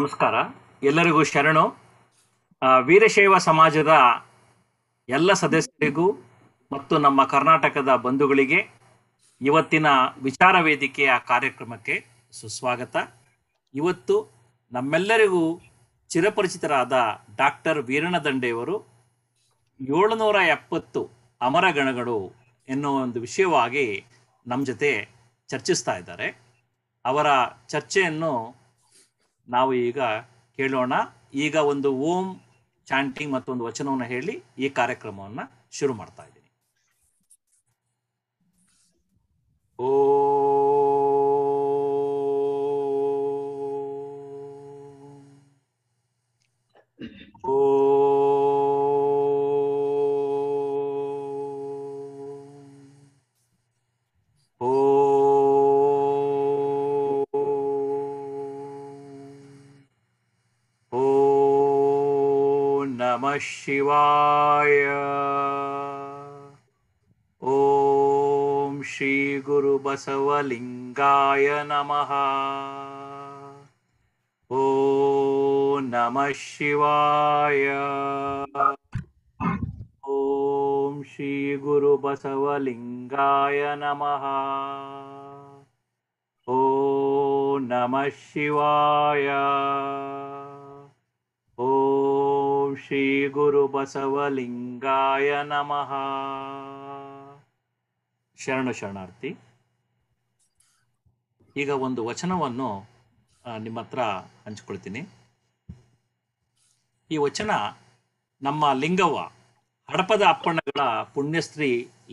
ನಮಸ್ಕಾರ ಎಲ್ಲರಿಗೂ ಶರಣು ವೀರಶೈವ ಸಮಾಜದ ಎಲ್ಲ ಸದಸ್ಯರಿಗೂ ಮತ್ತು ನಮ್ಮ ಕರ್ನಾಟಕದ ಬಂಧುಗಳಿಗೆ ಇವತ್ತಿನ ವಿಚಾರ ವೇದಿಕೆಯ ಕಾರ್ಯಕ್ರಮಕ್ಕೆ ಸುಸ್ವಾಗತ ಇವತ್ತು ನಮ್ಮೆಲ್ಲರಿಗೂ ಚಿರಪರಿಚಿತರಾದ ಡಾಕ್ಟರ್ ವೀರಣ ದಂಡೆಯವರು ಏಳುನೂರ ಎಪ್ಪತ್ತು ಅಮರಗಣಗಳು ಎನ್ನುವ ಒಂದು ವಿಷಯವಾಗಿ ನಮ್ಮ ಜೊತೆ ಚರ್ಚಿಸ್ತಾ ಇದ್ದಾರೆ ಅವರ ಚರ್ಚೆಯನ್ನು ನಾವು ಈಗ ಕೇಳೋಣ ಈಗ ಒಂದು ಓಂ ಚಾಂಟಿಂಗ್ ಮತ್ತೊಂದು ವಚನವನ್ನು ಹೇಳಿ ಈ ಕಾರ್ಯಕ್ರಮವನ್ನು ಶುರು ಮಾಡ್ತಾ ಇದ್ದೀನಿ ಓ ಓ शिवाय ॐ श्रीगुरुबसवलिङ्गाय नमः ॐ नमः शिवाय ॐ श्रीगुरुबसवलिङ्गाय नमः ॐ नमः शिवाय ಶ್ರೀ ಗುರು ಬಸವಲಿಂಗಾಯ ನಮಃ ಶರಣ ಶರಣಾರ್ಥಿ ಈಗ ಒಂದು ವಚನವನ್ನು ನಿಮ್ಮ ಹತ್ರ ಹಂಚ್ಕೊಳ್ತೀನಿ ಈ ವಚನ ನಮ್ಮ ಲಿಂಗವ್ವ ಹಡಪದ ಅಪ್ಪಣ್ಣಗಳ ಪುಣ್ಯಸ್ತ್ರೀ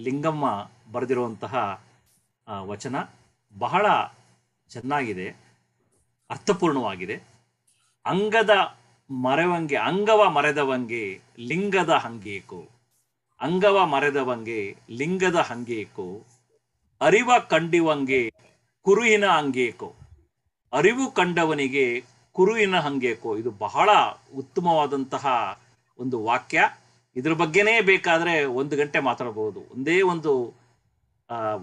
ಲಿಂಗಮ್ಮ ಬರೆದಿರುವಂತಹ ವಚನ ಬಹಳ ಚೆನ್ನಾಗಿದೆ ಅರ್ಥಪೂರ್ಣವಾಗಿದೆ ಅಂಗದ ಮರೆವಂಗೆ ಅಂಗವ ಮರೆದವಂಗೆ ಲಿಂಗದ ಹಂಗೇಕು ಅಂಗವ ಮರೆದವಂಗೆ ಲಿಂಗದ ಹಂಗೇಕೋ ಅರಿವ ಕಂಡಿವಂಗೆ ಕುರುಹಿನ ಹಂಗೇಕೋ ಅರಿವು ಕಂಡವನಿಗೆ ಕುರುವಿನ ಹಂಗೇಕೋ ಇದು ಬಹಳ ಉತ್ತಮವಾದಂತಹ ಒಂದು ವಾಕ್ಯ ಇದ್ರ ಬಗ್ಗೆನೇ ಬೇಕಾದ್ರೆ ಒಂದು ಗಂಟೆ ಮಾತಾಡಬಹುದು ಒಂದೇ ಒಂದು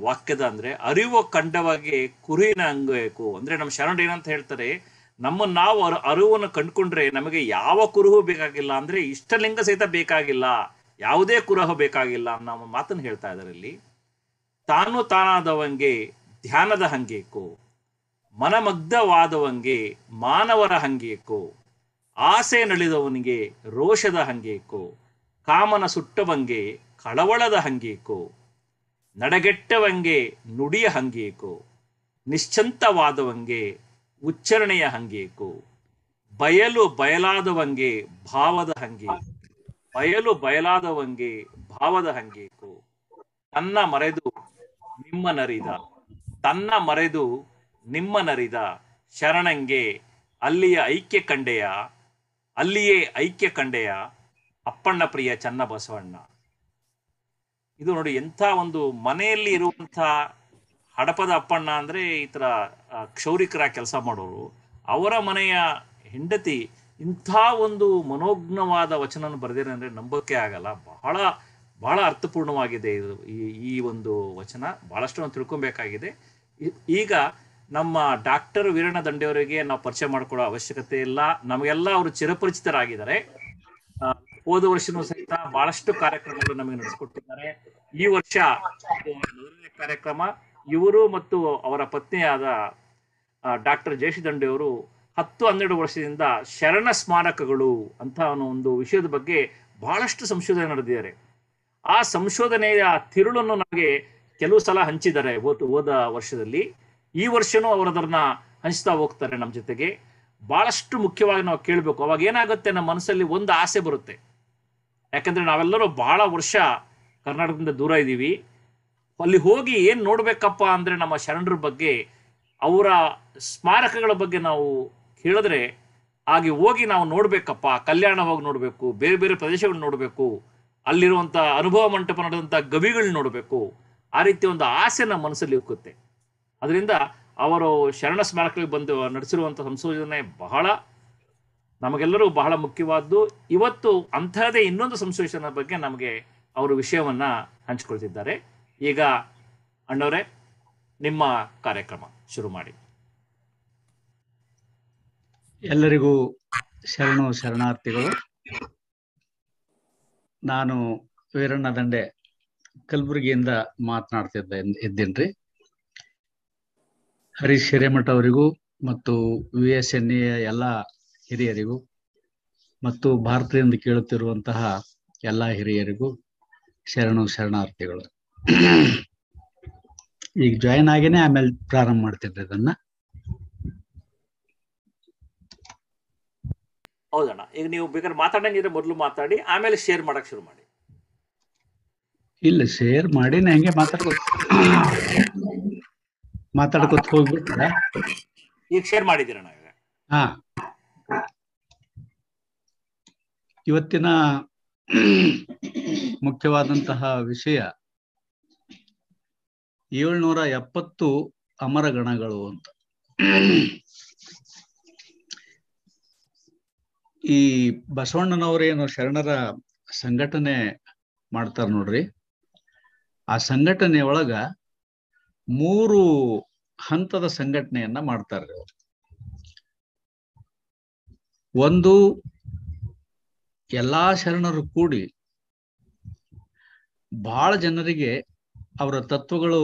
ವಾಕ್ಯದ ಅಂದ್ರೆ ಅರಿವು ಕಂಡವಾಗೆ ಕುರುವಿನ ಹಂಗೇಕು ಅಂದ್ರೆ ನಮ್ಮ ಶರಣರು ಏನಂತ ಹೇಳ್ತಾರೆ ನಮ್ಮನ್ನು ನಾವು ಅರು ಅರಿವನ್ನು ಕಂಡುಕೊಂಡ್ರೆ ನಮಗೆ ಯಾವ ಕುರುಹು ಬೇಕಾಗಿಲ್ಲ ಅಂದ್ರೆ ಇಷ್ಟಲಿಂಗ ಸಹಿತ ಬೇಕಾಗಿಲ್ಲ ಯಾವುದೇ ಕುರಹ ಬೇಕಾಗಿಲ್ಲ ಅನ್ನೋ ಮಾತನ್ನು ಹೇಳ್ತಾ ಇದರಲ್ಲಿ ತಾನು ತಾನಾದವಂಗೆ ಧ್ಯಾನದ ಹಂಗೇಕೋ ಮನಮಗ್ಧವಾದವಂಗೆ ಮಾನವರ ಹಂಗೇಕೋ ಆಸೆ ನಳಿದವನಿಗೆ ರೋಷದ ಹಂಗೇಕು ಕಾಮನ ಸುಟ್ಟವಂಗೆ ಕಳವಳದ ಹಂಗೇಕೋ ನಡೆಗೆಟ್ಟವಂಗೆ ನುಡಿಯ ಹಂಗೇಕೋ ನಿಶ್ಚಂತವಾದವಂಗೆ ಉಚ್ಚಾರಣೆಯ ಹಂಗೇಕು ಬಯಲು ಬಯಲಾದವಂಗೆ ಭಾವದ ಹಂಗೆ ಬಯಲು ಬಯಲಾದವಂಗೆ ಭಾವದ ಹಂಗೇಕು ತನ್ನ ಮರೆದು ನಿಮ್ಮ ನರಿದ ತನ್ನ ಮರೆದು ನಿಮ್ಮ ನರಿದ ಶರಣಂಗೆ ಅಲ್ಲಿಯ ಐಕ್ಯ ಕಂಡೆಯ ಅಲ್ಲಿಯೇ ಐಕ್ಯ ಕಂಡೆಯ ಅಪ್ಪಣ್ಣ ಪ್ರಿಯ ಚನ್ನ ಬಸವಣ್ಣ ಇದು ನೋಡಿ ಎಂಥ ಒಂದು ಮನೆಯಲ್ಲಿ ಇರುವಂತ ಹಡಪದ ಅಪ್ಪಣ್ಣ ಅಂದ್ರೆ ಈ ಥರ ಕ್ಷೌರಿಕರ ಕೆಲಸ ಮಾಡೋರು ಅವರ ಮನೆಯ ಹೆಂಡತಿ ಇಂಥ ಒಂದು ಮನೋಜ್ಞವಾದ ವಚನ ಬರೆದಿರ ಅಂದರೆ ಆಗಲ್ಲ ಬಹಳ ಬಹಳ ಅರ್ಥಪೂರ್ಣವಾಗಿದೆ ಇದು ಈ ಈ ಒಂದು ವಚನ ಬಹಳಷ್ಟು ತಿಳ್ಕೊಬೇಕಾಗಿದೆ ಈಗ ನಮ್ಮ ಡಾಕ್ಟರ್ ವೀರಣ್ಣ ದಂಡೆಯವರಿಗೆ ನಾವು ಪರಿಚಯ ಮಾಡ್ಕೊಳ್ಳೋ ಅವಶ್ಯಕತೆ ಇಲ್ಲ ನಮಗೆಲ್ಲ ಅವರು ಚಿರಪರಿಚಿತರಾಗಿದ್ದಾರೆ ಹೋದ ವರ್ಷನೂ ಸಹಿತ ಬಹಳಷ್ಟು ಕಾರ್ಯಕ್ರಮಗಳು ನಮಗೆ ನಡೆಸಿಕೊಟ್ಟಿದ್ದಾರೆ ಈ ವರ್ಷ ಕಾರ್ಯಕ್ರಮ ಇವರು ಮತ್ತು ಅವರ ಪತ್ನಿಯಾದ ಡಾಕ್ಟರ್ ಜಯಶಿದಂಡೆಯವರು ಹತ್ತು ಹನ್ನೆರಡು ವರ್ಷದಿಂದ ಶರಣ ಸ್ಮಾರಕಗಳು ಅಂತ ಒಂದು ವಿಷಯದ ಬಗ್ಗೆ ಬಹಳಷ್ಟು ಸಂಶೋಧನೆ ನಡೆದಿದ್ದಾರೆ ಆ ಸಂಶೋಧನೆಯ ತಿರುಳನ್ನು ನಮಗೆ ಕೆಲವು ಸಲ ಹಂಚಿದ್ದಾರೆ ಓದು ಹೋದ ವರ್ಷದಲ್ಲಿ ಈ ವರ್ಷನೂ ಅವರದನ್ನ ಹಂಚ್ತಾ ಹೋಗ್ತಾರೆ ನಮ್ಮ ಜೊತೆಗೆ ಬಹಳಷ್ಟು ಮುಖ್ಯವಾಗಿ ನಾವು ಕೇಳಬೇಕು ಅವಾಗ ಏನಾಗುತ್ತೆ ನಮ್ಮ ಮನಸ್ಸಲ್ಲಿ ಒಂದು ಆಸೆ ಬರುತ್ತೆ ಯಾಕಂದ್ರೆ ನಾವೆಲ್ಲರೂ ಬಹಳ ವರ್ಷ ಕರ್ನಾಟಕದಿಂದ ದೂರ ಇದ್ದೀವಿ ಅಲ್ಲಿ ಹೋಗಿ ಏನು ನೋಡ್ಬೇಕಪ್ಪ ಅಂದರೆ ನಮ್ಮ ಶರಣರ ಬಗ್ಗೆ ಅವರ ಸ್ಮಾರಕಗಳ ಬಗ್ಗೆ ನಾವು ಹೇಳಿದ್ರೆ ಹಾಗೆ ಹೋಗಿ ನಾವು ನೋಡಬೇಕಪ್ಪ ಕಲ್ಯಾಣ ಹೋಗಿ ನೋಡಬೇಕು ಬೇರೆ ಬೇರೆ ಪ್ರದೇಶಗಳನ್ನ ನೋಡಬೇಕು ಅಲ್ಲಿರುವಂಥ ಅನುಭವ ಮಂಟಪ ನಡೆದಂಥ ಗವಿಗಳನ್ನ ನೋಡಬೇಕು ಆ ರೀತಿ ಒಂದು ಆಸೆ ನಮ್ಮ ಮನಸ್ಸಲ್ಲಿ ಹೋಗುತ್ತೆ ಅದರಿಂದ ಅವರು ಶರಣ ಸ್ಮಾರಕಗಳಿಗೆ ಬಂದು ನಡೆಸಿರುವಂಥ ಸಂಶೋಧನೆ ಬಹಳ ನಮಗೆಲ್ಲರೂ ಬಹಳ ಮುಖ್ಯವಾದ್ದು ಇವತ್ತು ಅಂಥದ್ದೇ ಇನ್ನೊಂದು ಸಂಶೋಧನೆ ಬಗ್ಗೆ ನಮಗೆ ಅವರು ವಿಷಯವನ್ನು ಹಂಚಿಕೊಳ್ತಿದ್ದಾರೆ ಈಗ ಅಣ್ಣವರೇ ನಿಮ್ಮ ಕಾರ್ಯಕ್ರಮ ಶುರು ಮಾಡಿ ಎಲ್ಲರಿಗೂ ಶರಣು ಶರಣಾರ್ಥಿಗಳು ನಾನು ವೀರಣ್ಣ ದಂಡೆ ಕಲಬುರಗಿಯಿಂದ ಮಾತನಾಡ್ತಿದ್ದ ಇದ್ದೇನ್ರಿ ಹರೀಶ್ ಹಿರೇಮಠ ಅವರಿಗೂ ಮತ್ತು ವಿ ಎಸ್ ಎನ್ ಎ ಎಲ್ಲ ಹಿರಿಯರಿಗೂ ಮತ್ತು ಭಾರತದಿಂದ ಕೇಳುತ್ತಿರುವಂತಹ ಎಲ್ಲ ಹಿರಿಯರಿಗೂ ಶರಣು ಶರಣಾರ್ಥಿಗಳು ಈಗ ಜಾಯಿನ್ ಆಗೇನೆ ಆಮೇಲೆ ಪ್ರಾರಂಭ ಮಾಡ್ತಿದ್ದೆ ಅದನ್ನ ಹೌದಣ್ಣ ಈಗ ನೀವು ಬೇಕಾದ್ರೆ ಮಾತಾಡಂಗಿದ್ರೆ ಮೊದಲು ಮಾತಾಡಿ ಆಮೇಲೆ ಶೇರ್ ಮಾಡಕ್ ಶುರು ಮಾಡಿ ಇಲ್ಲ ಶೇರ್ ಮಾಡಿ ಹೆಂಗೆ ಮಾತಾಡ್ಕೋ ಮಾತಾಡ್ಕೋತ ಹೋಗ್ಬಿಟ್ಟ ಈಗ ಶೇರ್ ಮಾಡಿದಿರಣ್ಣ ಈಗ ಹಾ ಇವತ್ತಿನ ಮುಖ್ಯವಾದಂತಹ ವಿಷಯ ಏಳ್ನೂರ ಎಪ್ಪತ್ತು ಅಮರಗಣಗಳು ಅಂತ ಈ ಬಸವಣ್ಣನವರೇನು ಶರಣರ ಸಂಘಟನೆ ಮಾಡ್ತಾರ ನೋಡ್ರಿ ಆ ಸಂಘಟನೆ ಒಳಗ ಮೂರು ಹಂತದ ಸಂಘಟನೆಯನ್ನ ಮಾಡ್ತಾರೆ ಅವರು ಒಂದು ಎಲ್ಲಾ ಶರಣರು ಕೂಡಿ ಬಹಳ ಜನರಿಗೆ ಅವರ ತತ್ವಗಳು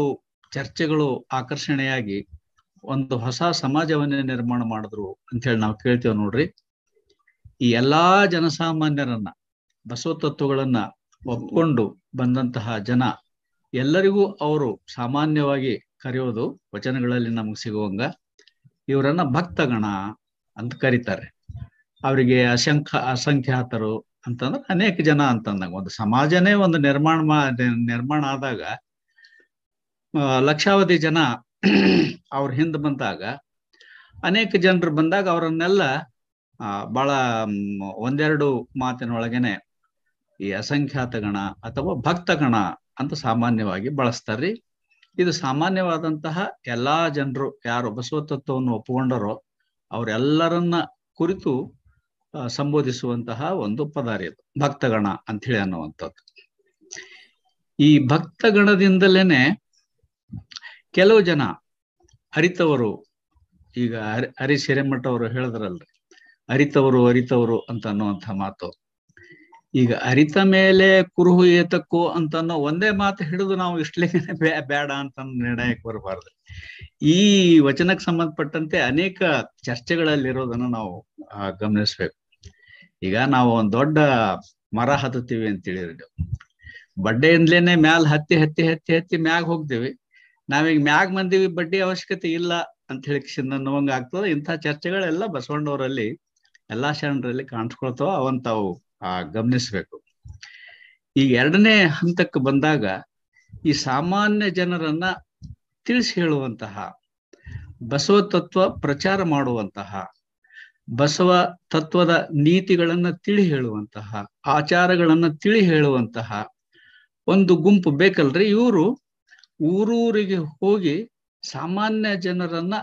ಚರ್ಚೆಗಳು ಆಕರ್ಷಣೆಯಾಗಿ ಒಂದು ಹೊಸ ಸಮಾಜವನ್ನೇ ನಿರ್ಮಾಣ ಮಾಡಿದ್ರು ಅಂತ ಹೇಳಿ ನಾವು ಕೇಳ್ತೇವೆ ನೋಡ್ರಿ ಈ ಎಲ್ಲಾ ಜನಸಾಮಾನ್ಯರನ್ನ ಬಸವ ತತ್ವಗಳನ್ನ ಒಪ್ಕೊಂಡು ಬಂದಂತಹ ಜನ ಎಲ್ಲರಿಗೂ ಅವರು ಸಾಮಾನ್ಯವಾಗಿ ಕರೆಯೋದು ವಚನಗಳಲ್ಲಿ ನಮಗೆ ಸಿಗುವಂಗ ಇವರನ್ನ ಭಕ್ತಗಣ ಅಂತ ಕರೀತಾರೆ ಅವರಿಗೆ ಅಸಂಖ್ಯ ಅಸಂಖ್ಯಾತರು ಅಂತಂದ್ರೆ ಅನೇಕ ಜನ ಅಂತಂದಾಗ ಒಂದು ಸಮಾಜನೇ ಒಂದು ನಿರ್ಮಾಣ ನಿರ್ಮಾಣ ಆದಾಗ ಲಕ್ಷಾವಧಿ ಜನ ಅವ್ರ ಹಿಂದೆ ಬಂದಾಗ ಅನೇಕ ಜನರು ಬಂದಾಗ ಅವರನ್ನೆಲ್ಲ ಬಹಳ ಒಂದೆರಡು ಮಾತಿನೊಳಗೇನೆ ಈ ಅಸಂಖ್ಯಾತ ಗಣ ಅಥವಾ ಭಕ್ತಗಣ ಅಂತ ಸಾಮಾನ್ಯವಾಗಿ ಬಳಸ್ತಾರ್ರಿ ಇದು ಸಾಮಾನ್ಯವಾದಂತಹ ಎಲ್ಲಾ ಜನರು ಯಾರು ಬಸವ ತತ್ವವನ್ನು ಒಪ್ಪಿಕೊಂಡರೋ ಅವರೆಲ್ಲರನ್ನ ಕುರಿತು ಸಂಬೋಧಿಸುವಂತಹ ಒಂದು ಪದಾರಿ ಇದು ಭಕ್ತಗಣ ಅಂತ ಹೇಳಿ ಅನ್ನುವಂಥದ್ದು ಈ ಭಕ್ತಗಣದಿಂದಲೇನೆ ಕೆಲವು ಜನ ಅರಿತವರು ಈಗ ಹರಿ ಹರಿ ಅವರು ಹೇಳಿದ್ರಲ್ರಿ ಅರಿತವರು ಅರಿತವರು ಅಂತ ಅನ್ನುವಂಥ ಮಾತು ಈಗ ಅರಿತ ಮೇಲೆ ಕುರುಹು ಏತಕ್ಕು ಅಂತ ಒಂದೇ ಮಾತು ಹಿಡಿದು ನಾವು ಇಷ್ಟಲಿಗೆ ಬೇಡ ಅಂತ ನಿರ್ಣಯಕ್ಕೆ ಬರಬಾರ್ದು ಈ ವಚನಕ್ಕೆ ಸಂಬಂಧಪಟ್ಟಂತೆ ಅನೇಕ ಚರ್ಚೆಗಳಲ್ಲಿರೋದನ್ನು ನಾವು ಗಮನಿಸ್ಬೇಕು ಈಗ ನಾವು ಒಂದು ದೊಡ್ಡ ಮರ ಹತ್ತುತ್ತೀವಿ ಅಂತ ಹೇಳಿದ್ರು ಬಡ್ಡೆಯಿಂದಲೇನೆ ಮ್ಯಾಲ ಹತ್ತಿ ಹತ್ತಿ ಹತ್ತಿ ಹತ್ತಿ ಮ್ಯಾಗ ಹೋಗ್ತೀವಿ ನಾವೀಗ ಮ್ಯಾಗ್ ಮಂದಿವಿ ಬಡ್ಡಿ ಅವಶ್ಯಕತೆ ಇಲ್ಲ ಅಂತ ಹೇಳಿ ಅನ್ನುವಂಗ ಆಗ್ತದ ಇಂಥ ಚರ್ಚೆಗಳೆಲ್ಲ ಬಸವಣ್ಣವರಲ್ಲಿ ಎಲ್ಲಾ ಶರಣರಲ್ಲಿ ಕಾಣಿಸ್ಕೊಳ್ತಾವ ಅವನ್ ತಾವು ಆ ಗಮನಿಸ್ಬೇಕು ಈ ಎರಡನೇ ಹಂತಕ್ಕೆ ಬಂದಾಗ ಈ ಸಾಮಾನ್ಯ ಜನರನ್ನ ತಿಳಿಸಿ ಹೇಳುವಂತಹ ಬಸವ ತತ್ವ ಪ್ರಚಾರ ಮಾಡುವಂತಹ ಬಸವ ತತ್ವದ ನೀತಿಗಳನ್ನ ತಿಳಿ ಹೇಳುವಂತಹ ಆಚಾರಗಳನ್ನ ತಿಳಿ ಹೇಳುವಂತಹ ಒಂದು ಗುಂಪು ಬೇಕಲ್ರಿ ಇವರು ಊರೂರಿಗೆ ಹೋಗಿ ಸಾಮಾನ್ಯ ಜನರನ್ನ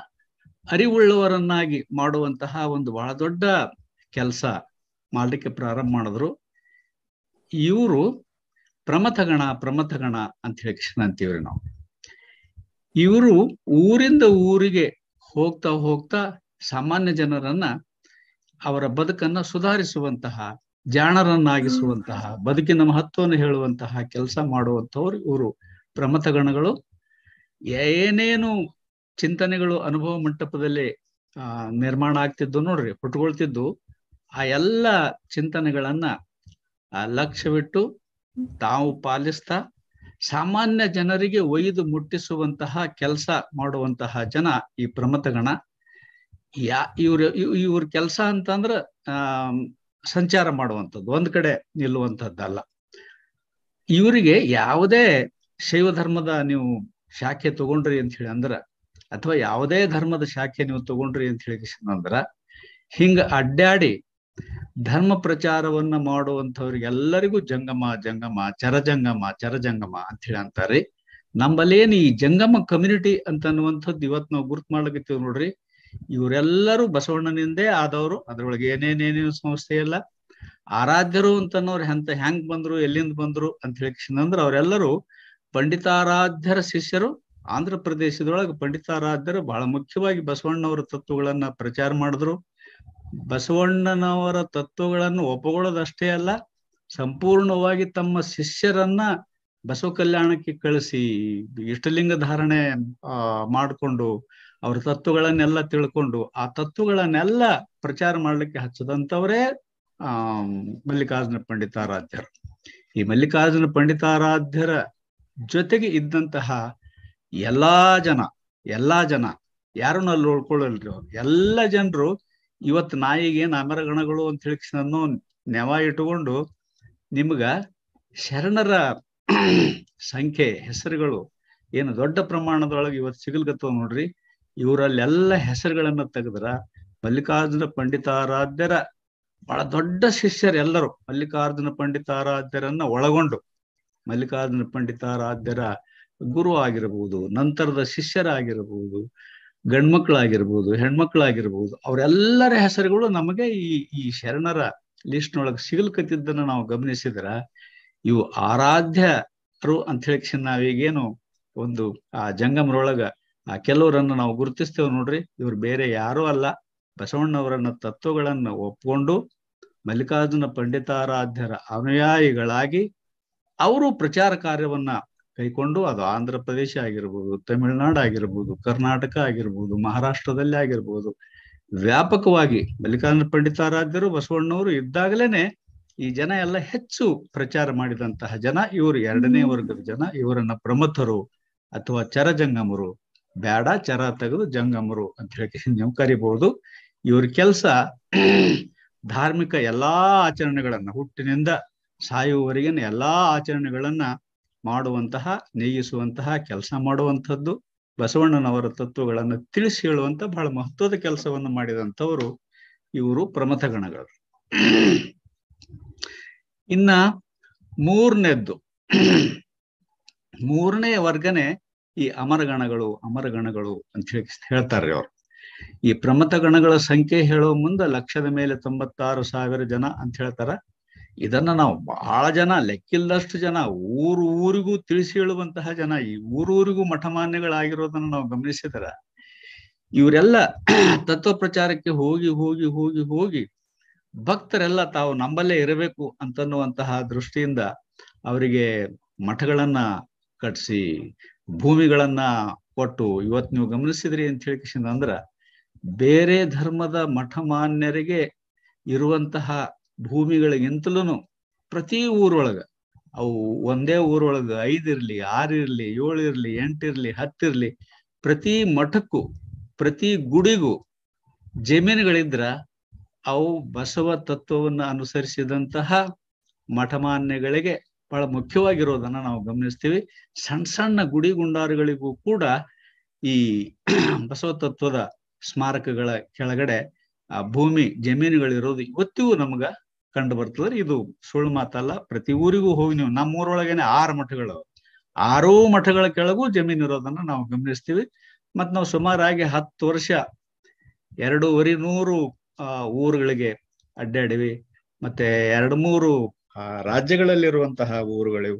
ಅರಿವುಳ್ಳವರನ್ನಾಗಿ ಮಾಡುವಂತಹ ಒಂದು ಬಹಳ ದೊಡ್ಡ ಕೆಲಸ ಮಾಡಲಿಕ್ಕೆ ಪ್ರಾರಂಭ ಮಾಡಿದ್ರು ಇವರು ಪ್ರಮಥಗಣ ಪ್ರಮಥಗಣ ಅಂತ ಹೇಳಿ ಅಂತೀವ್ರಿ ನಾವು ಇವರು ಊರಿಂದ ಊರಿಗೆ ಹೋಗ್ತಾ ಹೋಗ್ತಾ ಸಾಮಾನ್ಯ ಜನರನ್ನ ಅವರ ಬದುಕನ್ನ ಸುಧಾರಿಸುವಂತಹ ಜಾಣರನ್ನಾಗಿಸುವಂತಹ ಬದುಕಿನ ಮಹತ್ವವನ್ನು ಹೇಳುವಂತಹ ಕೆಲಸ ಮಾಡುವಂತವ್ರು ಇವರು ಪ್ರಮತಗಣಗಳು ಏನೇನು ಚಿಂತನೆಗಳು ಅನುಭವ ಮಂಟಪದಲ್ಲಿ ಆ ನಿರ್ಮಾಣ ಆಗ್ತಿದ್ದು ನೋಡ್ರಿ ಹುಟ್ಕೊಳ್ತಿದ್ದು ಆ ಎಲ್ಲ ಚಿಂತನೆಗಳನ್ನ ಲಕ್ಷ್ಯವಿಟ್ಟು ತಾವು ಪಾಲಿಸ್ತಾ ಸಾಮಾನ್ಯ ಜನರಿಗೆ ಒಯ್ದು ಮುಟ್ಟಿಸುವಂತಹ ಕೆಲಸ ಮಾಡುವಂತಹ ಜನ ಈ ಪ್ರಮತಗಣ ಯಾ ಇವ್ರ ಇವ್ರ ಕೆಲಸ ಅಂತಂದ್ರ ಆ ಸಂಚಾರ ಮಾಡುವಂಥದ್ದು ಒಂದ್ ಕಡೆ ನಿಲ್ಲುವಂಥದ್ದಲ್ಲ ಇವರಿಗೆ ಯಾವುದೇ ಶೈವ ಧರ್ಮದ ನೀವು ಶಾಖೆ ತಗೊಂಡ್ರಿ ಅಂತ ಹೇಳಿ ಅಂದ್ರ ಅಥವಾ ಯಾವುದೇ ಧರ್ಮದ ಶಾಖೆ ನೀವು ತಗೊಂಡ್ರಿ ಅಂತ ಹೇಳಿ ಅಂದ್ರ ಹಿಂಗ ಅಡ್ಡಾಡಿ ಧರ್ಮ ಪ್ರಚಾರವನ್ನ ಮಾಡುವಂಥವ್ರಿಗೆಲ್ಲರಿಗೂ ಜಂಗಮ ಜಂಗಮ ಚರಜಂಗಮ ಚರಜಂಗಮ ಅಂತ ಹೇಳಿ ಅಂತಾರೆ ನಮ್ಮಲ್ಲೇನು ಈ ಜಂಗಮ ಕಮ್ಯುನಿಟಿ ಅಂತ ಅನ್ನುವಂಥದ್ದು ಇವತ್ ನಾವು ಗುರುತ್ ಮಾಡ್ಲಿಕ್ಕೆ ನೋಡ್ರಿ ಇವರೆಲ್ಲರೂ ಬಸವಣ್ಣನಿಂದೇ ಆದವರು ಅದ್ರೊಳಗೆ ಏನೇನೇನೇನು ಸಂಸ್ಥೆ ಇಲ್ಲ ಆರಾಧ್ಯರು ಅಂತನವ್ರು ಹೆಂತ ಹೆಂಗ್ ಬಂದ್ರು ಎಲ್ಲಿಂದ ಬಂದ್ರು ಅಂತ ಹೇಳಿ ಅಂದ್ರೆ ಅವರೆಲ್ಲರೂ ಪಂಡಿತಾರಾಧ್ಯರ ಶಿಷ್ಯರು ಆಂಧ್ರ ಪ್ರದೇಶದೊಳಗೆ ಪಂಡಿತಾರಾಧ್ಯರು ಬಹಳ ಮುಖ್ಯವಾಗಿ ಬಸವಣ್ಣವರ ತತ್ವಗಳನ್ನ ಪ್ರಚಾರ ಮಾಡಿದ್ರು ಬಸವಣ್ಣನವರ ತತ್ವಗಳನ್ನು ಒಪ್ಪಗೊಳ್ಳೋದಷ್ಟೇ ಅಲ್ಲ ಸಂಪೂರ್ಣವಾಗಿ ತಮ್ಮ ಶಿಷ್ಯರನ್ನ ಬಸವ ಕಲ್ಯಾಣಕ್ಕೆ ಕಳಿಸಿ ಇಷ್ಟಲಿಂಗ ಧಾರಣೆ ಆ ಮಾಡಿಕೊಂಡು ಅವರ ತತ್ವಗಳನ್ನೆಲ್ಲ ತಿಳ್ಕೊಂಡು ಆ ತತ್ವಗಳನ್ನೆಲ್ಲ ಪ್ರಚಾರ ಮಾಡ್ಲಿಕ್ಕೆ ಹಚ್ಚದಂತವರೇ ಆ ಮಲ್ಲಿಕಾರ್ಜುನ ಪಂಡಿತಾರಾಧ್ಯರು ಈ ಮಲ್ಲಿಕಾರ್ಜುನ ಪಂಡಿತಾರಾಧ್ಯರ ಜೊತೆಗೆ ಇದ್ದಂತಹ ಎಲ್ಲಾ ಜನ ಎಲ್ಲಾ ಜನ ಯಾರು ಅಲ್ಲಿ ಉಳ್ಕೊಳ್ಳಲ್ರಿ ಅವ್ರು ಎಲ್ಲ ಜನರು ಇವತ್ತು ನಾಯಿಗೆ ಅಮರಗಣಗಳು ಅಂತ ನಾನು ನೆವ ಇಟ್ಟುಕೊಂಡು ನಿಮ್ಗ ಶರಣರ ಸಂಖ್ಯೆ ಹೆಸರುಗಳು ಏನು ದೊಡ್ಡ ಪ್ರಮಾಣದೊಳಗೆ ಇವತ್ತು ಸಿಗಲ್ಗತ್ತವ ನೋಡ್ರಿ ಇವರಲ್ಲೆಲ್ಲ ಹೆಸರುಗಳನ್ನ ತೆಗೆದ್ರ ಮಲ್ಲಿಕಾರ್ಜುನ ಪಂಡಿತಾರಾಧ್ಯರ ಬಹಳ ದೊಡ್ಡ ಶಿಷ್ಯರೆಲ್ಲರೂ ಮಲ್ಲಿಕಾರ್ಜುನ ಪಂಡಿತಾರಾಧ್ಯರನ್ನ ಒಳಗೊಂಡು ಮಲ್ಲಿಕಾರ್ಜುನ ಪಂಡಿತಾರಾಧ್ಯರ ಗುರು ಆಗಿರಬಹುದು ನಂತರದ ಶಿಷ್ಯರಾಗಿರಬಹುದು ಗಂಡ್ಮಕ್ಳಾಗಿರ್ಬೋದು ಹೆಣ್ಮಕ್ಳಾಗಿರ್ಬೋದು ಅವರೆಲ್ಲರ ಹೆಸರುಗಳು ನಮಗೆ ಈ ಈ ಶರಣರ ಲಿಸ್ಟ್ನೊಳಗೆ ಸಿಗಲ್ಕತ್ತಿದ್ದನ್ನು ನಾವು ಗಮನಿಸಿದ್ರ ಇವು ಆರಾಧ್ಯರು ಅಂತ ಹೇಳಿ ನಾವೀಗೇನು ಒಂದು ಆ ಜಂಗಮರೊಳಗ ಆ ಕೆಲವರನ್ನು ನಾವು ಗುರುತಿಸ್ತೇವ್ ನೋಡ್ರಿ ಇವ್ರು ಬೇರೆ ಯಾರೂ ಅಲ್ಲ ಬಸವಣ್ಣವರನ್ನ ತತ್ವಗಳನ್ನು ಒಪ್ಕೊಂಡು ಮಲ್ಲಿಕಾರ್ಜುನ ಪಂಡಿತಾರಾಧ್ಯರ ಅನುಯಾಯಿಗಳಾಗಿ ಅವರು ಪ್ರಚಾರ ಕಾರ್ಯವನ್ನ ಕೈಕೊಂಡು ಅದು ಆಂಧ್ರ ಪ್ರದೇಶ ಆಗಿರ್ಬೋದು ತಮಿಳುನಾಡು ಆಗಿರ್ಬೋದು ಕರ್ನಾಟಕ ಆಗಿರ್ಬೋದು ಮಹಾರಾಷ್ಟ್ರದಲ್ಲಿ ಆಗಿರ್ಬೋದು ವ್ಯಾಪಕವಾಗಿ ಮಲ್ಲಿಕಾರ್ಜುನ ಪಂಡಿತಾರಾಧ್ಯರು ಬಸವಣ್ಣವರು ಇದ್ದಾಗಲೇನೆ ಈ ಜನ ಎಲ್ಲ ಹೆಚ್ಚು ಪ್ರಚಾರ ಮಾಡಿದಂತಹ ಜನ ಇವರು ಎರಡನೇ ವರ್ಗದ ಜನ ಇವರನ್ನ ಪ್ರಮಥರು ಅಥವಾ ಚರಜಂಗಮರು ಬೇಡ ಚರ ತೆಗೆದು ಜಂಗಮರು ಅಂತ ಹೇಳಿ ನೀವು ಕರಿಬಹುದು ಇವ್ರ ಕೆಲಸ ಧಾರ್ಮಿಕ ಎಲ್ಲಾ ಆಚರಣೆಗಳನ್ನ ಹುಟ್ಟಿನಿಂದ ಸಾಯುವವರೆಗಿನ ಎಲ್ಲಾ ಆಚರಣೆಗಳನ್ನ ಮಾಡುವಂತಹ ನೇಯಿಸುವಂತಹ ಕೆಲಸ ಮಾಡುವಂಥದ್ದು ಬಸವಣ್ಣನವರ ತತ್ವಗಳನ್ನು ತಿಳಿಸಿ ಹೇಳುವಂತ ಬಹಳ ಮಹತ್ವದ ಕೆಲಸವನ್ನು ಮಾಡಿದಂಥವರು ಇವರು ಪ್ರಮಥ ಗಣಗಳು ಇನ್ನ ಮೂರನೇದ್ದು ಮೂರನೇ ವರ್ಗನೆ ಈ ಅಮರಗಣಗಳು ಅಮರಗಣಗಳು ಅಂತ ಹೇಳಿ ಹೇಳ್ತಾರೆ ಅವರು ಈ ಪ್ರಮಥ ಗಣಗಳ ಸಂಖ್ಯೆ ಹೇಳೋ ಮುಂದೆ ಲಕ್ಷದ ಮೇಲೆ ತೊಂಬತ್ತಾರು ಸಾವಿರ ಜನ ಅಂತ ಹೇಳ್ತಾರ ಇದನ್ನ ನಾವು ಬಹಳ ಜನ ಲೆಕ್ಕಿಲ್ಲದಷ್ಟು ಜನ ಊರು ಊರಿಗೂ ತಿಳಿಸಿ ಹೇಳುವಂತಹ ಜನ ಈ ಊರೂರಿಗೂ ಮಠಮಾನ್ಯಗಳಾಗಿರೋದನ್ನ ನಾವು ಗಮನಿಸಿದ್ರ ಇವರೆಲ್ಲ ತತ್ವ ಪ್ರಚಾರಕ್ಕೆ ಹೋಗಿ ಹೋಗಿ ಹೋಗಿ ಹೋಗಿ ಭಕ್ತರೆಲ್ಲ ತಾವು ನಂಬಲ್ಲೇ ಇರಬೇಕು ಅಂತನ್ನುವಂತಹ ದೃಷ್ಟಿಯಿಂದ ಅವರಿಗೆ ಮಠಗಳನ್ನ ಕಟ್ಸಿ ಭೂಮಿಗಳನ್ನ ಕೊಟ್ಟು ಇವತ್ ನೀವು ಗಮನಿಸಿದ್ರಿ ಅಂತ ಹೇಳಿ ಅಂದ್ರ ಬೇರೆ ಧರ್ಮದ ಮಠಮಾನ್ಯರಿಗೆ ಇರುವಂತಹ ಭೂಮಿಗಳಿಗಿಂತಲೂ ಪ್ರತಿ ಊರೊಳಗ ಅವು ಒಂದೇ ಊರೊಳಗ ಐದಿರ್ಲಿ ಆರಿರ್ಲಿ ಏಳು ಇರ್ಲಿ ಎಂಟಿರ್ಲಿ ಹತ್ತಿರ್ಲಿ ಪ್ರತಿ ಮಠಕ್ಕೂ ಪ್ರತಿ ಗುಡಿಗೂ ಜಮೀನುಗಳಿದ್ರ ಅವು ಬಸವ ತತ್ವವನ್ನು ಅನುಸರಿಸಿದಂತಹ ಮಠಮಾನ್ಯಗಳಿಗೆ ಬಹಳ ಮುಖ್ಯವಾಗಿರೋದನ್ನ ನಾವು ಗಮನಿಸ್ತೀವಿ ಸಣ್ಣ ಸಣ್ಣ ಗುಡಿ ಗುಂಡಾರುಗಳಿಗೂ ಕೂಡ ಈ ಬಸವ ತತ್ವದ ಸ್ಮಾರಕಗಳ ಕೆಳಗಡೆ ಆ ಭೂಮಿ ಜಮೀನುಗಳಿರೋದು ಇವತ್ತಿಗೂ ನಮ್ಗ ಕಂಡು ಬರ್ತದ್ರಿ ಇದು ಸುಳ್ಳು ಮಾತಲ್ಲ ಪ್ರತಿ ಊರಿಗೂ ಹೋಗಿ ನೀವು ನಮ್ಮ ಊರೊಳಗೇನೆ ಆರು ಮಠಗಳು ಆರೂ ಮಠಗಳ ಕೆಳಗೂ ಜಮೀನು ಇರೋದನ್ನ ನಾವು ಗಮನಿಸ್ತೀವಿ ಮತ್ ನಾವು ಸುಮಾರಾಗಿ ಹತ್ತು ವರ್ಷ ಎರಡೂವರೆ ನೂರು ಊರುಗಳಿಗೆ ಅಡ್ಡಾಡಿವಿ ಮತ್ತೆ ಎರಡು ಮೂರು ರಾಜ್ಯಗಳಲ್ಲಿರುವಂತಹ ಊರುಗಳಿವು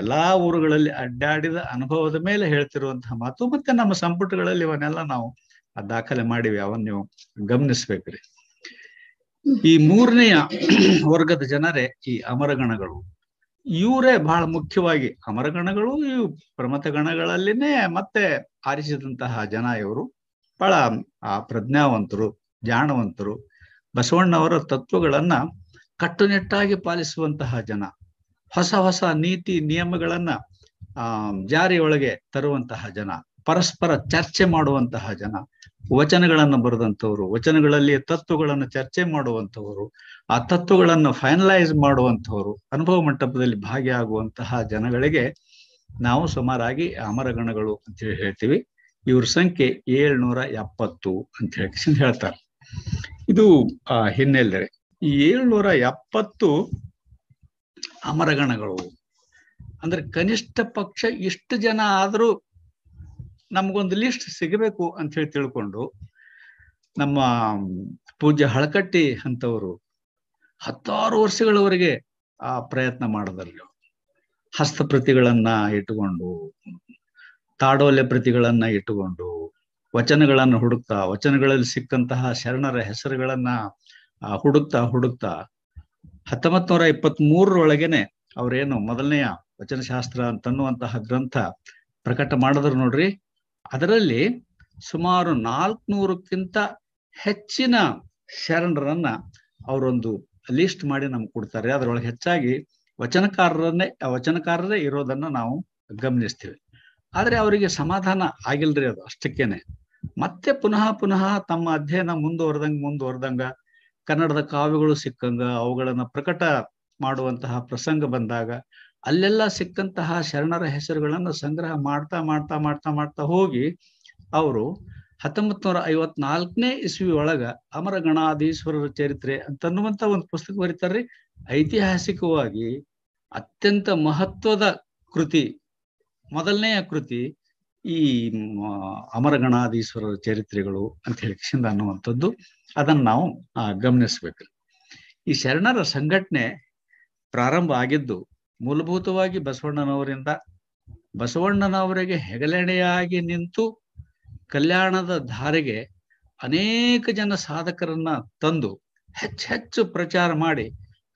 ಎಲ್ಲಾ ಊರುಗಳಲ್ಲಿ ಅಡ್ಡಾಡಿದ ಅನುಭವದ ಮೇಲೆ ಹೇಳ್ತಿರುವಂತಹ ಮಾತು ಮತ್ತೆ ನಮ್ಮ ಸಂಪುಟಗಳಲ್ಲಿ ಇವನ್ನೆಲ್ಲ ನಾವು ದಾಖಲೆ ಮಾಡಿವಿ ಅವನ್ನ ನೀವು ಗಮನಿಸ್ಬೇಕ್ರಿ ಈ ಮೂರನೆಯ ವರ್ಗದ ಜನರೇ ಈ ಅಮರಗಣಗಳು ಇವರೇ ಬಹಳ ಮುಖ್ಯವಾಗಿ ಅಮರಗಣಗಳು ಇವು ಗಣಗಳಲ್ಲಿನೇ ಮತ್ತೆ ಆರಿಸಿದಂತಹ ಜನ ಇವರು ಬಹಳ ಆ ಪ್ರಜ್ಞಾವಂತರು ಜಾಣವಂತರು ಬಸವಣ್ಣವರ ತತ್ವಗಳನ್ನ ಕಟ್ಟುನಿಟ್ಟಾಗಿ ಪಾಲಿಸುವಂತಹ ಜನ ಹೊಸ ಹೊಸ ನೀತಿ ನಿಯಮಗಳನ್ನ ಆ ಜಾರಿಯೊಳಗೆ ತರುವಂತಹ ಜನ ಪರಸ್ಪರ ಚರ್ಚೆ ಮಾಡುವಂತಹ ಜನ ವಚನಗಳನ್ನು ಬರೆದಂಥವ್ರು ವಚನಗಳಲ್ಲಿ ತತ್ವಗಳನ್ನು ಚರ್ಚೆ ಮಾಡುವಂಥವ್ರು ಆ ತತ್ವಗಳನ್ನು ಫೈನಲೈಸ್ ಮಾಡುವಂಥವ್ರು ಅನುಭವ ಮಂಟಪದಲ್ಲಿ ಭಾಗಿಯಾಗುವಂತಹ ಜನಗಳಿಗೆ ನಾವು ಸುಮಾರಾಗಿ ಅಮರಗಣಗಳು ಹೇಳಿ ಹೇಳ್ತೀವಿ ಇವ್ರ ಸಂಖ್ಯೆ ಏಳ್ನೂರ ಎಪ್ಪತ್ತು ಅಂತ ಹೇಳಿ ಹೇಳ್ತಾರೆ ಇದು ಆ ಹಿನ್ನೆಲೆ ಈ ಏಳ್ನೂರ ಎಪ್ಪತ್ತು ಅಮರಗಣಗಳು ಅಂದ್ರೆ ಕನಿಷ್ಠ ಪಕ್ಷ ಇಷ್ಟು ಜನ ಆದರೂ ನಮಗೊಂದು ಲಿಸ್ಟ್ ಸಿಗಬೇಕು ಅಂತ ಹೇಳಿ ತಿಳ್ಕೊಂಡು ನಮ್ಮ ಪೂಜ್ಯ ಹಳಕಟ್ಟಿ ಅಂತವರು ಹತ್ತಾರು ವರ್ಷಗಳವರೆಗೆ ಆ ಪ್ರಯತ್ನ ಹಸ್ತ ಹಸ್ತಪ್ರತಿಗಳನ್ನ ಇಟ್ಟುಕೊಂಡು ತಾಡೋಲೆ ಪ್ರತಿಗಳನ್ನ ಇಟ್ಟುಕೊಂಡು ವಚನಗಳನ್ನು ಹುಡುಕ್ತಾ ವಚನಗಳಲ್ಲಿ ಸಿಕ್ಕಂತಹ ಶರಣರ ಹೆಸರುಗಳನ್ನ ಹುಡುಕ್ತಾ ಹುಡುಕ್ತಾ ಹತ್ತೊಂಬತ್ ನೂರ ಇಪ್ಪತ್ತ್ ಮೂರರೊಳಗೇನೆ ಅವರೇನು ಮೊದಲನೆಯ ವಚನಶಾಸ್ತ್ರ ಅಂತನ್ನುವಂತಹ ಗ್ರಂಥ ಪ್ರಕಟ ಮಾಡಿದ್ರು ನೋಡ್ರಿ ಅದರಲ್ಲಿ ಸುಮಾರು ನಾಲ್ಕುನೂರಕ್ಕಿಂತ ಹೆಚ್ಚಿನ ಶರಣರನ್ನ ಅವರೊಂದು ಲಿಸ್ಟ್ ಮಾಡಿ ನಮ್ಗೆ ಕೊಡ್ತಾರೆ ಅದರೊಳಗೆ ಹೆಚ್ಚಾಗಿ ವಚನಕಾರರನ್ನೇ ವಚನಕಾರರೇ ಇರೋದನ್ನ ನಾವು ಗಮನಿಸ್ತೀವಿ ಆದರೆ ಅವರಿಗೆ ಸಮಾಧಾನ ಆಗಿಲ್ರಿ ಅದು ಅಷ್ಟಕ್ಕೇನೆ ಮತ್ತೆ ಪುನಃ ಪುನಃ ತಮ್ಮ ಅಧ್ಯಯನ ಮುಂದುವರೆದಂಗ ಮುಂದುವರೆದಂಗ ಕನ್ನಡದ ಕಾವ್ಯಗಳು ಸಿಕ್ಕಂಗ ಅವುಗಳನ್ನು ಪ್ರಕಟ ಮಾಡುವಂತಹ ಪ್ರಸಂಗ ಬಂದಾಗ ಅಲ್ಲೆಲ್ಲ ಸಿಕ್ಕಂತಹ ಶರಣರ ಹೆಸರುಗಳನ್ನು ಸಂಗ್ರಹ ಮಾಡ್ತಾ ಮಾಡ್ತಾ ಮಾಡ್ತಾ ಮಾಡ್ತಾ ಹೋಗಿ ಅವರು ಹತ್ತೊಂಬತ್ ನೂರ ಐವತ್ನಾಲ್ಕನೇ ಇಸ್ವಿ ಒಳಗ ಗಣಾಧೀಶ್ವರರ ಚರಿತ್ರೆ ಅಂತನ್ನುವಂತ ಒಂದು ಪುಸ್ತಕ ಬರೀತಾರ್ರಿ ಐತಿಹಾಸಿಕವಾಗಿ ಅತ್ಯಂತ ಮಹತ್ವದ ಕೃತಿ ಮೊದಲನೆಯ ಕೃತಿ ಈ ಅಮರಗಣಾಧೀಶ್ವರರ ಚರಿತ್ರೆಗಳು ಅಂತ ಹೇಳಿ ಅನ್ನುವಂಥದ್ದು ಅದನ್ನ ನಾವು ಗಮನಿಸ್ಬೇಕ್ರಿ ಈ ಶರಣರ ಸಂಘಟನೆ ಪ್ರಾರಂಭ ಆಗಿದ್ದು ಮೂಲಭೂತವಾಗಿ ಬಸವಣ್ಣನವರಿಂದ ಬಸವಣ್ಣನವರಿಗೆ ಹೆಗಲೆಣೆಯಾಗಿ ನಿಂತು ಕಲ್ಯಾಣದ ಧಾರೆಗೆ ಅನೇಕ ಜನ ಸಾಧಕರನ್ನ ತಂದು ಹೆಚ್ಚೆಚ್ಚು ಪ್ರಚಾರ ಮಾಡಿ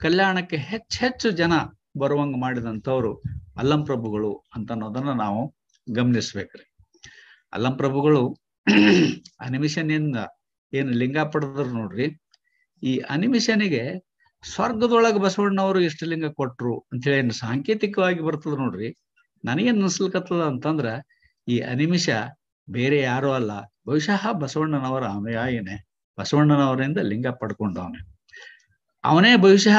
ಕಲ್ಯಾಣಕ್ಕೆ ಹೆಚ್ಚು ಜನ ಬರುವಂಗ ಮಾಡಿದಂಥವ್ರು ಅಲ್ಲಂಪ್ರಭುಗಳು ಅಂತ ಅನ್ನೋದನ್ನ ನಾವು ಗಮನಿಸ್ಬೇಕ್ರಿ ಅಲ್ಲಂಪ್ರಭುಗಳು ಅನಿಮಿಷನಿಂದ ಏನು ಲಿಂಗ ಪಡೆದ್ರು ನೋಡ್ರಿ ಈ ಅನಿಮಿಷನಿಗೆ ಸ್ವರ್ಗದೊಳಗೆ ಬಸವಣ್ಣವರು ಲಿಂಗ ಕೊಟ್ರು ಅಂತೇಳಿ ಸಾಂಕೇತಿಕವಾಗಿ ಬರ್ತದ ನೋಡ್ರಿ ನನಗೇನ್ ಅನ್ಸಲ್ಕತ್ತದ ಅಂತಂದ್ರ ಈ ಅನಿಮಿಷ ಬೇರೆ ಯಾರು ಅಲ್ಲ ಬಹುಶಃ ಬಸವಣ್ಣನವರ ಅನುಯಾಯಿನೇ ಬಸವಣ್ಣನವರಿಂದ ಲಿಂಗ ಪಡ್ಕೊಂಡವನೇ ಅವನೇ ಬಹುಶಃ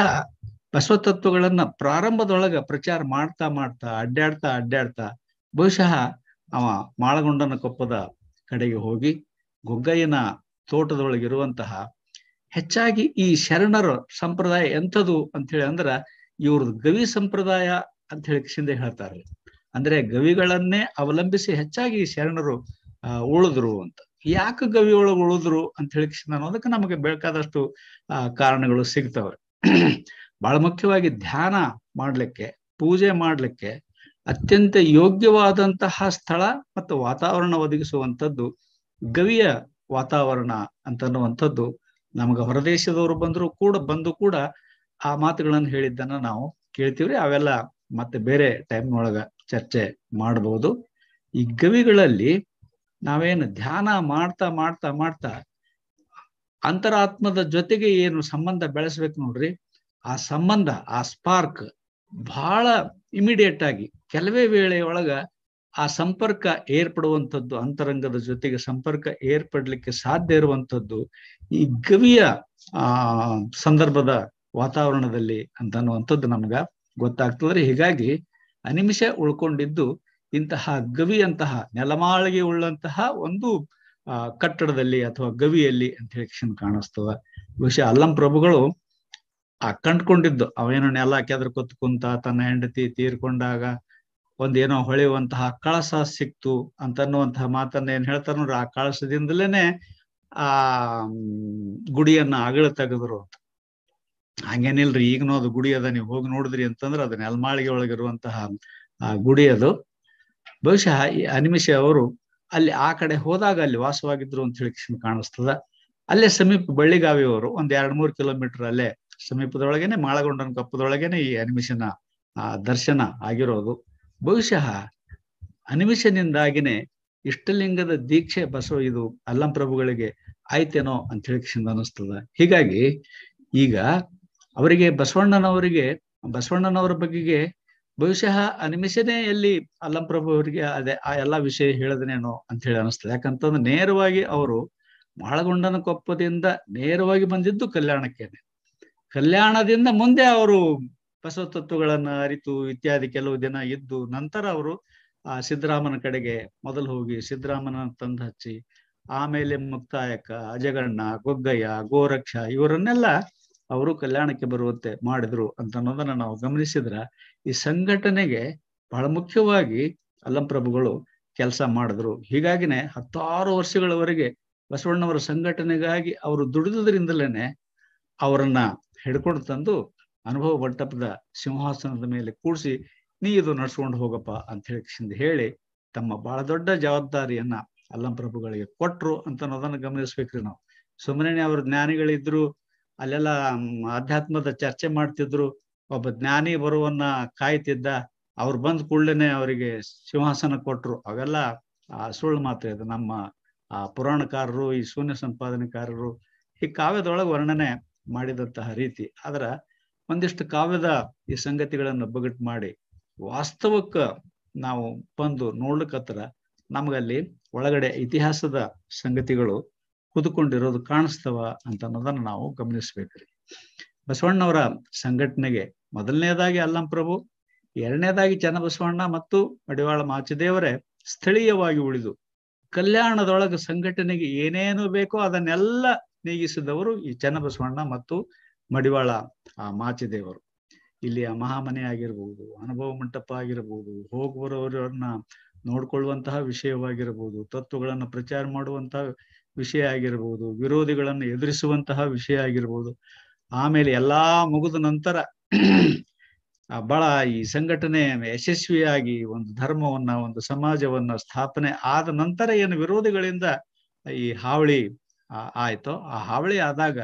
ತತ್ವಗಳನ್ನ ಪ್ರಾರಂಭದೊಳಗ ಪ್ರಚಾರ ಮಾಡ್ತಾ ಮಾಡ್ತಾ ಅಡ್ಡಾಡ್ತಾ ಅಡ್ಡಾಡ್ತಾ ಬಹುಶಃ ಅವ ಮಾಳಗೊಂಡನ ಕೊಪ್ಪದ ಕಡೆಗೆ ಹೋಗಿ ಗೊಗ್ಗಯ್ಯನ ತೋಟದೊಳಗಿರುವಂತಹ ಹೆಚ್ಚಾಗಿ ಈ ಶರಣರ ಸಂಪ್ರದಾಯ ಎಂಥದ್ದು ಅಂತ ಹೇಳಿ ಅಂದ್ರ ಇವ್ರದ್ದು ಗವಿ ಸಂಪ್ರದಾಯ ಅಂತ ಹೇಳಿ ಕಿಶಿಂದ ಹೇಳ್ತಾರೆ ಅಂದ್ರೆ ಗವಿಗಳನ್ನೇ ಅವಲಂಬಿಸಿ ಹೆಚ್ಚಾಗಿ ಈ ಶರಣರು ಉಳಿದ್ರು ಅಂತ ಯಾಕೆ ಗವಿ ಉಳಿದ್ರು ಅಂತ ಹೇಳಿ ಅನ್ನೋದಕ್ಕೆ ನಮಗೆ ಬೇಕಾದಷ್ಟು ಕಾರಣಗಳು ಸಿಗ್ತವೆ ಬಹಳ ಮುಖ್ಯವಾಗಿ ಧ್ಯಾನ ಮಾಡ್ಲಿಕ್ಕೆ ಪೂಜೆ ಮಾಡ್ಲಿಕ್ಕೆ ಅತ್ಯಂತ ಯೋಗ್ಯವಾದಂತಹ ಸ್ಥಳ ಮತ್ತು ವಾತಾವರಣ ಒದಗಿಸುವಂಥದ್ದು ಗವಿಯ ವಾತಾವರಣ ಅಂತನ್ನುವಂಥದ್ದು ನಮ್ಗೆ ಹೊರದೇಶದವರು ಬಂದ್ರು ಕೂಡ ಬಂದು ಕೂಡ ಆ ಮಾತುಗಳನ್ನು ಹೇಳಿದ್ದನ್ನ ನಾವು ಕೇಳ್ತೀವ್ರಿ ಅವೆಲ್ಲ ಮತ್ತೆ ಬೇರೆ ಟೈಮ್ ಒಳಗ ಚರ್ಚೆ ಮಾಡಬಹುದು ಈ ಗವಿಗಳಲ್ಲಿ ನಾವೇನು ಧ್ಯಾನ ಮಾಡ್ತಾ ಮಾಡ್ತಾ ಮಾಡ್ತಾ ಅಂತರಾತ್ಮದ ಜೊತೆಗೆ ಏನು ಸಂಬಂಧ ಬೆಳೆಸ್ಬೇಕು ನೋಡ್ರಿ ಆ ಸಂಬಂಧ ಆ ಸ್ಪಾರ್ಕ್ ಬಹಳ ಇಮಿಡಿಯೇಟ್ ಆಗಿ ಕೆಲವೇ ವೇಳೆಯೊಳಗ ಆ ಸಂಪರ್ಕ ಏರ್ಪಡುವಂಥದ್ದು ಅಂತರಂಗದ ಜೊತೆಗೆ ಸಂಪರ್ಕ ಏರ್ಪಡ್ಲಿಕ್ಕೆ ಸಾಧ್ಯ ಇರುವಂಥದ್ದು ಈ ಗವಿಯ ಆ ಸಂದರ್ಭದ ವಾತಾವರಣದಲ್ಲಿ ಅಂತ ಅನ್ನುವಂಥದ್ದು ನಮ್ಗ ಗೊತ್ತಾಗ್ತದ್ರೆ ಹೀಗಾಗಿ ಅನಿಮಿಷ ಉಳ್ಕೊಂಡಿದ್ದು ಇಂತಹ ಗವಿಯಂತಹ ನೆಲಮಾಳಿಗೆ ಉಳ್ಳಂತಹ ಒಂದು ಕಟ್ಟಡದಲ್ಲಿ ಅಥವಾ ಗವಿಯಲ್ಲಿ ಅಂತ ಹೇಳಿ ಕಾಣಿಸ್ತವ ಬಹುಶಃ ಅಲ್ಲಂ ಪ್ರಭುಗಳು ಆ ಕಂಡ್ಕೊಂಡಿದ್ದು ಅವೇನು ನೆಲ ಕೆದ್ರ ಕೊತ್ಕೊಂತ ತನ್ನ ಹೆಂಡತಿ ತೀರ್ಕೊಂಡಾಗ ಒಂದೇನೋ ಹೊಳೆಯುವಂತಹ ಕಳಸ ಸಿಕ್ತು ಅಂತನ್ನುವಂತಹ ಮಾತನ್ನ ಏನ್ ಹೇಳ್ತಾರ ನೋಡ್ರಿ ಆ ಕಳಸದಿಂದಲೇನೆ ಆ ಗುಡಿಯನ್ನ ಅಗಳ ತೆಗೆದ್ರು ಅಂತ ಹಂಗೇನಿಲ್ರಿ ಈಗನೂ ಅದು ಗುಡಿ ಅದ ನೀವು ಹೋಗಿ ನೋಡಿದ್ರಿ ಅಂತಂದ್ರೆ ಅದನ್ನ ನೆಲ್ಮಾಳಿಗೆ ಒಳಗಿರುವಂತಹ ಆ ಗುಡಿ ಅದು ಬಹುಶಃ ಈ ಅನಿಮಿಷ ಅವರು ಅಲ್ಲಿ ಆ ಕಡೆ ಹೋದಾಗ ಅಲ್ಲಿ ವಾಸವಾಗಿದ್ರು ಅಂತ ಹೇಳಿ ಕಾಣಿಸ್ತದ ಅಲ್ಲೇ ಸಮೀಪ ಅವರು ಒಂದ್ ಎರಡ್ ಮೂರು ಕಿಲೋಮೀಟರ್ ಅಲ್ಲೇ ಸಮೀಪದೊಳಗೇನೆ ಮಾಳಗೊಂಡನ ಕಪ್ಪದೊಳಗೇನೆ ಈ ಅನಿಮಿಷನ ಆ ದರ್ಶನ ಆಗಿರೋದು ಬಹುಶಃ ಅನಿಮಿಷನಿಂದಾಗಿನೇ ಇಷ್ಟಲಿಂಗದ ದೀಕ್ಷೆ ಬಸವ ಇದು ಅಲ್ಲಂ ಪ್ರಭುಗಳಿಗೆ ಆಯ್ತೇನೋ ಅಂತ ಹೇಳಿ ಅನಿಸ್ತದ ಹೀಗಾಗಿ ಈಗ ಅವರಿಗೆ ಬಸವಣ್ಣನವರಿಗೆ ಬಸವಣ್ಣನವರ ಬಗ್ಗೆ ಬಹುಶಃ ಅನಿಮಿಷನೇ ಎಲ್ಲಿ ಅಲ್ಲಂ ಪ್ರಭು ಅವರಿಗೆ ಅದೇ ಆ ಎಲ್ಲಾ ವಿಷಯ ಹೇಳದನೇನೋ ಅಂತ ಹೇಳಿ ಅನಿಸ್ತದೆ ಯಾಕಂತಂದ್ರೆ ನೇರವಾಗಿ ಅವರು ಮಾಳಗೊಂಡನ ಕೊಪ್ಪದಿಂದ ನೇರವಾಗಿ ಬಂದಿದ್ದು ಕಲ್ಯಾಣಕ್ಕೇನೆ ಕಲ್ಯಾಣದಿಂದ ಮುಂದೆ ಅವರು ಬಸವ ತತ್ವಗಳನ್ನ ಅರಿತು ಇತ್ಯಾದಿ ಕೆಲವು ದಿನ ಇದ್ದು ನಂತರ ಅವರು ಆ ಸಿದ್ದರಾಮನ ಕಡೆಗೆ ಮೊದಲು ಹೋಗಿ ಸಿದ್ದರಾಮನ ತಂದು ಹಚ್ಚಿ ಆಮೇಲೆ ಮುಕ್ತಾಯಕ ಅಜಗಣ್ಣ ಗೊಗ್ಗಯ್ಯ ಗೋರಕ್ಷ ಇವರನ್ನೆಲ್ಲ ಅವರು ಕಲ್ಯಾಣಕ್ಕೆ ಬರುವಂತೆ ಮಾಡಿದ್ರು ಅಂತ ಅನ್ನೋದನ್ನ ನಾವು ಗಮನಿಸಿದ್ರ ಈ ಸಂಘಟನೆಗೆ ಬಹಳ ಮುಖ್ಯವಾಗಿ ಅಲ್ಲಂಪ್ರಭುಗಳು ಕೆಲಸ ಮಾಡಿದ್ರು ಹೀಗಾಗಿನೇ ಹತ್ತಾರು ವರ್ಷಗಳವರೆಗೆ ಬಸವಣ್ಣವರ ಸಂಘಟನೆಗಾಗಿ ಅವರು ದುಡಿದುದರಿಂದಲೇನೆ ಅವರನ್ನ ಹಿಡ್ಕೊಂಡು ತಂದು ಅನುಭವ ಮಂಟಪದ ಸಿಂಹಾಸನದ ಮೇಲೆ ಕೂಡಿಸಿ ನೀ ಇದು ನಡ್ಸ್ಕೊಂಡು ಹೋಗಪ್ಪ ಅಂತ ಹೇಳಿ ಹೇಳಿ ತಮ್ಮ ಬಹಳ ದೊಡ್ಡ ಜವಾಬ್ದಾರಿಯನ್ನ ಅಲ್ಲಂ ಪ್ರಭುಗಳಿಗೆ ಕೊಟ್ರು ಅಂತ ಅನ್ನೋದನ್ನ ಗಮನಿಸ್ಬೇಕ್ರಿ ನಾವು ಸುಮ್ಮನೆ ಅವರು ಜ್ಞಾನಿಗಳಿದ್ರು ಅಲ್ಲೆಲ್ಲ ಆಧ್ಯಾತ್ಮದ ಚರ್ಚೆ ಮಾಡ್ತಿದ್ರು ಒಬ್ಬ ಜ್ಞಾನಿ ಬರುವನ್ನ ಕಾಯ್ತಿದ್ದ ಅವ್ರು ಬಂದ್ ಕೂಡಲೇ ಅವರಿಗೆ ಸಿಂಹಾಸನ ಕೊಟ್ರು ಅವೆಲ್ಲ ಸುಳ್ಳು ಮಾತ್ರ ಇದು ನಮ್ಮ ಆ ಪುರಾಣಕಾರರು ಈ ಶೂನ್ಯ ಸಂಪಾದನೆಕಾರರು ಈ ಕಾವ್ಯದೊಳಗೆ ವರ್ಣನೆ ಮಾಡಿದಂತಹ ರೀತಿ ಆದ್ರ ಒಂದಿಷ್ಟು ಕಾವ್ಯದ ಈ ಸಂಗತಿಗಳನ್ನ ಬಗಟ್ ಮಾಡಿ ವಾಸ್ತವಕ್ಕ ನಾವು ಬಂದು ನೋಡ್ಲಿಕ್ಕತ್ರ ನಮಗಲ್ಲಿ ಒಳಗಡೆ ಇತಿಹಾಸದ ಸಂಗತಿಗಳು ಕುದುಕೊಂಡಿರೋದು ಕಾಣಿಸ್ತವ ಅಂತ ಅನ್ನೋದನ್ನ ನಾವು ಗಮನಿಸ್ಬೇಕ್ರಿ ಬಸವಣ್ಣವರ ಸಂಘಟನೆಗೆ ಮೊದಲನೇದಾಗಿ ಅಲ್ಲಂ ಪ್ರಭು ಎರಡನೇದಾಗಿ ಚನ್ನಬಸವಣ್ಣ ಮತ್ತು ಮಡಿವಾಳ ಮಾಚದೇವರೇ ಸ್ಥಳೀಯವಾಗಿ ಉಳಿದು ಕಲ್ಯಾಣದೊಳಗ ಸಂಘಟನೆಗೆ ಏನೇನು ಬೇಕೋ ಅದನ್ನೆಲ್ಲ ನೀಗಿಸಿದವರು ಈ ಚನ್ನಬಸವಣ್ಣ ಮತ್ತು ಮಡಿವಾಳ ಆ ಮಾಚಿದೇವರು ಆ ಮಹಾಮನೆ ಆಗಿರಬಹುದು ಅನುಭವ ಮಂಟಪ ಆಗಿರಬಹುದು ಹೋಗಿ ನೋಡ್ಕೊಳ್ಳುವಂತಹ ವಿಷಯವಾಗಿರಬಹುದು ತತ್ವಗಳನ್ನು ಪ್ರಚಾರ ಮಾಡುವಂತಹ ವಿಷಯ ಆಗಿರಬಹುದು ವಿರೋಧಿಗಳನ್ನು ಎದುರಿಸುವಂತಹ ವಿಷಯ ಆಗಿರ್ಬೋದು ಆಮೇಲೆ ಎಲ್ಲಾ ಮುಗಿದ ನಂತರ ಬಹಳ ಈ ಸಂಘಟನೆ ಯಶಸ್ವಿಯಾಗಿ ಒಂದು ಧರ್ಮವನ್ನ ಒಂದು ಸಮಾಜವನ್ನ ಸ್ಥಾಪನೆ ಆದ ನಂತರ ಏನು ವಿರೋಧಿಗಳಿಂದ ಈ ಹಾವಳಿ ಆಯ್ತೋ ಆ ಹಾವಳಿ ಆದಾಗ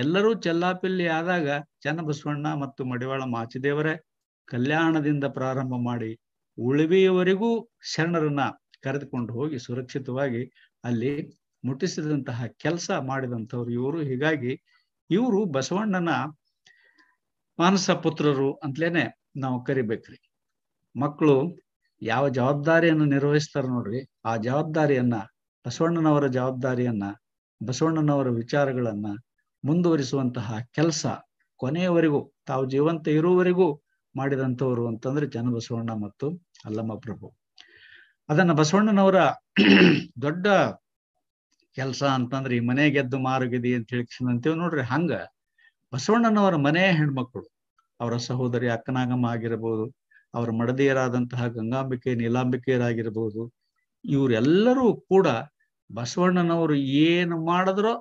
ಎಲ್ಲರೂ ಚೆಲ್ಲಾಪಿಲ್ಲಿ ಆದಾಗ ಚನ್ನಬಸವಣ್ಣ ಮತ್ತು ಮಡಿವಾಳ ಮಾಚಿದೇವರೇ ಕಲ್ಯಾಣದಿಂದ ಪ್ರಾರಂಭ ಮಾಡಿ ಉಳಿವಿಯವರೆಗೂ ಶರಣರನ್ನ ಕರೆದುಕೊಂಡು ಹೋಗಿ ಸುರಕ್ಷಿತವಾಗಿ ಅಲ್ಲಿ ಮುಟ್ಟಿಸಿದಂತಹ ಕೆಲಸ ಮಾಡಿದಂಥವ್ರು ಇವರು ಹೀಗಾಗಿ ಇವರು ಬಸವಣ್ಣನ ಮಾನಸ ಪುತ್ರರು ಅಂತಲೇನೆ ನಾವು ಕರಿಬೇಕ್ರಿ ಮಕ್ಕಳು ಯಾವ ಜವಾಬ್ದಾರಿಯನ್ನು ನಿರ್ವಹಿಸ್ತಾರ ನೋಡ್ರಿ ಆ ಜವಾಬ್ದಾರಿಯನ್ನ ಬಸವಣ್ಣನವರ ಜವಾಬ್ದಾರಿಯನ್ನ ಬಸವಣ್ಣನವರ ವಿಚಾರಗಳನ್ನ ಮುಂದುವರಿಸುವಂತಹ ಕೆಲಸ ಕೊನೆಯವರೆಗೂ ತಾವು ಜೀವಂತ ಇರುವವರೆಗೂ ಮಾಡಿದಂಥವರು ಅಂತಂದ್ರೆ ಜನಬಸವಣ್ಣ ಮತ್ತು ಅಲ್ಲಮ್ಮ ಪ್ರಭು ಅದನ್ನ ಬಸವಣ್ಣನವರ ದೊಡ್ಡ ಕೆಲಸ ಅಂತಂದ್ರೆ ಈ ಮನೆ ಗೆದ್ದು ಮಾರುಗಿದಿ ಅಂತ ಹೇಳಿ ನೋಡ್ರಿ ಹಂಗ ಬಸವಣ್ಣನವರ ಮನೆ ಹೆಣ್ಮಕ್ಳು ಅವರ ಸಹೋದರಿ ಅಕ್ಕನಾಗಮ್ಮ ಆಗಿರಬಹುದು ಅವರ ಮಡದಿಯರಾದಂತಹ ಗಂಗಾಂಬಿಕೆ ನೀಲಾಂಬಿಕೆಯರಾಗಿರ್ಬೋದು ಇವರೆಲ್ಲರೂ ಕೂಡ ಬಸವಣ್ಣನವರು ಏನು ಮಾಡಿದ್ರೋ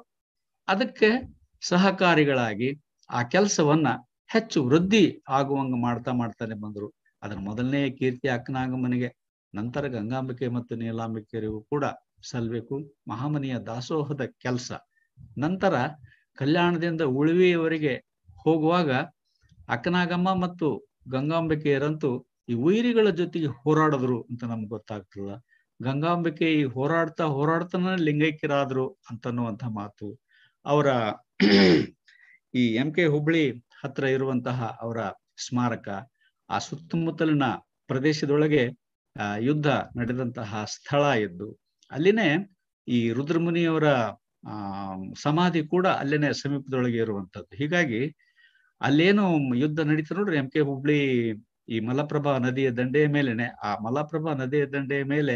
ಅದಕ್ಕೆ ಸಹಕಾರಿಗಳಾಗಿ ಆ ಕೆಲಸವನ್ನ ಹೆಚ್ಚು ವೃದ್ಧಿ ಆಗುವಂಗ ಮಾಡ್ತಾ ಮಾಡ್ತಾನೆ ಬಂದರು ಅದ್ರ ಮೊದಲನೇ ಕೀರ್ತಿ ಅಕ್ಕನಾಗಮ್ಮನಿಗೆ ನಂತರ ಗಂಗಾಂಬಿಕೆ ಮತ್ತು ನೀಲಾಂಬಿಕೆಯರಿಗೂ ಕೂಡ ಸಲ್ಲಬೇಕು ಮಹಾಮನಿಯ ದಾಸೋಹದ ಕೆಲಸ ನಂತರ ಕಲ್ಯಾಣದಿಂದ ಉಳಿವಿಯವರಿಗೆ ಹೋಗುವಾಗ ಅಕ್ಕನಾಗಮ್ಮ ಮತ್ತು ಗಂಗಾಂಬಿಕೆಯರಂತೂ ಈ ಉಯಿರಿಗಳ ಜೊತೆಗೆ ಹೋರಾಡಿದ್ರು ಅಂತ ನಮ್ಗೆ ಗೊತ್ತಾಗ್ತಿಲ್ಲ ಗಂಗಾಂಬಿಕೆ ಈ ಹೋರಾಡ್ತಾ ಹೋರಾಡ್ತಾನೆ ಲಿಂಗೈಕ್ಯರಾದ್ರು ಅಂತನ್ನುವಂಥ ಮಾತು ಅವರ ಈ ಎಂ ಕೆ ಹುಬ್ಳಿ ಹತ್ರ ಇರುವಂತಹ ಅವರ ಸ್ಮಾರಕ ಆ ಸುತ್ತಮುತ್ತಲಿನ ಪ್ರದೇಶದೊಳಗೆ ಯುದ್ಧ ನಡೆದಂತಹ ಸ್ಥಳ ಇದ್ದು ಅಲ್ಲಿನೇ ಈ ರುದ್ರಮುನಿಯವರ ಆ ಸಮಾಧಿ ಕೂಡ ಅಲ್ಲಿನೆ ಸಮೀಪದೊಳಗೆ ಇರುವಂತದ್ದು ಹೀಗಾಗಿ ಅಲ್ಲೇನು ಯುದ್ಧ ನಡೀತು ನೋಡ್ರಿ ಎಂ ಕೆ ಹುಬ್ಳಿ ಈ ಮಲಪ್ರಭಾ ನದಿಯ ದಂಡೆಯ ಮೇಲೆನೆ ಆ ಮಲಪ್ರಭಾ ನದಿಯ ದಂಡೆಯ ಮೇಲೆ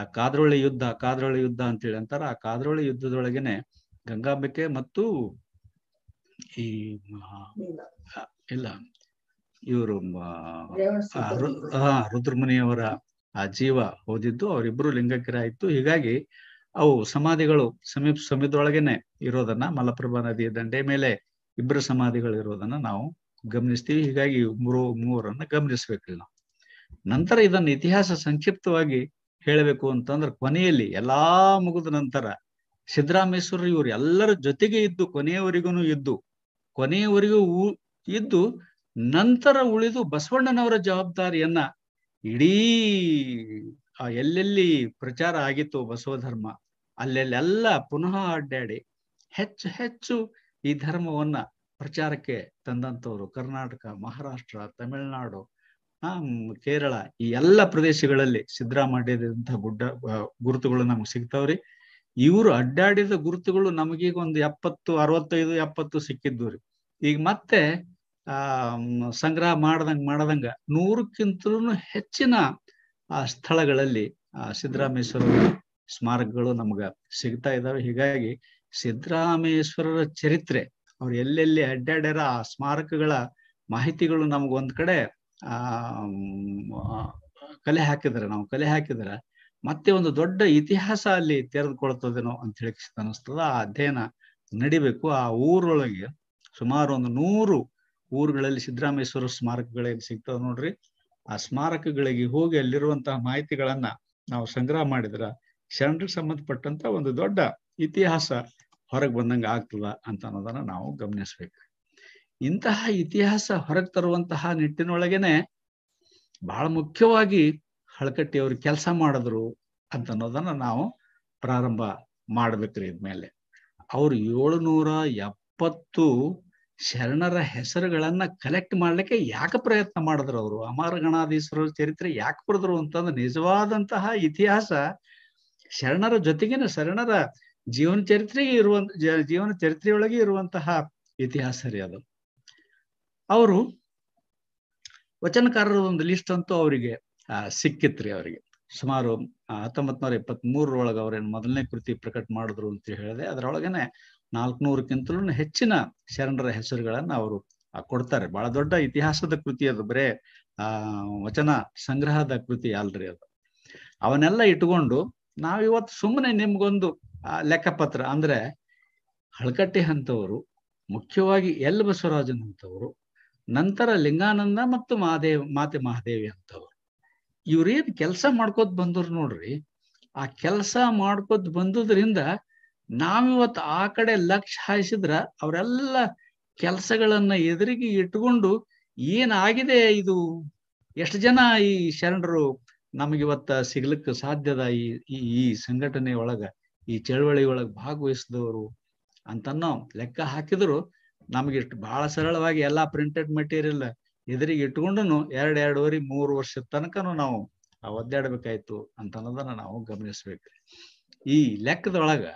ಆ ಕಾದ್ರೋಳಿ ಯುದ್ಧ ಕಾದ್ರೋಳಿ ಯುದ್ಧ ಅಂತೇಳಿ ಅಂತಾರ ಆ ಕಾದ್ರೋಳಿ ಯುದ್ಧದೊಳಗೇನೆ ಗಂಗಾಂಬಿಕೆ ಮತ್ತು ಈ ಇಲ್ಲ ಇವರು ರುದ್ರಮುನಿಯವರ ಆ ಜೀವ ಓದಿದ್ದು ಅವರಿಬ್ರು ಲಿಂಗಕಿರಾಯಿತು ಹೀಗಾಗಿ ಅವು ಸಮಾಧಿಗಳು ಸಮೀಪ ಸಮೀಪದೊಳಗೇನೆ ಇರೋದನ್ನ ಮಲಪ್ರಭಾ ನದಿಯ ದಂಡೆ ಮೇಲೆ ಇಬ್ಬರು ಸಮಾಧಿಗಳು ಇರೋದನ್ನ ನಾವು ಗಮನಿಸ್ತೀವಿ ಹೀಗಾಗಿ ಮೂರು ಮೂವರನ್ನ ಗಮನಿಸ್ಬೇಕಿಲ್ಲ ನಾವು ನಂತರ ಇದನ್ನ ಇತಿಹಾಸ ಸಂಕ್ಷಿಪ್ತವಾಗಿ ಹೇಳಬೇಕು ಅಂತಂದ್ರೆ ಕೊನೆಯಲ್ಲಿ ಎಲ್ಲಾ ಮುಗಿದ ನಂತರ ಸಿದ್ದರಾಮೇಶ್ವರರು ಇವರು ಎಲ್ಲರ ಜೊತೆಗೆ ಇದ್ದು ಕೊನೆಯವರೆಗೂ ಇದ್ದು ಕೊನೆಯವರೆಗೂ ಇದ್ದು ನಂತರ ಉಳಿದು ಬಸವಣ್ಣನವರ ಜವಾಬ್ದಾರಿಯನ್ನ ಇಡೀ ಆ ಎಲ್ಲೆಲ್ಲಿ ಪ್ರಚಾರ ಆಗಿತ್ತು ಬಸವಧರ್ಮ ಧರ್ಮ ಅಲ್ಲೆಲ್ಲೆಲ್ಲ ಪುನಃ ಅಡ್ಡಾಡಿ ಹೆಚ್ಚು ಹೆಚ್ಚು ಈ ಧರ್ಮವನ್ನ ಪ್ರಚಾರಕ್ಕೆ ತಂದಂಥವ್ರು ಕರ್ನಾಟಕ ಮಹಾರಾಷ್ಟ್ರ ತಮಿಳುನಾಡು ಕೇರಳ ಈ ಎಲ್ಲ ಪ್ರದೇಶಗಳಲ್ಲಿ ಸಿದ್ದರಾಮಯ್ಯದಂತಹ ಗುಡ್ಡ ಗುರುತುಗಳು ನಮ್ಗೆ ಸಿಗ್ತಾವ್ರಿ ಇವರು ಅಡ್ಡಾಡಿದ ಗುರುತುಗಳು ನಮಗೀಗ ಒಂದು ಎಪ್ಪತ್ತು ಅರವತ್ತೈದು ಎಪ್ಪತ್ತು ಸಿಕ್ಕಿದ್ದು ರೀ ಈಗ ಮತ್ತೆ ಆ ಸಂಗ್ರಹ ಮಾಡ್ದಂಗ್ ಮಾಡ್ದಂಗ ನೂರಕ್ಕಿಂತಲೂ ಹೆಚ್ಚಿನ ಆ ಸ್ಥಳಗಳಲ್ಲಿ ಆ ಸಿದ್ದರಾಮೇಶ್ವರ ಸ್ಮಾರಕಗಳು ನಮ್ಗ ಸಿಗ್ತಾ ಇದಾವೆ ಹೀಗಾಗಿ ಸಿದ್ದರಾಮೇಶ್ವರರ ಚರಿತ್ರೆ ಅವ್ರು ಎಲ್ಲೆಲ್ಲಿ ಅಡ್ಡಾಡ್ಯಾರ ಆ ಸ್ಮಾರಕಗಳ ಮಾಹಿತಿಗಳು ನಮ್ಗೊಂದ್ ಕಡೆ ಆ ಕಲೆ ಹಾಕಿದ್ರೆ ನಾವು ಕಲೆ ಹಾಕಿದ್ರೆ ಮತ್ತೆ ಒಂದು ದೊಡ್ಡ ಇತಿಹಾಸ ಅಲ್ಲಿ ತೆರೆದುಕೊಳ್ತದೇನೋ ಅಂತ ಹೇಳಿ ಅನಿಸ್ತದ ಆ ಅಧ್ಯಯನ ನಡಿಬೇಕು ಆ ಊರೊಳಗೆ ಸುಮಾರು ಒಂದು ನೂರು ಊರುಗಳಲ್ಲಿ ಸಿದ್ದರಾಮೇಶ್ವರ ಸ್ಮಾರಕಗಳೇನು ಸಿಗ್ತಾವ ನೋಡ್ರಿ ಆ ಸ್ಮಾರಕಗಳಿಗೆ ಹೋಗಿ ಅಲ್ಲಿರುವಂತಹ ಮಾಹಿತಿಗಳನ್ನ ನಾವು ಸಂಗ್ರಹ ಮಾಡಿದ್ರ ಶರಣರಿಗೆ ಸಂಬಂಧಪಟ್ಟಂತ ಒಂದು ದೊಡ್ಡ ಇತಿಹಾಸ ಹೊರಗೆ ಬಂದಂಗೆ ಆಗ್ತದ ಅಂತ ಅನ್ನೋದನ್ನ ನಾವು ಗಮನಿಸ್ಬೇಕು ಇಂತಹ ಇತಿಹಾಸ ಹೊರಗೆ ತರುವಂತಹ ನಿಟ್ಟಿನೊಳಗೇನೆ ಬಹಳ ಮುಖ್ಯವಾಗಿ ಹಳಕಟ್ಟಿ ಅವ್ರು ಕೆಲಸ ಮಾಡಿದ್ರು ಅಂತ ಅನ್ನೋದನ್ನ ನಾವು ಪ್ರಾರಂಭ ಮಾಡ್ಬೇಕ್ರಿ ಇದ್ಮೇಲೆ ಅವ್ರು ಏಳುನೂರ ಎಪ್ಪತ್ತು ಶರಣರ ಹೆಸರುಗಳನ್ನ ಕಲೆಕ್ಟ್ ಮಾಡ್ಲಿಕ್ಕೆ ಯಾಕೆ ಪ್ರಯತ್ನ ಮಾಡಿದ್ರು ಅವರು ಗಣಾಧೀಶ್ವರ ಚರಿತ್ರೆ ಯಾಕೆ ಬರೆದ್ರು ಅಂತಂದ್ರೆ ನಿಜವಾದಂತಹ ಇತಿಹಾಸ ಶರಣರ ಜೊತೆಗಿನ ಶರಣರ ಜೀವನ ಚರಿತ್ರೆಗೆ ಇರುವಂತ ಜೀವನ ಚರಿತ್ರೆಯೊಳಗೆ ಇರುವಂತಹ ಇತಿಹಾಸ ರೀ ಅದು ಅವರು ವಚನಕಾರರ ಒಂದು ಲಿಸ್ಟ್ ಅಂತೂ ಅವರಿಗೆ ಸಿಕ್ಕಿತ್ರಿ ಅವರಿಗೆ ಸುಮಾರು ಹತ್ತೊಂಬತ್ ನೂರ ಇಪ್ಪತ್ತ್ ಮೂರರೊಳಗೆ ಅವ್ರೇನು ಮೊದಲನೇ ಕೃತಿ ಪ್ರಕಟ ಮಾಡಿದ್ರು ಅಂತ ಹೇಳಿದೆ ಅದ್ರೊಳಗನೆ ನಾಲ್ಕುನೂರಕ್ಕಿಂತಲೂ ಹೆಚ್ಚಿನ ಶರಣರ ಹೆಸರುಗಳನ್ನ ಅವರು ಕೊಡ್ತಾರೆ ಬಹಳ ದೊಡ್ಡ ಇತಿಹಾಸದ ಕೃತಿ ಅದು ಬರೇ ಆ ವಚನ ಸಂಗ್ರಹದ ಕೃತಿ ಅಲ್ರಿ ಅದು ಅವನ್ನೆಲ್ಲ ಇಟ್ಕೊಂಡು ನಾವಿವತ್ತು ಸುಮ್ಮನೆ ನಿಮ್ಗೊಂದು ಲೆಕ್ಕಪತ್ರ ಅಂದ್ರೆ ಹಳಕಟ್ಟಿ ಹಂತವರು ಮುಖ್ಯವಾಗಿ ಎಲ್ ಬಸವರಾಜನ್ ಹಂತವರು ನಂತರ ಲಿಂಗಾನಂದ ಮತ್ತು ಮಹಾದೇವ್ ಮಾತೆ ಮಹಾದೇವಿ ಅಂತವರು ಇವ್ರೇನ್ ಕೆಲಸ ಮಾಡ್ಕೋತ್ ಬಂದ್ರು ನೋಡ್ರಿ ಆ ಕೆಲಸ ಮಾಡ್ಕೋತ್ ಬಂದುದ್ರಿಂದ ನಾವಿವತ್ ಆ ಕಡೆ ಲಕ್ಷ ಹಾಯಿಸಿದ್ರ ಅವರೆಲ್ಲ ಕೆಲಸಗಳನ್ನ ಎದುರಿಗೆ ಇಟ್ಕೊಂಡು ಏನಾಗಿದೆ ಇದು ಎಷ್ಟು ಜನ ಈ ಶರಣರು ನಮಗಿವತ್ತ ಸಿಗ್ಲಿಕ್ಕೆ ಸಾಧ್ಯದ ಈ ಈ ಸಂಘಟನೆ ಒಳಗ ಈ ಚಳವಳಿ ಒಳಗೆ ಭಾಗವಹಿಸಿದವರು ಅಂತನೋ ಲೆಕ್ಕ ಹಾಕಿದ್ರು ನಮ್ಗೆ ಇಷ್ಟು ಬಹಳ ಸರಳವಾಗಿ ಎಲ್ಲಾ ಪ್ರಿಂಟೆಡ್ ಮೆಟೀರಿಯಲ್ ಎದುರಿಗೆ ಇಟ್ಕೊಂಡು ಎರಡ್ ಎರಡೂವರೆ ಮೂರು ವರ್ಷದ ತನಕನು ನಾವು ಆ ಒದ್ದಾಡ್ಬೇಕಾಯ್ತು ಅಂತ ನಾವು ಗಮನಿಸ್ಬೇಕು ಈ ಲೆಕ್ಕದೊಳಗ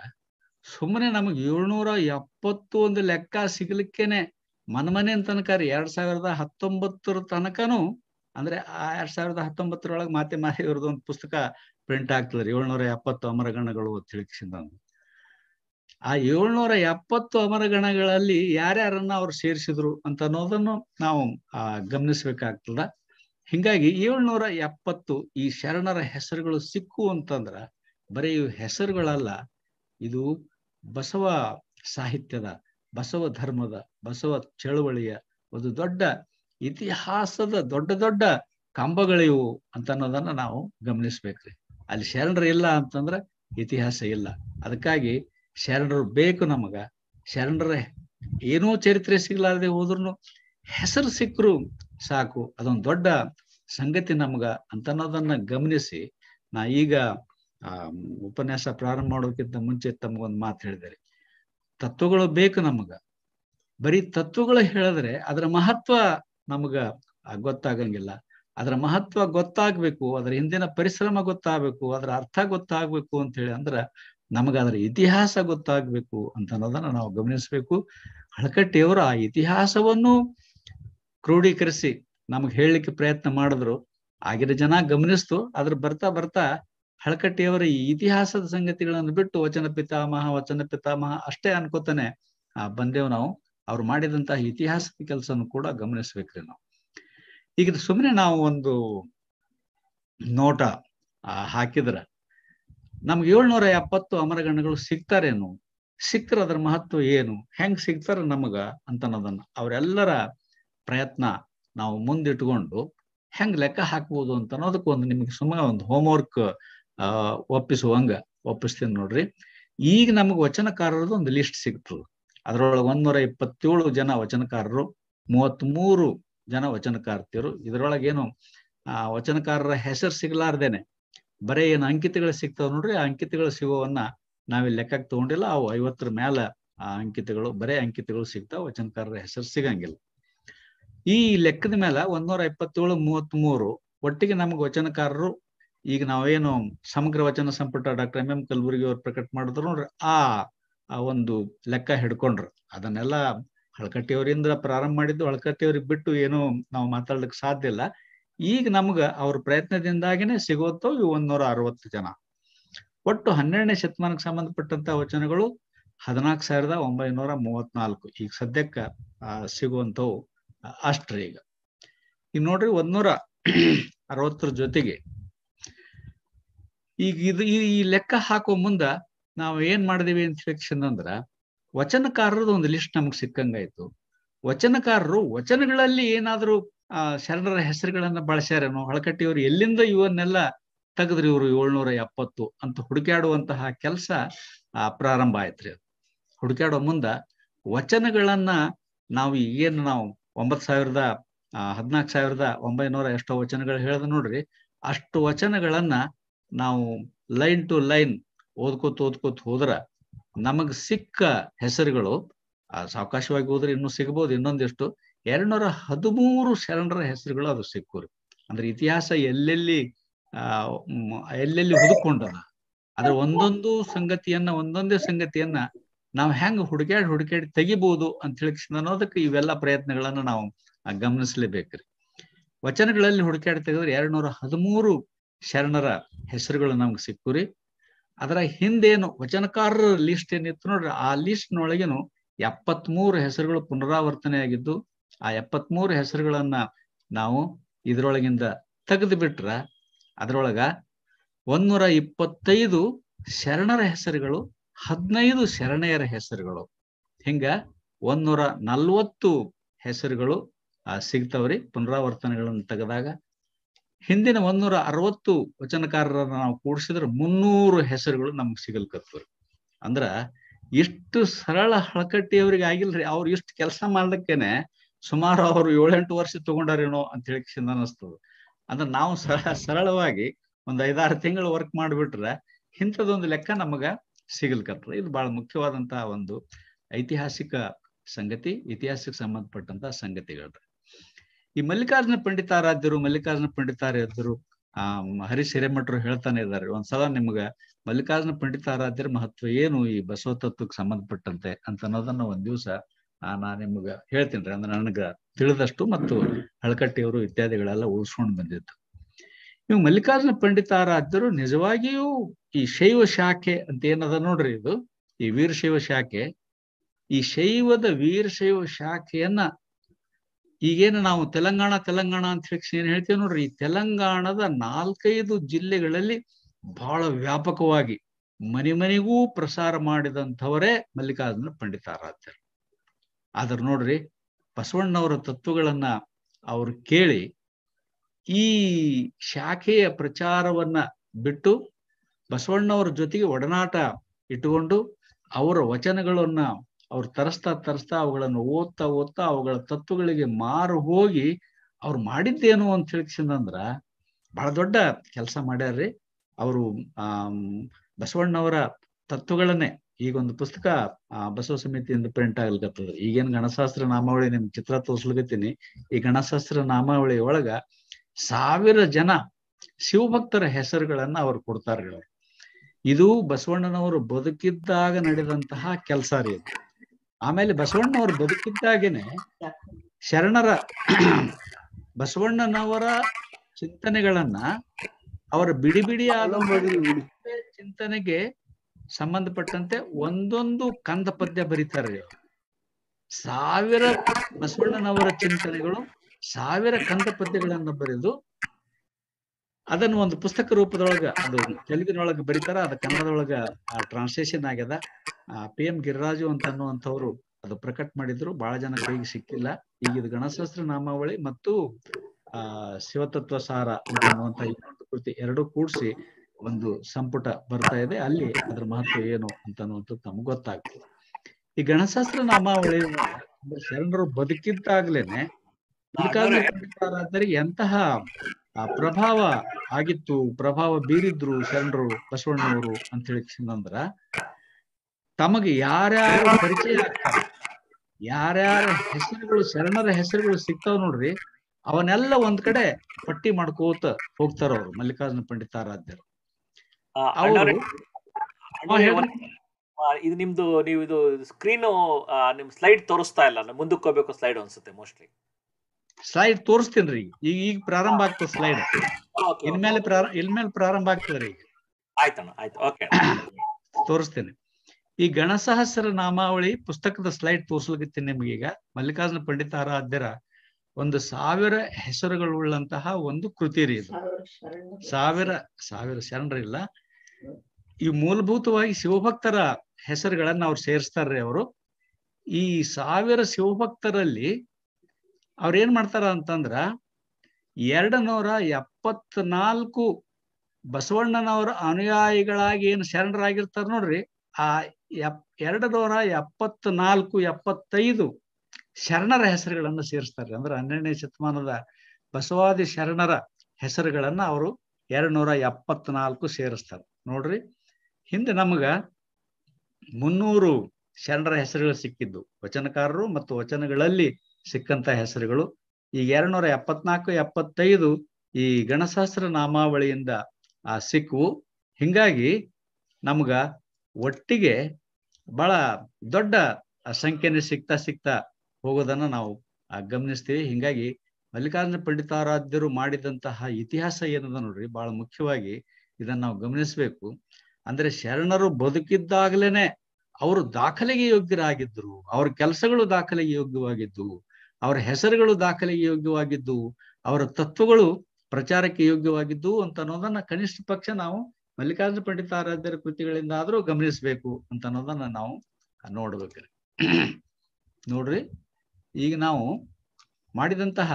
ಸುಮ್ಮನೆ ನಮಗೆ ಏಳ್ನೂರ ಎಪ್ಪತ್ತು ಒಂದು ಲೆಕ್ಕ ಸಿಗ್ಲಿಕ್ಕೇನೆ ಮನಮನೆ ತನಕ ರೀ ಎರಡ್ ಸಾವಿರದ ಹತ್ತೊಂಬತ್ತರ ತನಕನು ಅಂದ್ರೆ ಆ ಎರಡ್ ಸಾವಿರದ ಹತ್ತೊಂಬತ್ತರೊಳಗೆ ಮಾತೆ ಮಾತೆ ಇವ್ರದ್ದು ಒಂದು ಪುಸ್ತಕ ಪ್ರಿಂಟ್ ಆಗ್ತದ್ರಿ ಏಳ್ನೂರ ಎಪ್ಪತ್ತು ಅಮರಗಣಗಳು ತಿಳಿಸಿದ್ದು ಆ ಏಳ್ನೂರ ಎಪ್ಪತ್ತು ಅಮರಗಣಗಳಲ್ಲಿ ಯಾರ್ಯಾರನ್ನ ಅವ್ರು ಸೇರಿಸಿದ್ರು ಅಂತ ಅನ್ನೋದನ್ನು ನಾವು ಗಮನಿಸ್ಬೇಕಾಗ್ತದ ಹಿಂಗಾಗಿ ಏಳ್ನೂರ ಎಪ್ಪತ್ತು ಈ ಶರಣರ ಹೆಸರುಗಳು ಸಿಕ್ಕು ಅಂತಂದ್ರ ಬರೀ ಹೆಸರುಗಳಲ್ಲ ಇದು ಬಸವ ಸಾಹಿತ್ಯದ ಬಸವ ಧರ್ಮದ ಬಸವ ಚಳವಳಿಯ ಒಂದು ದೊಡ್ಡ ಇತಿಹಾಸದ ದೊಡ್ಡ ದೊಡ್ಡ ಕಂಬಗಳಿವು ಅಂತ ಅನ್ನೋದನ್ನ ನಾವು ಗಮನಿಸ್ಬೇಕ್ರಿ ಅಲ್ಲಿ ಶರಣರ ಇಲ್ಲ ಅಂತಂದ್ರ ಇತಿಹಾಸ ಇಲ್ಲ ಅದಕ್ಕಾಗಿ ಶರಣರು ಬೇಕು ನಮಗ ಶರಣರ ಏನೋ ಚರಿತ್ರೆ ಸಿಗ್ಲಾರದೆ ಹೋದ್ರು ಹೆಸರು ಸಿಕ್ಕರು ಸಾಕು ಅದೊಂದು ದೊಡ್ಡ ಸಂಗತಿ ನಮಗ ಅಂತನ್ನೋದನ್ನ ಗಮನಿಸಿ ನಾ ಈಗ ಆ ಉಪನ್ಯಾಸ ಪ್ರಾರಂಭ ಮಾಡೋಕ್ಕಿಂತ ಮುಂಚೆ ತಮಗೊಂದು ಮಾತು ಹೇಳಿದರೆ ತತ್ವಗಳು ಬೇಕು ನಮಗ ಬರೀ ತತ್ವಗಳು ಹೇಳಿದ್ರೆ ಅದರ ಮಹತ್ವ ನಮಗ ಗೊತ್ತಾಗಂಗಿಲ್ಲ ಅದರ ಮಹತ್ವ ಗೊತ್ತಾಗ್ಬೇಕು ಅದರ ಹಿಂದಿನ ಪರಿಶ್ರಮ ಗೊತ್ತಾಗಬೇಕು ಅದರ ಅರ್ಥ ಗೊತ್ತಾಗ್ಬೇಕು ಅಂತ ಹೇಳಿ ಅಂದ್ರ ನಮಗಾದ್ರ ಇತಿಹಾಸ ಗೊತ್ತಾಗ್ಬೇಕು ಅಂತ ನಾವು ಗಮನಿಸಬೇಕು ಹಳಕಟ್ಟಿಯವರು ಆ ಇತಿಹಾಸವನ್ನು ಕ್ರೋಢೀಕರಿಸಿ ನಮಗೆ ಹೇಳಲಿಕ್ಕೆ ಪ್ರಯತ್ನ ಮಾಡಿದ್ರು ಆಗಿನ ಜನ ಗಮನಿಸ್ತು ಅದ್ರ ಬರ್ತಾ ಬರ್ತಾ ಹಳಕಟ್ಟಿಯವರ ಈ ಇತಿಹಾಸದ ಸಂಗತಿಗಳನ್ನು ಬಿಟ್ಟು ವಚನ ಪಿತಾಮಹ ವಚನ ಪಿತಾಮಹ ಅಷ್ಟೇ ಅನ್ಕೋತಾನೆ ಆ ಬಂದೇವ್ ನಾವು ಅವ್ರು ಮಾಡಿದಂತಹ ಇತಿಹಾಸದ ಕೆಲಸನು ಕೂಡ ಗಮನಿಸ್ಬೇಕ್ರಿ ನಾವು ಈಗ ಸುಮ್ಮನೆ ನಾವು ಒಂದು ನೋಟ ಹಾಕಿದ್ರ ನಮ್ಗೆ ಏಳ್ನೂರ ಎಪ್ಪತ್ತು ಅಮರಗಣಗಳು ಸಿಗ್ತಾರೇನು ಸಿಕ್ಕರೆ ಅದರ ಮಹತ್ವ ಏನು ಹೆಂಗ್ ಸಿಗ್ತಾರ ನಮಗ ಅಂತ ಅನ್ನೋದನ್ನ ಅವರೆಲ್ಲರ ಪ್ರಯತ್ನ ನಾವು ಮುಂದಿಟ್ಕೊಂಡು ಹೆಂಗ್ ಲೆಕ್ಕ ಹಾಕ್ಬೋದು ಅಂತ ಅನ್ನೋದಕ್ಕೆ ಒಂದು ನಿಮ್ಗೆ ಸುಮ್ಮನೆ ಒಂದು ಹೋಮ್ವರ್ಕ್ ಅಹ್ ಒಪ್ಪಿಸುವಂಗ ಒಪ್ಪಿಸ್ತೀನಿ ನೋಡ್ರಿ ಈಗ ನಮಗ್ ವಚನಕಾರರದ್ದು ಒಂದು ಲಿಸ್ಟ್ ಸಿಕ್ತು ಅದರೊಳಗೆ ಒಂದ್ನೂರ ಇಪ್ಪತ್ತೇಳು ಜನ ವಚನಕಾರರು ಮೂವತ್ತ್ ಜನ ವಚನಕಾರ್ತಿಯರು ಇದರೊಳಗೇನು ಆ ವಚನಕಾರರ ಹೆಸರು ಸಿಗ್ಲಾರ್ದೇನೆ ಬರೇ ಏನು ಅಂಕಿತಗಳು ಸಿಗ್ತಾವ್ ನೋಡ್ರಿ ಆ ಅಂಕಿತಗಳು ಸಿಗೋವನ್ನ ನಾವಿಲ್ಲಿ ಲೆಕ್ಕಕ್ಕೆ ತಗೊಂಡಿಲ್ಲ ಅವು ಐವತ್ತರ ಮೇಲೆ ಆ ಅಂಕಿತಗಳು ಬರೇ ಅಂಕಿತಗಳು ಸಿಗ್ತಾವ ವಚನಕಾರರ ಹೆಸರು ಸಿಗಂಗಿಲ್ಲ ಈ ಲೆಕ್ಕದ ಮೇಲೆ ಒಂದ್ನೂರ ಇಪ್ಪತ್ತೇಳು ಮೂವತ್ತ್ ಮೂರು ಒಟ್ಟಿಗೆ ನಮ್ಗೆ ವಚನಕಾರರು ಈಗ ನಾವೇನು ಸಮಗ್ರ ವಚನ ಸಂಪುಟ ಡಾಕ್ಟರ್ ಎಂ ಎಂ ಕಲಬುರ್ಗಿ ಅವ್ರು ಪ್ರಕಟ ಮಾಡಿದ್ರು ನೋಡ್ರಿ ಆ ಒಂದು ಲೆಕ್ಕ ಹಿಡ್ಕೊಂಡ್ರು ಅದನ್ನೆಲ್ಲ ಹಳಕಟ್ಟಿಯವರಿಂದ ಪ್ರಾರಂಭ ಮಾಡಿದ್ದು ಹಳಕಟ್ಟಿಯವ್ರಿಗೆ ಬಿಟ್ಟು ಏನು ನಾವು ಮಾತಾಡ್ಲಿಕ್ಕೆ ಸಾಧ್ಯ ಇಲ್ಲ ಈಗ ನಮ್ಗ ಅವ್ರ ಪ್ರಯತ್ನದಿಂದಾಗಿನೇ ಸಿಗೋತೋ ಈ ಒಂದ್ನೂರ ಅರವತ್ತು ಜನ ಒಟ್ಟು ಹನ್ನೆರಡನೇ ಶತಮಾನಕ್ಕೆ ಸಂಬಂಧಪಟ್ಟಂತ ವಚನಗಳು ಹದಿನಾಲ್ಕು ಸಾವಿರದ ಒಂಬೈನೂರ ಮೂವತ್ನಾಲ್ಕು ಈಗ ಸದ್ಯಕ್ಕೆ ಸಿಗುವಂತವು ಅಷ್ಟ್ರಿ ಈಗ ಈಗ ನೋಡ್ರಿ ಒಂದ್ನೂರ ಅರವತ್ತರ ಜೊತೆಗೆ ಈಗ ಇದು ಈ ಲೆಕ್ಕ ಹಾಕೋ ಮುಂದ ನಾವು ಏನ್ ಮಾಡಿದೀವಿ ಅಂತ ಹೇಳಿ ವಚನಕಾರರದ ಒಂದು ಲಿಸ್ಟ್ ನಮಗ್ ಸಿಕ್ಕಂಗಾಯ್ತು ವಚನಕಾರರು ವಚನಗಳಲ್ಲಿ ಏನಾದ್ರೂ ಆ ಶರಣರ ಹೆಸರುಗಳನ್ನ ಬಳಸ್ಯಾರೇನೋ ಹೊಳಕಟ್ಟಿಯವರು ಎಲ್ಲಿಂದ ಇವನ್ನೆಲ್ಲ ತೆಗೆದ್ರಿ ಇವರು ಏಳ್ನೂರ ಎಪ್ಪತ್ತು ಅಂತ ಹುಡುಕಾಡುವಂತಹ ಕೆಲಸ ಆ ಪ್ರಾರಂಭ ಆಯ್ತ್ರಿ ಹುಡುಕಾಡೋ ಮುಂದ ವಚನಗಳನ್ನ ನಾವು ಏನು ನಾವು ಒಂಬತ್ ಸಾವಿರದ ಹದ್ನಾಕ್ ಸಾವಿರದ ಒಂಬೈನೂರ ಎಷ್ಟೋ ವಚನಗಳು ಹೇಳ್ದ ನೋಡ್ರಿ ಅಷ್ಟು ವಚನಗಳನ್ನ ನಾವು ಲೈನ್ ಟು ಲೈನ್ ಓದ್ಕೋತ ಓದ್ಕೋತ ಹೋದ್ರ ನಮಗ್ ಸಿಕ್ಕ ಹೆಸರುಗಳು ಸಾವಕಾಶವಾಗಿ ಹೋದ್ರೆ ಇನ್ನು ಸಿಗ್ಬೋದು ಇನ್ನೊಂದಿಷ್ಟು ಎರಡ್ನೂರ ಹದಿಮೂರು ಶರಣರ ಹೆಸರುಗಳು ಅದು ಸಿಕ್ಕುರಿ ಅಂದ್ರೆ ಇತಿಹಾಸ ಎಲ್ಲೆಲ್ಲಿ ಆ ಎಲ್ಲೆಲ್ಲಿ ಹುಡುಕೊಂಡದ ಅದ್ರ ಒಂದೊಂದು ಸಂಗತಿಯನ್ನ ಒಂದೊಂದೇ ಸಂಗತಿಯನ್ನ ನಾವು ಹೆಂಗ್ ಹುಡುಕ್ಯಾಡ್ ಹುಡುಕಾಡಿ ತೆಗಿಬಹುದು ಅಂತ ಹೇಳಿ ಅನ್ನೋದಕ್ಕೆ ಇವೆಲ್ಲ ಪ್ರಯತ್ನಗಳನ್ನ ನಾವು ಗಮನಿಸ್ಲೇಬೇಕ್ರಿ ವಚನಗಳಲ್ಲಿ ಹುಡುಕ್ಯಾಡ್ ತೆಗೆದ್ರೆ ಎರಡ್ನೂರ ಹದಿಮೂರು ಶರಣರ ಹೆಸರುಗಳು ನಮ್ಗೆ ಸಿಕ್ಕುರಿ ಅದರ ಹಿಂದೇನು ವಚನಕಾರರ ಲಿಸ್ಟ್ ಏನಿತ್ತು ನೋಡ್ರಿ ಆ ಲಿಸ್ಟ್ ನೊಳಗೇನು ಎಪ್ಪತ್ಮೂರು ಹೆಸರುಗಳು ಪುನರಾವರ್ತನೆ ಆಗಿದ್ದು ಆ ಎಪ್ಪತ್ಮೂರು ಹೆಸರುಗಳನ್ನ ನಾವು ಇದರೊಳಗಿಂದ ತೆಗೆದು ಬಿಟ್ರ ಅದರೊಳಗ ಒಂದೂರ ಇಪ್ಪತ್ತೈದು ಶರಣರ ಹೆಸರುಗಳು ಹದಿನೈದು ಶರಣೆಯರ ಹೆಸರುಗಳು ಹಿಂಗ ಒಂದೂರ ನಲ್ವತ್ತು ಹೆಸರುಗಳು ಸಿಗ್ತಾವ್ರಿ ಪುನರಾವರ್ತನೆಗಳನ್ನು ತೆಗೆದಾಗ ಹಿಂದಿನ ಒಂದೂರ ಅರವತ್ತು ವಚನಕಾರರನ್ನ ನಾವು ಕೂಡಿಸಿದ್ರೆ ಮುನ್ನೂರು ಹೆಸರುಗಳು ನಮ್ಗೆ ಸಿಗಲ್ಕತ್ವ್ರಿ ಅಂದ್ರ ಇಷ್ಟು ಸರಳ ಹಳಕಟ್ಟಿಯವ್ರಿಗೆ ಆಗಿಲ್ರಿ ಅವ್ರು ಇಷ್ಟು ಕೆಲಸ ಮಾಡ್ಲಿಕ್ಕೇನೆ ಸುಮಾರು ಅವರು ಏಳೆಂಟು ವರ್ಷ ತಗೊಂಡಾರೇನೋ ಅಂತ ಹೇಳಿ ಅನಿಸ್ತದೆ ಅಂದ್ರೆ ನಾವು ಸರಳವಾಗಿ ಒಂದ್ ಐದಾರು ತಿಂಗಳು ವರ್ಕ್ ಮಾಡಿಬಿಟ್ರೆ ಇಂಥದ್ದೊಂದು ಲೆಕ್ಕ ನಮಗ ಸಿಗಲ್ಕತ್ತದ ಇದು ಬಹಳ ಮುಖ್ಯವಾದಂತಹ ಒಂದು ಐತಿಹಾಸಿಕ ಸಂಗತಿ ಇತಿಹಾಸಕ್ಕೆ ಸಂಬಂಧಪಟ್ಟಂತ ಸಂಗತಿಗಳು ಈ ಮಲ್ಲಿಕಾರ್ಜುನ ಪಂಡಿತಾರಾಧ್ಯರು ಮಲ್ಲಿಕಾರ್ಜುನ ಪಂಡಿತಾರಾಧ್ಯರು ಆ ಹರೀಶ್ ಹಿರೇಮಠರು ಹೇಳ್ತಾನೆ ಇದ್ದಾರೆ ಒಂದ್ಸಲ ನಿಮ್ಗ ಮಲ್ಲಿಕಾರ್ಜುನ ಪಂಡಿತಾರಾಧ್ಯರ ಮಹತ್ವ ಏನು ಈ ಬಸವ ತತ್ವಕ್ಕೆ ಸಂಬಂಧಪಟ್ಟಂತೆ ಅಂತ ಅನ್ನೋದನ್ನ ಒಂದ್ ದಿವಸ ನಾನು ನಿಮ್ಗೆ ಹೇಳ್ತೀನಿ ರೀ ಅಂದ್ರೆ ನನಗೆ ತಿಳಿದಷ್ಟು ಮತ್ತು ಹಳಕಟ್ಟಿಯವರು ಇತ್ಯಾದಿಗಳೆಲ್ಲ ಉಳಿಸ್ಕೊಂಡು ಬಂದಿದ್ದು ಇವು ಮಲ್ಲಿಕಾರ್ಜುನ ಪಂಡಿತಾರಾಧ್ಯರು ನಿಜವಾಗಿಯೂ ಈ ಶೈವ ಶಾಖೆ ಅಂತ ಏನದ ನೋಡ್ರಿ ಇದು ಈ ವೀರಶೈವ ಶಾಖೆ ಈ ಶೈವದ ವೀರಶೈವ ಶಾಖೆಯನ್ನ ಈಗೇನು ನಾವು ತೆಲಂಗಾಣ ತೆಲಂಗಾಣ ಅಂತ ಹೇಳಿ ಏನ್ ಹೇಳ್ತೀವಿ ನೋಡ್ರಿ ಈ ತೆಲಂಗಾಣದ ನಾಲ್ಕೈದು ಜಿಲ್ಲೆಗಳಲ್ಲಿ ಬಹಳ ವ್ಯಾಪಕವಾಗಿ ಮನೆ ಮನೆಗೂ ಪ್ರಸಾರ ಮಾಡಿದಂಥವರೇ ಮಲ್ಲಿಕಾರ್ಜುನ ಪಂಡಿತಾರಾಧ್ಯರು ಆದ್ರೆ ನೋಡ್ರಿ ಬಸವಣ್ಣವರ ತತ್ವಗಳನ್ನ ಅವ್ರು ಕೇಳಿ ಈ ಶಾಖೆಯ ಪ್ರಚಾರವನ್ನ ಬಿಟ್ಟು ಬಸವಣ್ಣವರ ಜೊತೆಗೆ ಒಡನಾಟ ಇಟ್ಟುಕೊಂಡು ಅವರ ವಚನಗಳನ್ನ ಅವ್ರು ತರಿಸ್ತಾ ತರಿಸ್ತಾ ಅವುಗಳನ್ನು ಓದ್ತಾ ಓದ್ತಾ ಅವುಗಳ ತತ್ವಗಳಿಗೆ ಮಾರು ಹೋಗಿ ಅವ್ರು ಮಾಡಿದ್ದೇನು ಅಂತ ತಿಳಿಸಿದಂದ್ರ ಬಹಳ ದೊಡ್ಡ ಕೆಲಸ ಮಾಡ್ಯಾರ್ರಿ ಅವರು ಆ ಬಸವಣ್ಣವರ ತತ್ವಗಳನ್ನೇ ಒಂದು ಪುಸ್ತಕ ಬಸವ ಸಮಿತಿಯಿಂದ ಪ್ರಿಂಟ್ ಆಗ್ಲಿಕ್ಕತ್ತದ ಈಗೇನ್ ಗಣಶಾಸ್ತ್ರ ನಾಮಾವಳಿ ನಿಮ್ ಚಿತ್ರ ತೋರ್ಸ್ಲಿಕತ್ತೀನಿ ಈ ಗಣಶಾಸ್ತ್ರ ನಾಮಾವಳಿ ಒಳಗ ಸಾವಿರ ಜನ ಶಿವಭಕ್ತರ ಹೆಸರುಗಳನ್ನ ಅವ್ರು ಕೊಡ್ತಾರ ಇದು ಬಸವಣ್ಣನವರು ಬದುಕಿದ್ದಾಗ ನಡೆದಂತಹ ಕೆಲಸ ರೀ ಆಮೇಲೆ ಬಸವಣ್ಣನವರು ಬದುಕಿದ್ದಾಗೇನೆ ಶರಣರ ಬಸವಣ್ಣನವರ ಚಿಂತನೆಗಳನ್ನ ಅವರ ಬಿಡಿ ಬಿಡಿ ಆದ ಚಿಂತನೆಗೆ ಸಂಬಂಧಪಟ್ಟಂತೆ ಒಂದೊಂದು ಕಂದ ಪದ್ಯ ಬರೀತಾರೆ ಸಾವಿರ ಬಸವಣ್ಣನವರ ಚಿಂತನೆಗಳು ಸಾವಿರ ಕಂದ ಪದ್ಯಗಳನ್ನು ಬರೆದು ಅದನ್ನು ಒಂದು ಪುಸ್ತಕ ರೂಪದೊಳಗ ಅದು ತೆಲುಗಿನೊಳಗೆ ಬರೀತಾರ ಅದು ಕನ್ನಡದೊಳಗ ಟ್ರಾನ್ಸ್ಲೇಷನ್ ಆಗ್ಯದ ಪಿ ಎಂ ಗಿರಿರಾಜು ಅಂತ ಅನ್ನುವಂಥವ್ರು ಅದು ಪ್ರಕಟ ಮಾಡಿದ್ರು ಬಹಳ ಜನ ಕೈಗೆ ಸಿಕ್ಕಿಲ್ಲ ಈಗ ಇದು ನಾಮಾವಳಿ ಮತ್ತು ಆ ಶಿವತತ್ವ ಸಾರ ಅನ್ನುವಂತ ಕೃತಿ ಎರಡು ಕೂಡಿಸಿ ಒಂದು ಸಂಪುಟ ಬರ್ತಾ ಇದೆ ಅಲ್ಲಿ ಅದರ ಮಹತ್ವ ಏನು ಅಂತ ನಮ್ಗೆ ಗೊತ್ತಾಗ್ತದೆ ಈ ಗಣಶಾಸ್ತ್ರ ನಾಮಾವಳಿ ಶರಣರು ಬದುಕಿದ್ದಾಗ್ಲೇನೆ ಎಂತಹ ಪ್ರಭಾವ ಆಗಿತ್ತು ಪ್ರಭಾವ ಬೀರಿದ್ರು ಶರಣರು ಬಸವಣ್ಣವರು ಅಂತ ಅಂದ್ರ ತಮಗೆ ಯಾರ್ಯಾರು ಪರಿಚಯ ಯಾರ್ಯಾರ ಹೆಸರುಗಳು ಶರಣರ ಹೆಸರುಗಳು ಸಿಗ್ತಾವ್ ನೋಡ್ರಿ ಅವನ್ನೆಲ್ಲ ಒಂದ್ ಕಡೆ ಪಟ್ಟಿ ಮಾಡ್ಕೋತ ಹೋಗ್ತಾರ ಅವ್ರು ಮಲ್ಲಿಕಾರ್ಜುನ ಪಂಡಿತಾರಾಧ್ಯರು ಇದು ನಿಮ್ದು ನೀವು ಇದು ಸ್ಕ್ರೀನ್ ನಿಮ್ ಸ್ಲೈಡ್ ತೋರಿಸ್ತಾ ಇಲ್ಲ ಮುಂದಕ್ಕೆ ಹೋಗ್ಬೇಕು ಸ್ಲೈಡ್ ಅನ್ಸುತ್ತೆ ಮೋಸ್ಟ್ಲಿ ಸ್ಲೈಡ್ ತೋರಿಸ್ತೀನಿ ಈಗ ಈಗ ಪ್ರಾರಂಭ ಆಗ್ತದೆ ಸ್ಲೈಡ್ ಇನ್ಮೇಲೆ ಇನ್ಮೇಲೆ ಪ್ರಾರಂಭ ಆಗ್ತದೆ ರೀ ಆಯ್ತಣ್ಣ ಆಯ್ತು ಓಕೆ ತೋರಿಸ್ತೀನಿ ಈ ಗಣಸಹಸ್ರ ನಾಮಾವಳಿ ಪುಸ್ತಕದ ಸ್ಲೈಡ್ ತೋರಿಸ್ಲಿಕ್ಕೆ ನಿಮ್ಗೆ ಈಗ ಮಲ್ಲಿಕಾರ್ಜುನ ಪಂಡಿತ ಆರಾಧ್ಯರ ಒಂದು ಸಾವಿರ ಹೆಸರುಗಳುಳ್ಳಂತಹ ಒಂದು ಕೃತಿ ರೀ ಇದು ಸಾವಿರ ಸಾವಿರ ಶರಣರಿಲ್ಲ ಈ ಮೂಲಭೂತವಾಗಿ ಶಿವಭಕ್ತರ ಹೆಸರುಗಳನ್ನ ಅವ್ರು ಸೇರಿಸ್ತಾರ್ರಿ ಅವರು ಈ ಸಾವಿರ ಶಿವಭಕ್ತರಲ್ಲಿ ಅವ್ರೇನ್ ಮಾಡ್ತಾರ ಅಂತಂದ್ರ ಎರಡು ನೂರ ಎಪ್ಪತ್ನಾಲ್ಕು ಬಸವಣ್ಣನವರ ಅನುಯಾಯಿಗಳಾಗಿ ಏನು ಶರಣರಾಗಿರ್ತಾರ ನೋಡ್ರಿ ಆ ಎಪ್ ಎರಡು ನೂರ ಎಪ್ಪತ್ನಾಲ್ಕು ಎಪ್ಪತ್ತೈದು ಶರಣರ ಹೆಸರುಗಳನ್ನು ಸೇರಿಸ್ತಾರೆ ಅಂದ್ರೆ ಹನ್ನೆರಡನೇ ಶತಮಾನದ ಬಸವಾದಿ ಶರಣರ ಹೆಸರುಗಳನ್ನ ಅವರು ಎರಡ್ನೂರ ನೂರ ಎಪ್ಪತ್ನಾಲ್ಕು ಸೇರಿಸ್ತಾರ ನೋಡ್ರಿ ಹಿಂದೆ ನಮಗ ಮುನ್ನೂರು ಶರಣರ ಹೆಸರುಗಳು ಸಿಕ್ಕಿದ್ದು ವಚನಕಾರರು ಮತ್ತು ವಚನಗಳಲ್ಲಿ ಸಿಕ್ಕಂತ ಹೆಸರುಗಳು ಈ ಎರಡ್ ಎಪ್ಪತ್ನಾಲ್ಕು ಎಪ್ಪತ್ತೈದು ಈ ಗಣಶಾಸ್ತ್ರ ನಾಮಾವಳಿಯಿಂದ ಆ ಸಿಕ್ಕು ಹಿಂಗಾಗಿ ನಮ್ಗ ಒಟ್ಟಿಗೆ ಬಹಳ ದೊಡ್ಡ ಸಂಖ್ಯೆನೇ ಸಿಗ್ತಾ ಸಿಕ್ತಾ ಹೋಗೋದನ್ನ ನಾವು ಗಮನಿಸ್ತೀವಿ ಹಿಂಗಾಗಿ ಮಲ್ಲಿಕಾರ್ಜುನ ಪಂಡಿತಾರಾಧ್ಯರು ಮಾಡಿದಂತಹ ಇತಿಹಾಸ ಏನದ ನೋಡ್ರಿ ಬಹಳ ಮುಖ್ಯವಾಗಿ ಇದನ್ನ ನಾವು ಗಮನಿಸಬೇಕು ಅಂದ್ರೆ ಶರಣರು ಬದುಕಿದ್ದಾಗಲೇನೆ ಅವರು ದಾಖಲೆಗೆ ಯೋಗ್ಯರಾಗಿದ್ದರು ಅವ್ರ ಕೆಲಸಗಳು ದಾಖಲೆಗೆ ಯೋಗ್ಯವಾಗಿದ್ದವು ಅವರ ಹೆಸರುಗಳು ದಾಖಲೆಗೆ ಯೋಗ್ಯವಾಗಿದ್ದವು ಅವರ ತತ್ವಗಳು ಪ್ರಚಾರಕ್ಕೆ ಯೋಗ್ಯವಾಗಿದ್ದವು ಅಂತ ಅನ್ನೋದನ್ನ ಕನಿಷ್ಠ ಪಕ್ಷ ನಾವು ಮಲ್ಲಿಕಾರ್ಜುನ ಪಂಡಿತಾರಾಧ್ಯರ ಕೃತಿಗಳಿಂದ ಆದರೂ ಗಮನಿಸಬೇಕು ಅಂತ ಅನ್ನೋದನ್ನ ನಾವು ನೋಡ್ಬೇಕ್ರಿ ನೋಡ್ರಿ ಈಗ ನಾವು ಮಾಡಿದಂತಹ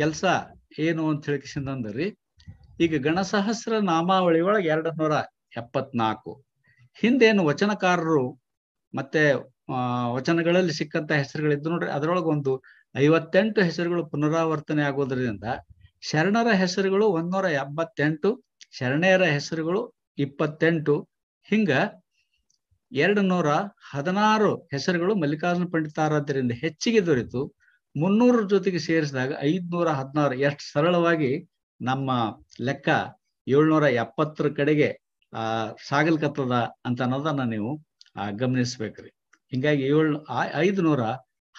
ಕೆಲಸ ಏನು ಅಂತ ಅಂದ್ರಿ ಈಗ ಗಣಸಹಸ್ರ ನಾಮಾವಳಿ ಒಳಗೆ ಎರಡ್ ಎಪ್ಪತ್ನಾಲ್ಕು ಹಿಂದೇನು ವಚನಕಾರರು ಮತ್ತೆ ವಚನಗಳಲ್ಲಿ ಸಿಕ್ಕಂತ ಹೆಸರುಗಳಿದ್ದು ನೋಡ್ರಿ ಒಂದು ಐವತ್ತೆಂಟು ಹೆಸರುಗಳು ಪುನರಾವರ್ತನೆ ಆಗೋದ್ರಿಂದ ಶರಣರ ಹೆಸರುಗಳು ಒಂದೂರ ಎಂಬತ್ತೆಂಟು ಶರಣೆಯರ ಹೆಸರುಗಳು ಇಪ್ಪತ್ತೆಂಟು ಹಿಂಗ ಎರಡು ನೂರ ಹದಿನಾರು ಹೆಸರುಗಳು ಮಲ್ಲಿಕಾರ್ಜುನ ಪಂಡಿತಾರಾದ್ರಿಂದ ಹೆಚ್ಚಿಗೆ ದೊರೆತು ಮುನ್ನೂರ ಜೊತೆಗೆ ಸೇರಿಸಿದಾಗ ಐದ್ನೂರ ಹದಿನಾರು ಎಷ್ಟು ಸರಳವಾಗಿ ನಮ್ಮ ಲೆಕ್ಕ ಏಳ್ನೂರ ಎಪ್ಪತ್ತರ ಕಡೆಗೆ ಆ ಸಾಗಲ್ಕತ್ತದ ಅಂತ ಅನ್ನೋದನ್ನ ನೀವು ಗಮನಿಸ್ಬೇಕ್ರಿ ಹಿಂಗಾಗಿ ಏಳ್ ಐದು ನೂರ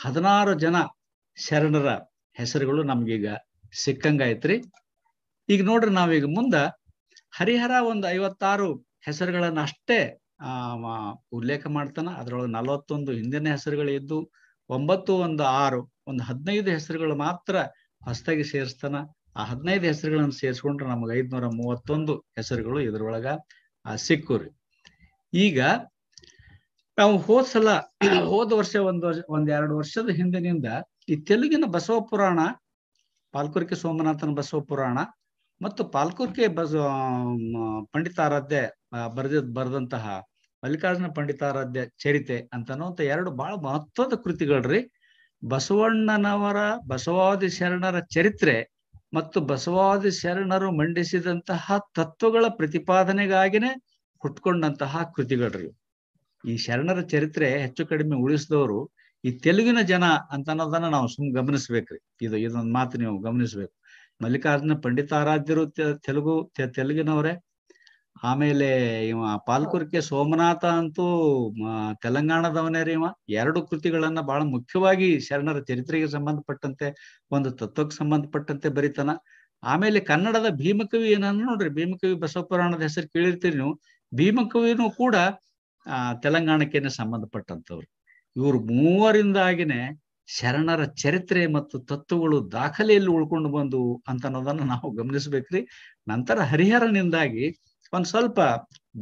ಹದಿನಾರು ಜನ ಶರಣರ ಹೆಸರುಗಳು ನಮ್ಗೀಗ ಸಿಕ್ಕಂಗಾಯ್ತ್ರಿ ಈಗ ನೋಡ್ರಿ ನಾವೀಗ ಮುಂದ ಹರಿಹರ ಒಂದು ಐವತ್ತಾರು ಹೆಸರುಗಳನ್ನ ಅಷ್ಟೇ ಆ ಉಲ್ಲೇಖ ಮಾಡ್ತಾನ ಅದರೊಳಗೆ ನಲವತ್ತೊಂದು ಹಿಂದಿನ ಹೆಸರುಗಳಿದ್ದು ಒಂಬತ್ತು ಒಂದು ಆರು ಒಂದು ಹದಿನೈದು ಹೆಸರುಗಳು ಮಾತ್ರ ಹೊಸದಾಗಿ ಸೇರಿಸ್ತಾನ ಆ ಹದಿನೈದು ಹೆಸರುಗಳನ್ನು ಸೇರಿಸ್ಕೊಂಡ್ರೆ ನಮಗೆ ಐದ್ನೂರ ಮೂವತ್ತೊಂದು ಹೆಸರುಗಳು ಇದ್ರೊಳಗ ಸಿಕ್ಕು ರೀ ಈಗ ನಾವು ಹೋದ್ ಸಲ ಹೋದ ವರ್ಷ ಒಂದು ವರ್ಷ ಒಂದ್ ಎರಡು ವರ್ಷದ ಹಿಂದಿನಿಂದ ಈ ತೆಲುಗಿನ ಬಸವ ಪುರಾಣ ಪಾಲ್ಕುರ್ಕೆ ಸೋಮನಾಥನ ಬಸವ ಪುರಾಣ ಮತ್ತು ಪಾಲ್ಕುರ್ಕೆ ಬಸ ಪಂಡಿತಾರಾಧ್ಯ ಬರೆದ ಬರೆದಂತಹ ಮಲ್ಲಿಕಾರ್ಜುನ ಪಂಡಿತಾರಾಧ್ಯ ಚರಿತೆ ಅಂತ ಎರಡು ಬಹಳ ಮಹತ್ವದ ಕೃತಿಗಳ್ರಿ ಬಸವಣ್ಣನವರ ಬಸವಾದಿ ಶರಣರ ಚರಿತ್ರೆ ಮತ್ತು ಬಸವಾದಿ ಶರಣರು ಮಂಡಿಸಿದಂತಹ ತತ್ವಗಳ ಪ್ರತಿಪಾದನೆಗಾಗಿನೇ ಹುಟ್ಕೊಂಡಂತಹ ಕೃತಿಗಳ್ರಿ ಈ ಶರಣರ ಚರಿತ್ರೆ ಹೆಚ್ಚು ಕಡಿಮೆ ಉಳಿಸಿದವರು ಈ ತೆಲುಗಿನ ಜನ ಅಂತನ್ನೋದನ್ನ ನಾವು ಸುಮ್ ಗಮನಿಸ್ಬೇಕ್ರಿ ಇದು ಇದೊಂದು ಮಾತು ನೀವು ಗಮನಿಸ್ಬೇಕು ಮಲ್ಲಿಕಾರ್ಜುನ ಪಂಡಿತಾರಾಧ್ಯರು ತೆಲುಗು ತೆಲುಗಿನವರೇ ಆಮೇಲೆ ಇವ ಪಾಲ್ಕುರ್ಕೆ ಸೋಮನಾಥ ಅಂತೂ ತೆಲಂಗಾಣದವನೇ ರೀ ಇವ ಎರಡು ಕೃತಿಗಳನ್ನ ಬಹಳ ಮುಖ್ಯವಾಗಿ ಶರಣರ ಚರಿತ್ರೆಗೆ ಸಂಬಂಧಪಟ್ಟಂತೆ ಒಂದು ತತ್ವಕ್ಕೆ ಸಂಬಂಧಪಟ್ಟಂತೆ ಬರೀತಾನ ಆಮೇಲೆ ಕನ್ನಡದ ಭೀಮಕವಿ ಏನಂದ್ರೆ ನೋಡ್ರಿ ಭೀಮಕವಿ ಬಸವಪುರಾಣದ ಹೆಸರು ಕೇಳಿರ್ತೀರಿ ನೀವು ಭೀಮಕವಿನೂ ಕೂಡ ಆ ತೆಲಂಗಾಣಕ್ಕೇನೆ ಸಂಬಂಧಪಟ್ಟಂತವ್ರು ಇವ್ರು ಮೂವರಿಂದಾಗಿನೇ ಶರಣರ ಚರಿತ್ರೆ ಮತ್ತು ತತ್ವಗಳು ದಾಖಲೆಯಲ್ಲಿ ಉಳ್ಕೊಂಡು ಬಂದು ಅಂತ ಅನ್ನೋದನ್ನ ನಾವು ಗಮನಿಸ್ಬೇಕ್ರಿ ನಂತರ ಹರಿಹರನಿಂದಾಗಿ ಒಂದ್ ಸ್ವಲ್ಪ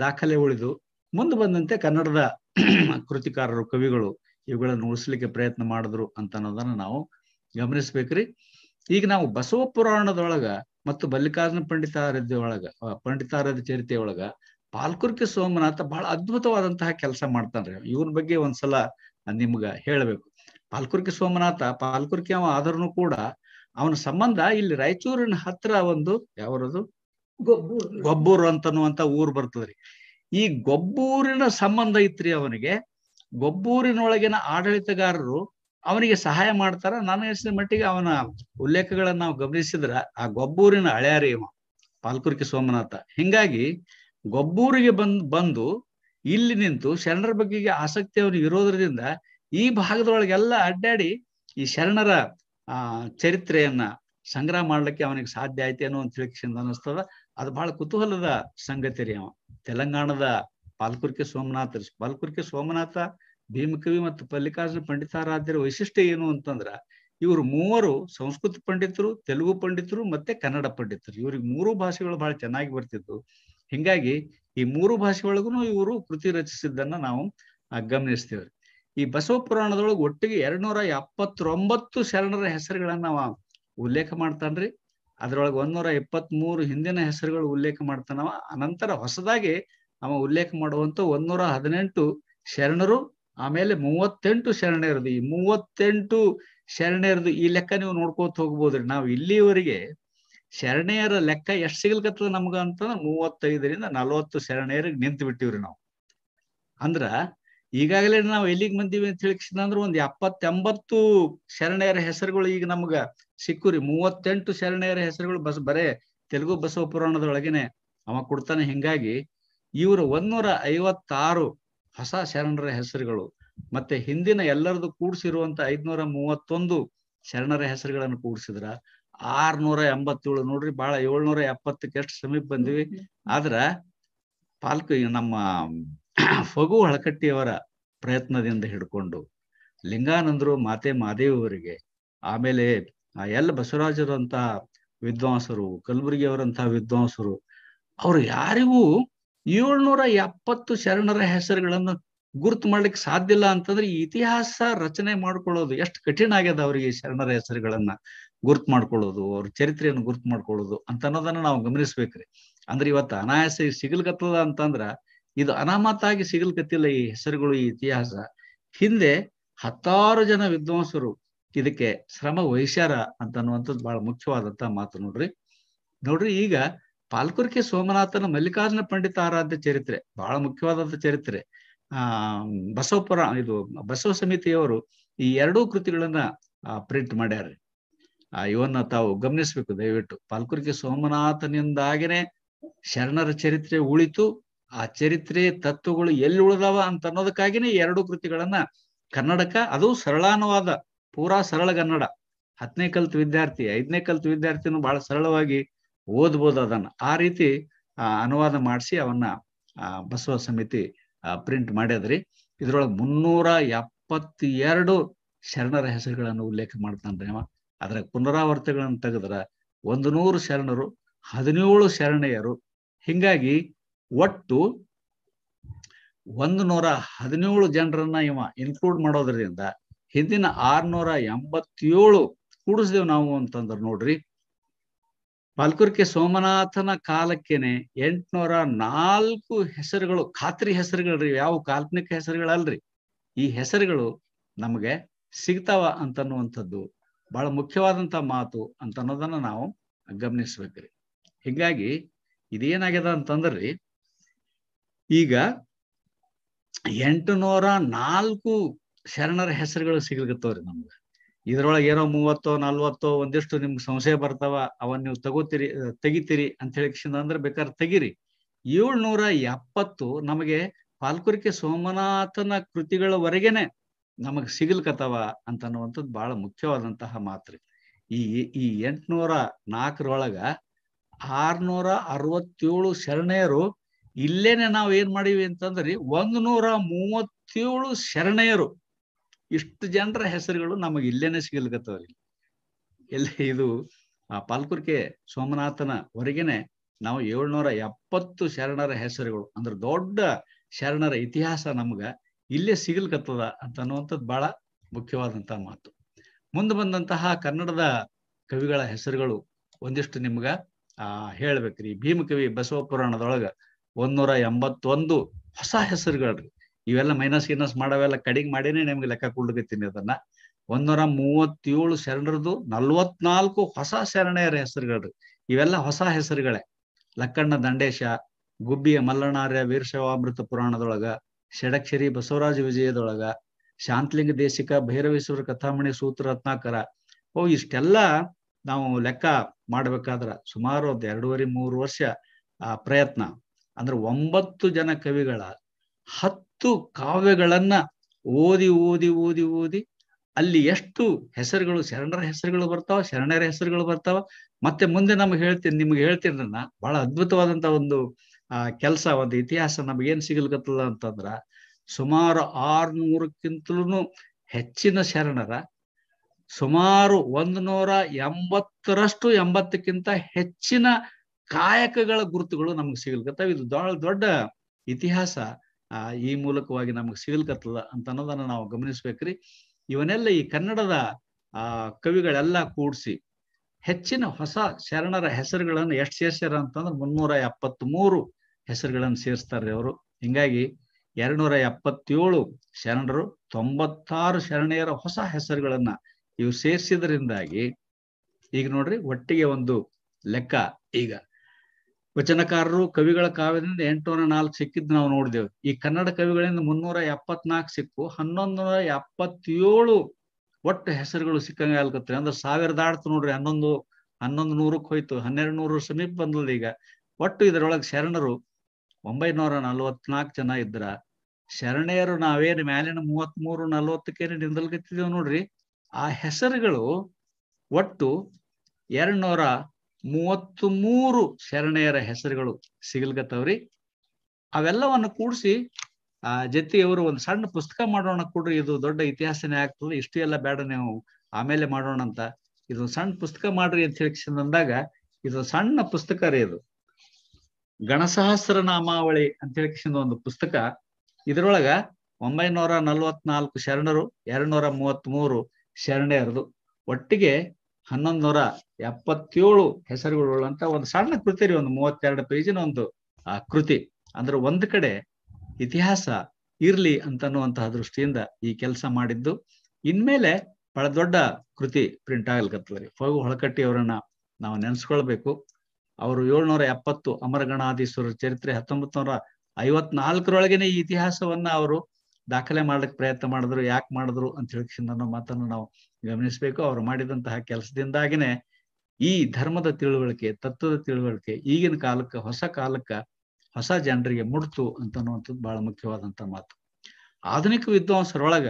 ದಾಖಲೆ ಉಳಿದು ಮುಂದೆ ಬಂದಂತೆ ಕನ್ನಡದ ಕೃತಿಕಾರರು ಕವಿಗಳು ಇವುಗಳನ್ನು ಉಳಿಸ್ಲಿಕ್ಕೆ ಪ್ರಯತ್ನ ಮಾಡಿದ್ರು ಅಂತ ಅನ್ನೋದನ್ನ ನಾವು ಗಮನಿಸ್ಬೇಕ್ರಿ ಈಗ ನಾವು ಬಸವ ಪುರಾಣದೊಳಗ ಮತ್ತು ಮಲ್ಲಿಕಾರ್ಜುನ ಪಂಡಿತಾರಾಧ್ಯ ಒಳಗ ಪಂಡಿತಾರಾಧ್ಯ ಚರಿತೆಯೊಳಗ ಪಾಲ್ಕುರ್ಕಿ ಸೋಮನಾಥ ಬಹಳ ಅದ್ಭುತವಾದಂತಹ ಕೆಲಸ ಮಾಡ್ತಾನ್ರಿ ಇವನ ಬಗ್ಗೆ ಒಂದ್ಸಲ ನಿಮ್ಗ ಹೇಳಬೇಕು ಪಾಲ್ಕುರ್ಕಿ ಸೋಮನಾಥ ಪಾಲ್ಕುರ್ಕಿ ಅವ ಆದ್ರೂ ಕೂಡ ಅವನ ಸಂಬಂಧ ಇಲ್ಲಿ ರಾಯಚೂರಿನ ಹತ್ರ ಒಂದು ಯಾವ್ರದು ಗೊಬ್ಬೂರು ಅಂತನ್ನುವಂತ ಊರು ಬರ್ತದ್ರಿ ಈ ಗೊಬ್ಬೂರಿನ ಸಂಬಂಧ ಇತ್ರಿ ಅವನಿಗೆ ಗೊಬ್ಬೂರಿನೊಳಗಿನ ಆಡಳಿತಗಾರರು ಅವನಿಗೆ ಸಹಾಯ ಮಾಡ್ತಾರ ನನ್ನ ಹೆಸರಿನ ಮಟ್ಟಿಗೆ ಅವನ ಉಲ್ಲೇಖಗಳನ್ನ ನಾವು ಗಮನಿಸಿದ್ರ ಆ ಗೊಬ್ಬೂರಿನ ಅಳೆಯಾರಿ ಇವ ಪಾಲ್ಕುರ್ಕಿ ಸೋಮನಾಥ ಹಿಂಗಾಗಿ ಗೊಬ್ಬೂರಿಗೆ ಬಂದ್ ಬಂದು ಇಲ್ಲಿ ನಿಂತು ಶರಣರ ಬಗ್ಗೆ ಆಸಕ್ತಿ ಅವನಿಗೆ ಇರೋದ್ರಿಂದ ಈ ಭಾಗದೊಳಗೆಲ್ಲ ಅಡ್ಡಾಡಿ ಈ ಶರಣರ ಆ ಚರಿತ್ರೆಯನ್ನ ಸಂಗ್ರಹ ಮಾಡ್ಲಿಕ್ಕೆ ಅವನಿಗೆ ಸಾಧ್ಯ ಆಯ್ತೇನೋ ಅನ್ನೋ ಒಂದು ತಿಳಿಕ್ಷಿಂದ ಅದು ಬಹಳ ಕುತೂಹಲದ ಸಂಗತಿ ರೀ ಅವ ತೆಲಂಗಾಣದ ಪಾಲ್ಕುರ್ಕೆ ಸೋಮನಾಥ ಪಾಲ್ಕುರ್ಕೆ ಸೋಮನಾಥ ಭೀಮಕವಿ ಮತ್ತು ಪಲ್ಲಿಕಾರ್ಜುನ ಪಂಡಿತಾರಾಧ್ಯರ ವೈಶಿಷ್ಟ್ಯ ಏನು ಅಂತಂದ್ರ ಇವರು ಮೂವರು ಸಂಸ್ಕೃತ ಪಂಡಿತರು ತೆಲುಗು ಪಂಡಿತರು ಮತ್ತೆ ಕನ್ನಡ ಪಂಡಿತರು ಇವ್ರಿಗೆ ಮೂರು ಭಾಷೆಗಳು ಬಹಳ ಚೆನ್ನಾಗಿ ಬರ್ತಿತ್ತು ಹಿಂಗಾಗಿ ಈ ಮೂರು ಭಾಷೆಗಳಿಗೂ ಇವರು ಕೃತಿ ರಚಿಸಿದ್ದನ್ನ ನಾವು ಗಮನಿಸ್ತೇವ್ರಿ ಈ ಬಸವ ಪುರಾಣದೊಳಗೆ ಒಟ್ಟಿಗೆ ಎರಡ್ನೂರ ಎಪ್ಪತ್ತೊಂಬತ್ತು ಶರಣರ ಹೆಸರುಗಳನ್ನ ಉಲ್ಲೇಖ ಮಾಡ್ತಾನ್ರಿ ಅದ್ರೊಳಗೆ ಒಂದೂರ ಇಪ್ಪತ್ತ್ ಮೂರು ಹಿಂದಿನ ಹೆಸರುಗಳು ಉಲ್ಲೇಖ ಮಾಡ್ತಾನವ ಅನಂತರ ಹೊಸದಾಗಿ ಅವ ಉಲ್ಲೇಖ ಮಾಡುವಂತ ಒಂದೂರ ಹದಿನೆಂಟು ಶರಣರು ಆಮೇಲೆ ಮೂವತ್ತೆಂಟು ಶರಣರದು ಈ ಮೂವತ್ತೆಂಟು ಶರಣರದು ಈ ಲೆಕ್ಕ ನೀವು ನೋಡ್ಕೋತ ಹೋಗ್ಬೋದ್ರಿ ನಾವು ಇಲ್ಲಿಯವರೆಗೆ ಶರಣೆಯರ ಲೆಕ್ಕ ಎಷ್ಟು ಸಿಗ್ಲಕತ್ತದ ನಮ್ಗ ಅಂತಂದ್ರ ಮೂವತ್ತೈದರಿಂದ ನಲವತ್ತು ಶರಣೆಯರಿಗೆ ನಿಂತು ಬಿಟ್ಟಿವ್ರಿ ನಾವು ಅಂದ್ರ ಈಗಾಗಲೇ ನಾವು ಎಲ್ಲಿಗೆ ಬಂದಿವಿ ಅಂತ ಹೇಳಿಕ್ಷಣ ಅಂದ್ರೆ ಒಂದ್ ಎಪ್ಪತ್ತೆಂಬತ್ತು ಶರಣೆಯರ ಹೆಸರುಗಳು ಈಗ ನಮ್ಗ ಸಿಕ್ಕುರಿ ಮೂವತ್ತೆಂಟು ಶರಣೆಯರ ಹೆಸರುಗಳು ಬಸ್ ಬರೇ ತೆಲುಗು ಬಸವ ಪುರಾಣದೊಳಗೇನೆ ಅವ ಕೊಡ್ತಾನೆ ಹಿಂಗಾಗಿ ಇವರು ಒಂದೂರ ಐವತ್ತಾರು ಹೊಸ ಶರಣರ ಹೆಸರುಗಳು ಮತ್ತೆ ಹಿಂದಿನ ಎಲ್ಲರದು ಕೂಡಿಸಿರುವಂತ ಐದ್ನೂರ ಮೂವತ್ತೊಂದು ಶರಣರ ಹೆಸರುಗಳನ್ನು ಕೂಡಿಸಿದ್ರ ಆರ್ನೂರ ಎಂಬತ್ತೇಳು ನೋಡ್ರಿ ಬಹಳ ಏಳ್ನೂರ ಎಪ್ಪತ್ತಕ್ಕೆ ಎಷ್ಟು ಸಮೀಪ ಬಂದಿವಿ ಆದ್ರ ಪಾಲ್ಕು ನಮ್ಮ ಫಗು ಹಳಕಟ್ಟಿಯವರ ಪ್ರಯತ್ನದಿಂದ ಹಿಡ್ಕೊಂಡು ಲಿಂಗಾನಂದರು ಮಾತೆ ಮಾದೇವರಿಗೆ ಆಮೇಲೆ ಎಲ್ ಬಸವರಾಜರಂತಹ ವಿದ್ವಾಂಸರು ಕಲಬುರಗಿಯವರಂತಹ ವಿದ್ವಾಂಸರು ಅವ್ರು ಯಾರಿಗೂ ಏಳ್ನೂರ ಎಪ್ಪತ್ತು ಶರಣರ ಹೆಸರುಗಳನ್ನು ಗುರುತು ಮಾಡ್ಲಿಕ್ಕೆ ಸಾಧ್ಯ ಇಲ್ಲ ಅಂತಂದ್ರೆ ಇತಿಹಾಸ ರಚನೆ ಮಾಡ್ಕೊಳ್ಳೋದು ಎಷ್ಟು ಕಠಿಣ ಆಗ್ಯದ ಅವರಿಗೆ ಶರಣರ ಹೆಸರುಗಳನ್ನ ಗುರ್ತು ಮಾಡ್ಕೊಳ್ಳೋದು ಅವ್ರ ಚರಿತ್ರೆಯನ್ನು ಗುರ್ತು ಮಾಡ್ಕೊಳ್ಳೋದು ಅಂತ ಅನ್ನೋದನ್ನ ನಾವು ಗಮನಿಸ್ಬೇಕ್ರಿ ಅಂದ್ರೆ ಇವತ್ತು ಅನಾಯಾಸ ಸಿಗಲ್ಗತ್ತದ ಅಂತಂದ್ರ ಇದು ಅನಾಮತಾಗಿ ಸಿಗಲ್ಕತ್ತಿಲ್ಲ ಈ ಹೆಸರುಗಳು ಈ ಇತಿಹಾಸ ಹಿಂದೆ ಹತ್ತಾರು ಜನ ವಿದ್ವಾಂಸರು ಇದಕ್ಕೆ ಶ್ರಮ ವಹಿಸ್ಯಾರ ಅಂತನ್ನುವಂಥದ್ದು ಬಹಳ ಮುಖ್ಯವಾದಂತ ಮಾತು ನೋಡ್ರಿ ನೋಡ್ರಿ ಈಗ ಪಾಲ್ಕುರ್ಕಿ ಸೋಮನಾಥನ ಮಲ್ಲಿಕಾರ್ಜುನ ಪಂಡಿತ ಆರಾಧ್ಯ ಚರಿತ್ರೆ ಬಹಳ ಮುಖ್ಯವಾದಂತ ಚರಿತ್ರೆ ಆ ಬಸವಪುರ ಇದು ಬಸವ ಸಮಿತಿಯವರು ಈ ಎರಡೂ ಕೃತಿಗಳನ್ನ ಪ್ರಿಂಟ್ ಮಾಡ್ಯಾರ್ರಿ ಆ ಇವನ್ನ ತಾವು ಗಮನಿಸ್ಬೇಕು ದಯವಿಟ್ಟು ಪಾಲ್ಕುರ್ಕಿ ಸೋಮನಾಥನಿಂದಾಗೇನೆ ಶರಣರ ಚರಿತ್ರೆ ಉಳಿತು ಆ ಚರಿತ್ರೆ ತತ್ವಗಳು ಎಲ್ಲಿ ಉಳಿದಾವ ಅಂತ ಅನ್ನೋದಕ್ಕಾಗಿನೇ ಎರಡು ಕೃತಿಗಳನ್ನ ಕನ್ನಡಕ ಅದು ಸರಳಾನುವಾದ ಪೂರಾ ಸರಳ ಕನ್ನಡ ಹತ್ತನೇ ಕಲ್ತ್ ವಿದ್ಯಾರ್ಥಿ ಐದನೇ ಕಲ್ತ್ ವಿದ್ಯಾರ್ಥಿನೂ ಬಹಳ ಸರಳವಾಗಿ ಓದ್ಬೋದು ಅದನ್ನ ಆ ರೀತಿ ಅನುವಾದ ಮಾಡಿಸಿ ಅವನ್ನ ಬಸವ ಸಮಿತಿ ಪ್ರಿಂಟ್ ಮಾಡ್ಯದ್ರಿ ಇದ್ರೊಳಗೆ ಮುನ್ನೂರ ಎಪ್ಪತ್ತೆರಡು ಶರಣರ ಹೆಸರುಗಳನ್ನು ಉಲ್ಲೇಖ ಮಾಡ್ತಾನ್ರಿ ಅವ ಅದ್ರಾಗ ಪುನರಾವರ್ತಗಳನ್ನು ತೆಗೆದ್ರ ಒಂದು ನೂರು ಶರಣರು ಹದಿನೇಳು ಶರಣೆಯರು ಹಿಂಗಾಗಿ ಒಟ್ಟು ಒಂದು ನೂರ ಹದಿನೇಳು ಜನರನ್ನ ಇವ ಇನ್ಕ್ಲೂಡ್ ಮಾಡೋದ್ರಿಂದ ಹಿಂದಿನ ಆರ್ನೂರ ಎಂಬತ್ತೇಳು ಕೂಡಿಸಿದೆವು ನಾವು ಅಂತಂದ್ರೆ ನೋಡ್ರಿ ಪಾಲ್ಕುರ್ಕೆ ಸೋಮನಾಥನ ಕಾಲಕ್ಕೇನೆ ಎಂಟ್ನೂರ ನಾಲ್ಕು ಹೆಸರುಗಳು ಖಾತ್ರಿ ಹೆಸರುಗಳ್ರಿ ಯಾವ ಕಾಲ್ಪನಿಕ ಹೆಸರುಗಳಲ್ರಿ ಈ ಹೆಸರುಗಳು ನಮಗೆ ಸಿಗ್ತಾವ ಅಂತನ್ನುವಂಥದ್ದು ಬಹಳ ಮುಖ್ಯವಾದಂತ ಮಾತು ಅಂತನ್ನೋದನ್ನ ನಾವು ಗಮನಿಸ್ಬೇಕ್ರಿ ಹಿಂಗಾಗಿ ಇದೇನಾಗ್ಯದ ಅಂತಂದ್ರಿ ಈಗ ಎಂಟು ನೂರ ನಾಲ್ಕು ಶರಣರ ಹೆಸರುಗಳು ಸಿಗ್ಲಿಕ್ಕತ್ತವ್ರಿ ನಮ್ಗ ಇದ್ರೊಳಗೆ ಏನೋ ಮೂವತ್ತೋ ನಲ್ವತ್ತೋ ಒಂದಿಷ್ಟು ನಿಮ್ಗೆ ಸಂಶಯ ಬರ್ತಾವ ಅವನ್ ನೀವು ತಗೋತೀರಿ ತೆಗಿತೀರಿ ಅಂತ ಹೇಳಿ ಅಂದ್ರೆ ಬೇಕಾದ್ರೆ ತೆಗಿರಿ ಏಳ್ನೂರ ಎಪ್ಪತ್ತು ನಮಗೆ ಪಾಲ್ಕುರಿಕೆ ಸೋಮನಾಥನ ಕೃತಿಗಳವರೆಗೆನೆ ನಮಗ್ ಸಿಗ್ಲಿಕ್ಕತ್ತವ ಅಂತ ಅನ್ನುವಂಥದ್ದು ಬಹಳ ಮುಖ್ಯವಾದಂತಹ ಮಾತ್ರೆ ಈ ಈ ಎಂಟ್ನೂರ ನಾಲ್ಕರೊಳಗ ಆರ್ನೂರ ಅರವತ್ತೇಳು ಶರಣೆಯರು ಇಲ್ಲೇನೆ ನಾವು ಏನ್ ಮಾಡಿವಿ ಅಂತಂದ್ರಿ ಒಂದ್ ನೂರ ಮೂವತ್ತೇಳು ಶರಣೆಯರು ಇಷ್ಟು ಜನರ ಹೆಸರುಗಳು ನಮಗೆ ಇಲ್ಲೇನೆ ಸಿಗಲ್ಗತ್ತವ್ರಿ ಎಲ್ಲಿ ಇದು ಆ ಪಾಲ್ಕುರ್ಕೆ ಸೋಮನಾಥನ ಹೊರಗೆನೆ ನಾವು ಏಳ್ನೂರ ಎಪ್ಪತ್ತು ಶರಣರ ಹೆಸರುಗಳು ಅಂದ್ರೆ ದೊಡ್ಡ ಶರಣರ ಇತಿಹಾಸ ನಮ್ಗ ಇಲ್ಲೇ ಸಿಗಲ್ಕತ್ತದ ಅಂತ ಅನ್ನುವಂಥದ್ದು ಬಹಳ ಮುಖ್ಯವಾದಂತಹ ಮಾತು ಮುಂದೆ ಬಂದಂತಹ ಕನ್ನಡದ ಕವಿಗಳ ಹೆಸರುಗಳು ಒಂದಿಷ್ಟು ನಿಮ್ಗ ಆ ಹೇಳ್ಬೇಕ್ರಿ ಭೀಮಕವಿ ಬಸವ ಪುರಾಣದೊಳಗ ಒಂದ್ನೂರ ಎಂಬತ್ತೊಂದು ಹೊಸ ಹೆಸರುಗಳ್ರಿ ಇವೆಲ್ಲ ಮೈನಸ್ ಗಿನಸ್ ಮಾಡವೆಲ್ಲ ಕಡಿಗೆ ಮಾಡಿನೇ ನಿಮ್ಗೆ ಲೆಕ್ಕ ಕೊಡ್ಲಿಕ್ಕೆ ಅದನ್ನ ಒಂದೂರ ಮೂವತ್ತೇಳು ಶರಣರದು ನಲ್ವತ್ನಾಲ್ಕು ಹೊಸ ಶರಣೆಯರ ಹೆಸರುಗಳ್ರಿ ಇವೆಲ್ಲ ಹೊಸ ಹೆಸರುಗಳೇ ಲಕ್ಕಣ್ಣ ದಂಡೇಶ ಗುಬ್ಬಿಯ ಮಲ್ಲಣಾರ್ಯ ವೀರಶವಾಮೃತ ಪುರಾಣದೊಳಗ ಷಡಕ್ಷರಿ ಬಸವರಾಜ ವಿಜಯದೊಳಗ ಶಾಂತಲಿಂಗ ದೇಶಿಕ ಭೈರವೇಶ್ವರ ಕಥಾಮಣಿ ಸೂತ್ರ ರತ್ನಾಕರ ಓ ಇಷ್ಟೆಲ್ಲ ನಾವು ಲೆಕ್ಕ ಮಾಡ್ಬೇಕಾದ್ರ ಸುಮಾರು ಒಂದ್ ಎರಡೂವರೆ ಮೂರು ವರ್ಷ ಆ ಪ್ರಯತ್ನ ಅಂದ್ರೆ ಒಂಬತ್ತು ಜನ ಕವಿಗಳ ಹತ್ತು ಕಾವ್ಯಗಳನ್ನ ಓದಿ ಓದಿ ಓದಿ ಓದಿ ಅಲ್ಲಿ ಎಷ್ಟು ಹೆಸರುಗಳು ಶರಣರ ಹೆಸರುಗಳು ಬರ್ತಾವ ಶರಣರ ಹೆಸರುಗಳು ಬರ್ತಾವ ಮತ್ತೆ ಮುಂದೆ ನಮ್ಗೆ ಹೇಳ್ತೀನಿ ನಿಮ್ಗೆ ಹೇಳ್ತೀನಿ ಬಹಳ ಅದ್ಭುತವಾದಂತ ಒಂದು ಆ ಕೆಲಸ ಒಂದು ಇತಿಹಾಸ ನಮಗೇನ್ ಸಿಗಲ್ಕತ್ತಲ್ಲ ಅಂತಂದ್ರ ಸುಮಾರು ಆರ್ನೂರಕ್ಕಿಂತಲೂ ಹೆಚ್ಚಿನ ಶರಣರ ಸುಮಾರು ಒಂದು ನೂರ ಎಂಬತ್ತರಷ್ಟು ಎಂಬತ್ತಕ್ಕಿಂತ ಹೆಚ್ಚಿನ ಕಾಯಕಗಳ ಗುರುತುಗಳು ನಮ್ಗೆ ಸಿಗಲ್ಕತ್ತವ ಇದು ದೊಡ್ಡ ಇತಿಹಾಸ ಈ ಮೂಲಕವಾಗಿ ನಮ್ಗೆ ಸಿಗಲ್ಕತ್ತದ ಅಂತ ಅನ್ನೋದನ್ನ ನಾವು ಗಮನಿಸ್ಬೇಕ್ರಿ ಇವನ್ನೆಲ್ಲ ಈ ಕನ್ನಡದ ಆ ಕವಿಗಳೆಲ್ಲ ಕೂಡ್ಸಿ ಹೆಚ್ಚಿನ ಹೊಸ ಶರಣರ ಹೆಸರುಗಳನ್ನು ಎಷ್ಟು ಸೇರ್ಸ್ಯಾರ ಅಂತಂದ್ರೆ ಮುನ್ನೂರ ಎಪ್ಪತ್ತ್ ಮೂರು ಹೆಸರುಗಳನ್ನು ಸೇರಿಸ್ತಾರ್ರಿ ಅವರು ಹಿಂಗಾಗಿ ಎರಡ್ನೂರ ಎಪ್ಪತ್ತೇಳು ಶರಣರು ತೊಂಬತ್ತಾರು ಶರಣೆಯರ ಹೊಸ ಹೆಸರುಗಳನ್ನ ಇವು ಸೇರ್ಸಿದ್ರಿಂದಾಗಿ ಈಗ ನೋಡ್ರಿ ಒಟ್ಟಿಗೆ ಒಂದು ಲೆಕ್ಕ ಈಗ ವಚನಕಾರರು ಕವಿಗಳ ಕಾವ್ಯದಿಂದ ಎಂಟುನೂರ ನಾಲ್ಕು ಸಿಕ್ಕಿದ್ದು ನಾವು ನೋಡಿದೆವು ಈ ಕನ್ನಡ ಕವಿಗಳಿಂದ ಮುನ್ನೂರ ಎಪ್ಪತ್ನಾಲ್ಕು ಸಿಕ್ಕು ಹನ್ನೊಂದು ನೂರ ಎಪ್ಪತ್ತೇಳು ಒಟ್ಟು ಹೆಸರುಗಳು ಸಿಕ್ಕಂಗೆ ಆಲ್ಕತ್ರಿ ಅಂದ್ರೆ ಸಾವಿರದ ಆಡ್ತು ನೋಡ್ರಿ ಹನ್ನೊಂದು ಹನ್ನೊಂದು ನೂರಕ್ಕೆ ಹೋಯ್ತು ಹನ್ನೆರಡು ನೂರು ಸಮೀಪ ಬಂದದ ಈಗ ಒಟ್ಟು ಇದರೊಳಗೆ ಶರಣರು ಒಂಬೈನೂರ ನಲ್ವತ್ನಾಲ್ಕು ಜನ ಇದ್ರ ಶರಣೆಯರು ನಾವೇನು ಮ್ಯಾಲಿನ ಮೂವತ್ತ್ ಮೂರು ನಲ್ವತ್ತಕ್ಕೇನು ನಿಂದಲ್ಗತ್ತಿದ್ದೇವೆ ನೋಡ್ರಿ ಆ ಹೆಸರುಗಳು ಒಟ್ಟು ಎರಡ್ನೂರ ಮೂವತ್ತು ಮೂರು ಶರಣೆಯರ ಹೆಸರುಗಳು ಸಿಗಲ್ಗತ್ತವ್ರಿ ಅವೆಲ್ಲವನ್ನು ಕೂಡಿಸಿ ಆ ಜತಿಯವರು ಒಂದು ಸಣ್ಣ ಪುಸ್ತಕ ಮಾಡೋಣ ಕೊಡ್ರಿ ಇದು ದೊಡ್ಡ ಇತಿಹಾಸನೇ ಆಗ್ತದೆ ಇಷ್ಟು ಎಲ್ಲ ಬೇಡ ನೀವು ಆಮೇಲೆ ಮಾಡೋಣ ಅಂತ ಇದು ಸಣ್ಣ ಪುಸ್ತಕ ಮಾಡ್ರಿ ಅಂತ ಹೇಳಿ ಅಂದಾಗ ಇದು ಸಣ್ಣ ಪುಸ್ತಕ ರೀ ಇದು ಗಣಸಹಸ್ರ ನಾಮಾವಳಿ ಅಂತ ಹೇಳಿ ಒಂದು ಪುಸ್ತಕ ಇದ್ರೊಳಗ ಒಂಬೈನೂರ ನಲ್ವತ್ನಾಲ್ಕು ಶರಣರು ಎರಡ್ನೂರ ಮೂವತ್ತ್ ಮೂರು ಶರಣೆಯರದು ಒಟ್ಟಿಗೆ ಹನ್ನೊಂದು ನೂರ ಎಪ್ಪತ್ತೇಳು ಹೆಸರುಗಳುಳ್ಳಂತ ಒಂದು ಸಣ್ಣ ಕೃತಿ ರೀ ಒಂದು ಮೂವತ್ತೆರಡು ಪೇಜಿನ ಒಂದು ಆ ಕೃತಿ ಅಂದ್ರೆ ಒಂದ್ ಕಡೆ ಇತಿಹಾಸ ಇರ್ಲಿ ಅಂತನ್ನುವಂತಹ ದೃಷ್ಟಿಯಿಂದ ಈ ಕೆಲಸ ಮಾಡಿದ್ದು ಇನ್ಮೇಲೆ ಬಹಳ ದೊಡ್ಡ ಕೃತಿ ಪ್ರಿಂಟ್ ಆಗ್ಲಿಕ್ಕತ್ತದ್ರಿ ಫಗು ಹೊಳಕಟ್ಟಿ ಅವರನ್ನ ನಾವು ನೆನೆಸ್ಕೊಳ್ಬೇಕು ಅವರು ಏಳ್ನೂರ ಎಪ್ಪತ್ತು ಅಮರಗಣಾಧೀಶ್ವರ ಚರಿತ್ರೆ ಹತ್ತೊಂಬತ್ ನೂರ ಐವತ್ನಾಲ್ಕರೊಳಗೇನೆ ಈ ಇತಿಹಾಸವನ್ನ ಅವರು ದಾಖಲೆ ಮಾಡ್ಲಿಕ್ ಪ್ರಯತ್ನ ಮಾಡಿದ್ರು ಯಾಕೆ ಮಾಡಿದ್ರು ಅಂತ ಹೇಳಿ ಮಾತನ್ನು ನಾವು ಗಮನಿಸಬೇಕು ಅವರು ಮಾಡಿದಂತಹ ಕೆಲಸದಿಂದಾಗಿನೇ ಈ ಧರ್ಮದ ತಿಳುವಳಿಕೆ ತತ್ವದ ತಿಳುವಳಿಕೆ ಈಗಿನ ಕಾಲಕ್ಕೆ ಹೊಸ ಕಾಲಕ್ಕೆ ಹೊಸ ಜನರಿಗೆ ಮುಡ್ತು ಅಂತನ್ನುವಂಥದ್ದು ಬಹಳ ಮುಖ್ಯವಾದಂತ ಮಾತು ಆಧುನಿಕ ವಿದ್ವಾಂಸರೊಳಗ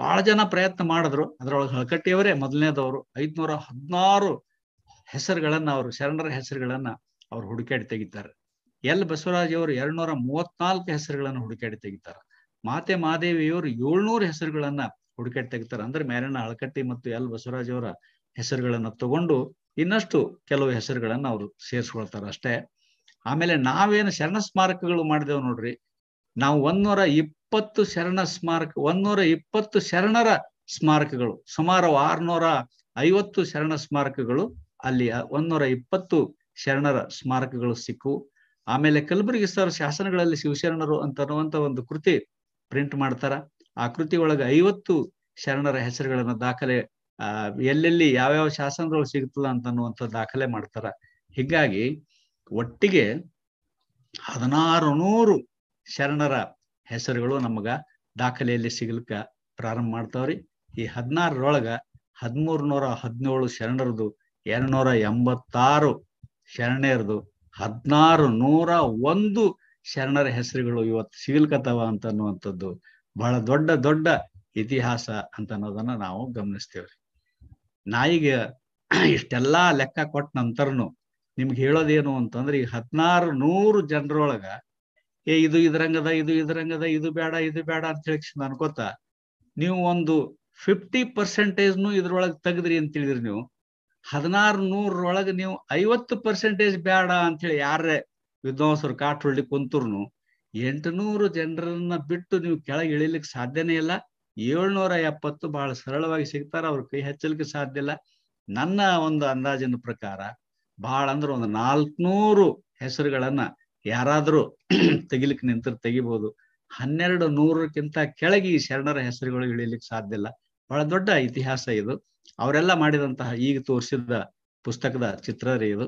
ಬಹಳ ಜನ ಪ್ರಯತ್ನ ಮಾಡಿದ್ರು ಅದರೊಳಗೆ ಹಳಕಟ್ಟಿಯವರೇ ಮೊದಲನೇದವರು ಐದ್ನೂರ ಹದಿನಾರು ಹೆಸರುಗಳನ್ನ ಅವರು ಶರಣರ ಹೆಸರುಗಳನ್ನ ಅವರು ಹುಡುಕಾಡಿ ತೆಗಿತಾರೆ ಎಲ್ ಬಸವರಾಜಿಯವರು ಎರಡ್ನೂರ ಮೂವತ್ನಾಲ್ಕು ಹೆಸರುಗಳನ್ನು ಹುಡುಕಾಡಿ ತೆಗಿತಾರ ಮಾತೆ ಮಾದೇವಿಯವರು ಏಳ್ನೂರು ಹೆಸರುಗಳನ್ನ ಹುಡುಕಾಡಿ ತೆಗಿತಾರೆ ಅಂದ್ರೆ ಮೇಲಿನ ಹಳಕಟ್ಟಿ ಮತ್ತು ಎಲ್ ಬಸವರಾಜ್ ಅವರ ಹೆಸರುಗಳನ್ನ ತಗೊಂಡು ಇನ್ನಷ್ಟು ಕೆಲವು ಹೆಸರುಗಳನ್ನು ಅವರು ಸೇರಿಸ್ಕೊಳ್ತಾರೆ ಅಷ್ಟೇ ಆಮೇಲೆ ನಾವೇನು ಶರಣ ಸ್ಮಾರಕಗಳು ಮಾಡಿದೆವು ನೋಡ್ರಿ ನಾವು ಒಂದೂರ ಇಪ್ಪತ್ತು ಶರಣ ಸ್ಮಾರಕ ಒಂದೂರ ಇಪ್ಪತ್ತು ಶರಣರ ಸ್ಮಾರಕಗಳು ಸುಮಾರು ಆರ್ನೂರ ಐವತ್ತು ಶರಣ ಸ್ಮಾರಕಗಳು ಅಲ್ಲಿ ಒಂದೂರ ಇಪ್ಪತ್ತು ಶರಣರ ಸ್ಮಾರಕಗಳು ಸಿಕ್ಕು ಆಮೇಲೆ ಕಲಬುರಗಿ ಸರ್ ಶಾಸನಗಳಲ್ಲಿ ಶಿವಶರಣರು ಅನ್ನುವಂತ ಒಂದು ಕೃತಿ ಪ್ರಿಂಟ್ ಮಾಡ್ತಾರ ಆ ಕೃತಿ ಒಳಗೆ ಐವತ್ತು ಶರಣರ ಹೆಸರುಗಳನ್ನು ದಾಖಲೆ ಆ ಎಲ್ಲೆಲ್ಲಿ ಯಾವ್ಯಾವ ಶಾಸನಗಳು ಸಿಗ್ತದ ಅಂತನ್ನುವಂಥ ದಾಖಲೆ ಮಾಡ್ತಾರ ಹೀಗಾಗಿ ಒಟ್ಟಿಗೆ ಹದಿನಾರು ನೂರು ಶರಣರ ಹೆಸರುಗಳು ನಮಗ ದಾಖಲೆಯಲ್ಲಿ ಸಿಗ್ಲಿಕ್ಕ ಪ್ರಾರಂಭ ಮಾಡ್ತಾವ್ರಿ ಈ ಹದಿನಾರರೊಳಗ ಹದಿಮೂರ್ ನೂರ ಹದಿನೇಳು ಶರಣರದು ಎರಡ್ನೂರ ಎಂಬತ್ತಾರು ಶರಣೆಯರದು ಹದಿನಾರು ನೂರ ಒಂದು ಶರಣರ ಹೆಸರುಗಳು ಇವತ್ತು ಸಿಗಲ್ಕತ್ತವ ಅಂತನ್ನುವಂಥದ್ದು ಬಹಳ ದೊಡ್ಡ ದೊಡ್ಡ ಇತಿಹಾಸ ಅಂತ ಅನ್ನೋದನ್ನ ನಾವು ಗಮನಿಸ್ತೇವ್ರಿ ನಾಯಿಗೆ ಇಷ್ಟೆಲ್ಲಾ ಲೆಕ್ಕ ಕೊಟ್ಟ ನಂತರನು ನಿಮ್ಗೆ ಹೇಳೋದೇನು ಅಂತಂದ್ರೆ ಈಗ ಹದಿನಾರು ನೂರು ಜನರೊಳಗ ಏ ಇದು ಇದ್ರಂಗದ ಇದು ಇದ್ರಂಗದ ಇದು ಬೇಡ ಇದು ಬೇಡ ಅಂತ ಹೇಳಿ ಅನ್ಕೋತ ನೀವು ಒಂದು ಫಿಫ್ಟಿ ಪರ್ಸೆಂಟೇಜ್ನು ಇದ್ರೊಳಗೆ ತೆಗೆದ್ರಿ ಅಂತ ಹೇಳಿದ್ರಿ ನೀವು ಹದಿನಾರು ನೂರೊಳಗೆ ನೀವು ಐವತ್ತು ಪರ್ಸೆಂಟೇಜ್ ಬೇಡ ಹೇಳಿ ಯಾರೇ ವಿದ್ವಾಂಸರು ಕಾಟ್ ಹೊಳ್ಳಿ ಕುಂತರ್ನು ಎಂಟುನೂರು ಜನರನ್ನ ಬಿಟ್ಟು ನೀವು ಕೆಳಗೆ ಇಳಿಲಿಕ್ಕೆ ಸಾಧ್ಯನೇ ಇಲ್ಲ ಏಳ್ನೂರ ಎಪ್ಪತ್ತು ಬಹಳ ಸರಳವಾಗಿ ಸಿಗ್ತಾರೆ ಅವ್ರ ಕೈ ಹಚ್ಚಲಿಕ್ಕೆ ಸಾಧ್ಯ ಇಲ್ಲ ನನ್ನ ಒಂದು ಅಂದಾಜಿನ ಪ್ರಕಾರ ಬಹಳ ಅಂದ್ರೆ ಒಂದು ನಾಲ್ಕುನೂರು ಹೆಸರುಗಳನ್ನ ಯಾರಾದರೂ ತೆಗಿಲಿಕ್ಕೆ ನಿಂತರು ತೆಗಿಬಹುದು ಹನ್ನೆರಡು ನೂರಕ್ಕಿಂತ ಕೆಳಗೆ ಈ ಶರಣರ ಹೆಸರುಗಳು ಇಳಿಲಿಕ್ಕೆ ಸಾಧ್ಯ ಇಲ್ಲ ಬಹಳ ದೊಡ್ಡ ಇತಿಹಾಸ ಇದು ಅವರೆಲ್ಲ ಮಾಡಿದಂತಹ ಈಗ ತೋರಿಸಿದ ಪುಸ್ತಕದ ಚಿತ್ರ ರೀ ಇದು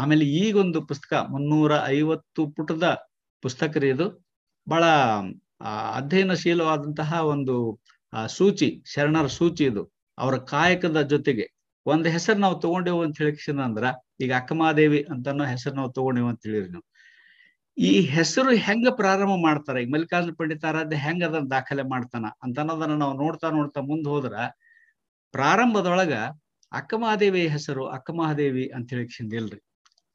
ಆಮೇಲೆ ಈಗೊಂದು ಪುಸ್ತಕ ಮುನ್ನೂರ ಐವತ್ತು ಪುಟದ ಪುಸ್ತಕ ರೀ ಇದು ಬಹಳ ಅಧ್ಯಯನಶೀಲವಾದಂತಹ ಒಂದು ಸೂಚಿ ಶರಣರ ಸೂಚಿ ಇದು ಅವರ ಕಾಯಕದ ಜೊತೆಗೆ ಒಂದ್ ಹೆಸರು ನಾವು ತಗೊಂಡೆವು ಅಂತ ಹೇಳಿಕ್ಷಣ ಅಂದ್ರ ಈಗ ಅಕ್ಕಮಹಾದೇವಿ ಅಂತನೋ ಹೆಸರು ನಾವು ತಗೊಂಡೆವು ಅಂತ ಹೇಳಿರಿ ನೀವು ಈ ಹೆಸರು ಹೆಂಗ ಪ್ರಾರಂಭ ಮಾಡ್ತಾರ ಈಗ ಮಲ್ಲಿಕಾರ್ಜುನ ಪಂಡಿತಾರಾಧ್ಯ ಹೆಂಗ ಅದನ್ನ ದಾಖಲೆ ಮಾಡ್ತಾನ ಅಂತ ಅನ್ನೋದನ್ನ ನಾವು ನೋಡ್ತಾ ನೋಡ್ತಾ ಮುಂದೆ ಹೋದ್ರ ಪ್ರಾರಂಭದೊಳಗ ಅಕ್ಕಮಹಾದೇವಿ ಹೆಸರು ಅಕ್ಕಮಹಾದೇವಿ ಅಂತ ಹೇಳಿಕ್ಷಿಂದ ಇಲ್ರಿ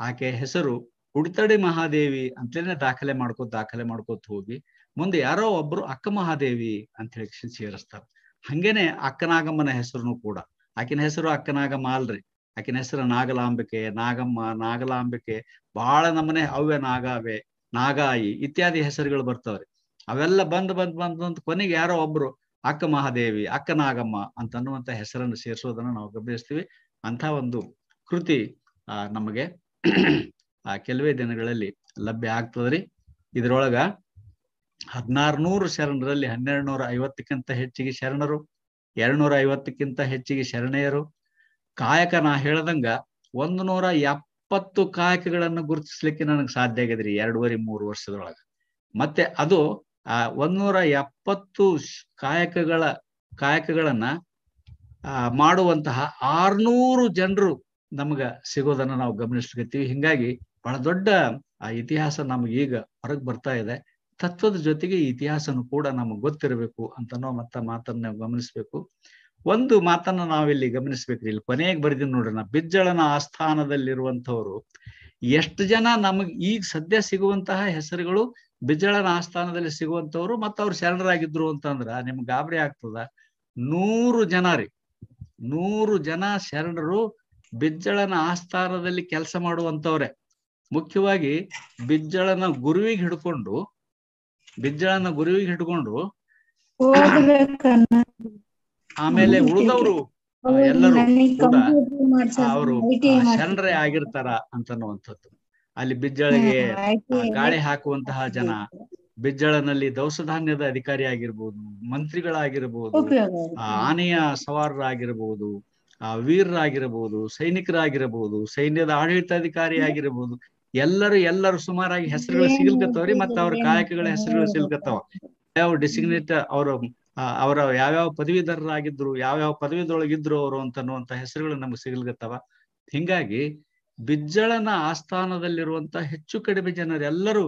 ಆಕೆ ಹೆಸರು ಉಡ್ತಡಿ ಮಹಾದೇವಿ ಅಂತೇನೆ ದಾಖಲೆ ಮಾಡ್ಕೋತ ದಾಖಲೆ ಮಾಡ್ಕೋತ ಹೋಗಿ ಮುಂದೆ ಯಾರೋ ಒಬ್ರು ಅಕ್ಕ ಮಹಾದೇವಿ ಅಂತ ಹೇಳಿ ಸೇರಿಸ್ತಾರೆ ಹಂಗೇನೆ ಅಕ್ಕನಾಗಮ್ಮನ ಹೆಸರುನು ಕೂಡ ಆಕಿನ ಹೆಸರು ಅಕ್ಕನಾಗಮ್ಮ ಅಲ್ರಿ ಆಕಿನ ಹೆಸರು ನಾಗಲಾಂಬಿಕೆ ನಾಗಮ್ಮ ನಾಗಲಾಂಬಿಕೆ ಬಹಳ ನಮ್ಮನೆ ಅವ್ಯ ನಾಗಾವೆ ನಾಗಾಯಿ ಇತ್ಯಾದಿ ಹೆಸರುಗಳು ಬರ್ತಾವ್ರಿ ಅವೆಲ್ಲ ಬಂದ್ ಬಂದ್ ಬಂದ್ ಬಂದ್ ಕೊನೆಗೆ ಯಾರೋ ಒಬ್ರು ಅಕ್ಕ ಮಹಾದೇವಿ ಅಕ್ಕ ನಾಗಮ್ಮ ಅಂತ ಅನ್ನುವಂತ ಹೆಸರನ್ನು ಸೇರಿಸೋದನ್ನ ನಾವು ಗಮನಿಸ್ತೀವಿ ಅಂತ ಒಂದು ಕೃತಿ ಆ ನಮಗೆ ಆ ಕೆಲವೇ ದಿನಗಳಲ್ಲಿ ಲಭ್ಯ ಆಗ್ತದ್ರಿ ಇದ್ರೊಳಗ ಹದಿನಾರುನೂರು ಶರಣರಲ್ಲಿ ಹನ್ನೆರಡು ನೂರ ಐವತ್ತಕ್ಕಿಂತ ಹೆಚ್ಚಿಗೆ ಶರಣರು ಎರಡ್ನೂರ ಐವತ್ತಕ್ಕಿಂತ ಹೆಚ್ಚಿಗೆ ಶರಣೆಯರು ಕಾಯಕ ನಾ ಹೇಳದಂಗ ಒಂದು ನೂರ ಎಪ್ಪತ್ತು ಕಾಯಕಗಳನ್ನು ಗುರುತಿಸ್ಲಿಕ್ಕೆ ನನಗೆ ಸಾಧ್ಯ ಆಗಿದ್ರಿ ಎರಡೂವರೆ ಮೂರು ವರ್ಷದೊಳಗ ಮತ್ತೆ ಅದು ಆ ಒಂದೂರ ಎಪ್ಪತ್ತು ಕಾಯಕಗಳ ಕಾಯಕಗಳನ್ನ ಮಾಡುವಂತಹ ಆರ್ನೂರು ಜನರು ನಮಗ ಸಿಗೋದನ್ನ ನಾವು ಗಮನಿಸ್ಲಿಕ್ಕೀವಿ ಹಿಂಗಾಗಿ ಬಹಳ ದೊಡ್ಡ ಆ ಇತಿಹಾಸ ನಮ್ಗೆ ಈಗ ಹೊರಗೆ ಬರ್ತಾ ಇದೆ ತತ್ವದ ಜೊತೆಗೆ ಇತಿಹಾಸನು ಕೂಡ ನಮಗೆ ಗೊತ್ತಿರಬೇಕು ಅಂತನೋ ಮತ್ತ ಮಾತನ್ನ ಗಮನಿಸ್ಬೇಕು ಒಂದು ಮಾತನ್ನ ನಾವಿಲ್ಲಿ ಗಮನಿಸ್ಬೇಕು ಇಲ್ಲಿ ಕೊನೆಗೆ ಬರ್ದಿನ ನೋಡೋಣ ಬಿಜ್ಜಳನ ಆಸ್ಥಾನದಲ್ಲಿರುವಂತವ್ರು ಎಷ್ಟು ಜನ ನಮಗ್ ಈಗ ಸದ್ಯ ಸಿಗುವಂತಹ ಹೆಸರುಗಳು ಬಿಜ್ಜಳನ ಆಸ್ಥಾನದಲ್ಲಿ ಸಿಗುವಂಥವ್ರು ಮತ್ತೆ ಅವ್ರು ಶರಣರಾಗಿದ್ರು ಅಂತಂದ್ರ ನಿಮ್ಗೆ ಗಾಬರಿ ಆಗ್ತದ ನೂರು ಜನ ರೀ ನೂರು ಜನ ಶರಣರು ಬಿಜ್ಜಳನ ಆಸ್ಥಾನದಲ್ಲಿ ಕೆಲಸ ಮಾಡುವಂತವ್ರೆ ಮುಖ್ಯವಾಗಿ ಬಿಜ್ಜಳನ ಗುರುವಿಗೆ ಹಿಡ್ಕೊಂಡು ಬಿಜ್ಜಳನ್ನ ಗುರುವಿಗೆ ಹಿಡ್ಕೊಂಡು ಆಮೇಲೆ ಉಳಿದವರು ಎಲ್ಲರೂ ಕೂಡ ಅವರು ಶರಣರೇ ಆಗಿರ್ತಾರ ಅಂತನ್ನುವಂಥದ್ದು ಅಲ್ಲಿ ಬಿಜ್ಜಳಿಗೆ ಗಾಳಿ ಹಾಕುವಂತಹ ಜನ ಬಿಜ್ಜಳನಲ್ಲಿ ದವಸ ಧಾನ್ಯದ ಅಧಿಕಾರಿ ಆಗಿರ್ಬೋದು ಮಂತ್ರಿಗಳಾಗಿರ್ಬೋದು ಆನೆಯ ಸವಾರರಾಗಿರ್ಬೋದು ವೀರರಾಗಿರಬಹುದು ಸೈನಿಕರಾಗಿರಬಹುದು ಸೈನ್ಯದ ಆಡಳಿತಾಧಿಕಾರಿ ಆಗಿರಬಹುದು ಎಲ್ಲರೂ ಎಲ್ಲರೂ ಸುಮಾರಾಗಿ ಹೆಸರುಗಳು ಸಿಗಲ್ಕತ್ತವ್ರಿ ಮತ್ತ ಅವ್ರ ಕಾಯಕಗಳ ಹೆಸರುಗಳು ಸಿಗಲ್ಕತ್ತಾವ ಯಾವ ಡಿಸಿಗ್ನೇಟ್ ಅವರು ಅವರ ಯಾವ್ಯಾವ ಪದವೀಧರರಾಗಿದ್ರು ಯಾವ್ಯಾವ ಪದವಿದೊಳಗಿದ್ರು ಅವರು ಅನ್ನುವಂತ ಹೆಸರುಗಳು ನಮ್ಗೆ ಸಿಗಲ್ಗತ್ತವ ಹಿಂಗಾಗಿ ಬಿಜ್ಜಳನ ಆಸ್ಥಾನದಲ್ಲಿರುವಂತ ಹೆಚ್ಚು ಕಡಿಮೆ ಜನರೆಲ್ಲರೂ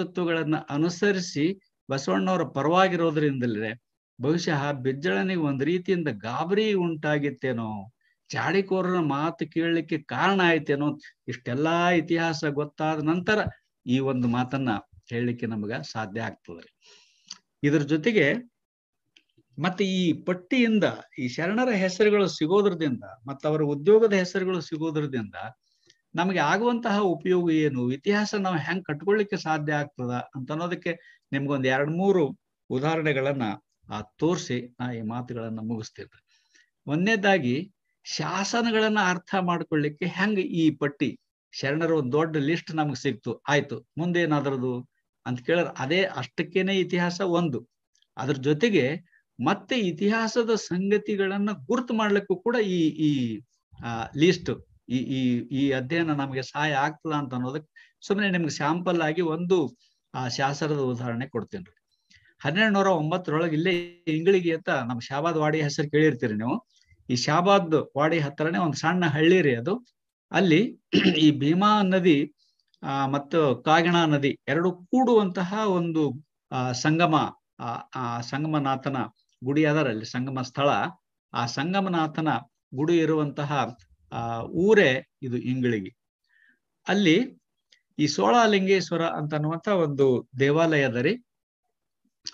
ತತ್ವಗಳನ್ನ ಅನುಸರಿಸಿ ಬಸವಣ್ಣವರ ಪರವಾಗಿರೋದ್ರಿಂದಲೇ ಬಹುಶಃ ಬಿಜ್ಜಳನಿಗೆ ಒಂದ್ ರೀತಿಯಿಂದ ಗಾಬರಿ ಉಂಟಾಗಿತ್ತೇನೋ ಚಾಡಿಕೋರನ ಮಾತು ಕೇಳಲಿಕ್ಕೆ ಕಾರಣ ಆಯ್ತೇನೋ ಇಷ್ಟೆಲ್ಲಾ ಇತಿಹಾಸ ಗೊತ್ತಾದ ನಂತರ ಈ ಒಂದು ಮಾತನ್ನ ಹೇಳಲಿಕ್ಕೆ ನಮಗ ಸಾಧ್ಯ ಆಗ್ತದ್ರಿ ಇದ್ರ ಜೊತೆಗೆ ಮತ್ತೆ ಈ ಪಟ್ಟಿಯಿಂದ ಈ ಶರಣರ ಹೆಸರುಗಳು ಸಿಗೋದ್ರದಿಂದ ಮತ್ತೆ ಅವರ ಉದ್ಯೋಗದ ಹೆಸರುಗಳು ಸಿಗೋದ್ರದಿಂದ ನಮಗೆ ಆಗುವಂತಹ ಉಪಯೋಗ ಏನು ಇತಿಹಾಸ ನಾವು ಹೆಂಗ್ ಕಟ್ಕೊಳ್ಳಿಕ್ಕೆ ಸಾಧ್ಯ ಆಗ್ತದ ಅಂತ ಅನ್ನೋದಕ್ಕೆ ನಿಮ್ಗೊಂದು ಎರಡ್ ಮೂರು ಉದಾಹರಣೆಗಳನ್ನ ಆ ತೋರಿಸಿ ನಾ ಈ ಮಾತುಗಳನ್ನ ಮುಗಿಸ್ತಿದ್ದೆ ಒಂದನೇದಾಗಿ ಶಾಸನಗಳನ್ನ ಅರ್ಥ ಮಾಡ್ಕೊಳ್ಳಿಕ್ಕೆ ಹೆಂಗ್ ಈ ಪಟ್ಟಿ ಶರಣರ ಒಂದು ದೊಡ್ಡ ಲಿಸ್ಟ್ ನಮ್ಗೆ ಸಿಕ್ತು ಆಯ್ತು ಮುಂದೇನಾದ್ರದು ಅಂತ ಕೇಳರ್ ಅದೇ ಅಷ್ಟಕ್ಕೇನೆ ಇತಿಹಾಸ ಒಂದು ಅದ್ರ ಜೊತೆಗೆ ಮತ್ತೆ ಇತಿಹಾಸದ ಸಂಗತಿಗಳನ್ನ ಗುರ್ತು ಮಾಡ್ಲಿಕ್ಕೂ ಕೂಡ ಈ ಈ ಲಿಸ್ಟ್ ಈ ಈ ಈ ಅಧ್ಯಯನ ನಮಗೆ ಸಹಾಯ ಆಗ್ತದ ಅಂತ ಅನ್ನೋದಕ್ಕೆ ಸುಮ್ಮನೆ ನಿಮ್ಗೆ ಸ್ಯಾಂಪಲ್ ಆಗಿ ಒಂದು ಆ ಶಾಸನದ ಉದಾಹರಣೆ ಕೊಡ್ತೀನಿ ಹನ್ನೆರಡು ನೂರ ಒಂಬತ್ತರೊಳಗೆ ಇಲ್ಲೇ ಇಂಗಳಿಗೆ ಅಂತ ನಮ್ಮ ಶಾಬಾದ್ ವಾಡಿ ಹೆಸರು ಕೇಳಿರ್ತೀರಿ ನೀವು ಈ ಶಾಬಾದ್ ವಾಡಿ ಹತ್ರನೇ ಒಂದು ಸಣ್ಣ ಹಳ್ಳಿ ರೀ ಅದು ಅಲ್ಲಿ ಈ ಭೀಮಾ ನದಿ ಆ ಮತ್ತು ಕಾಗಿಣ ನದಿ ಎರಡು ಕೂಡುವಂತಹ ಒಂದು ಸಂಗಮ ಆ ಸಂಗಮನಾಥನ ಗುಡಿ ಅದರಲ್ಲಿ ಸಂಗಮ ಸ್ಥಳ ಆ ಸಂಗಮನಾಥನ ಗುಡಿ ಇರುವಂತಹ ಊರೇ ಇದು ಇಂಗಳಿಗೆ ಅಲ್ಲಿ ಈ ಸೋಳಲಿಂಗೇಶ್ವರ ಅಂತನ್ನುವಂತ ಒಂದು ದೇವಾಲಯದ ರೀ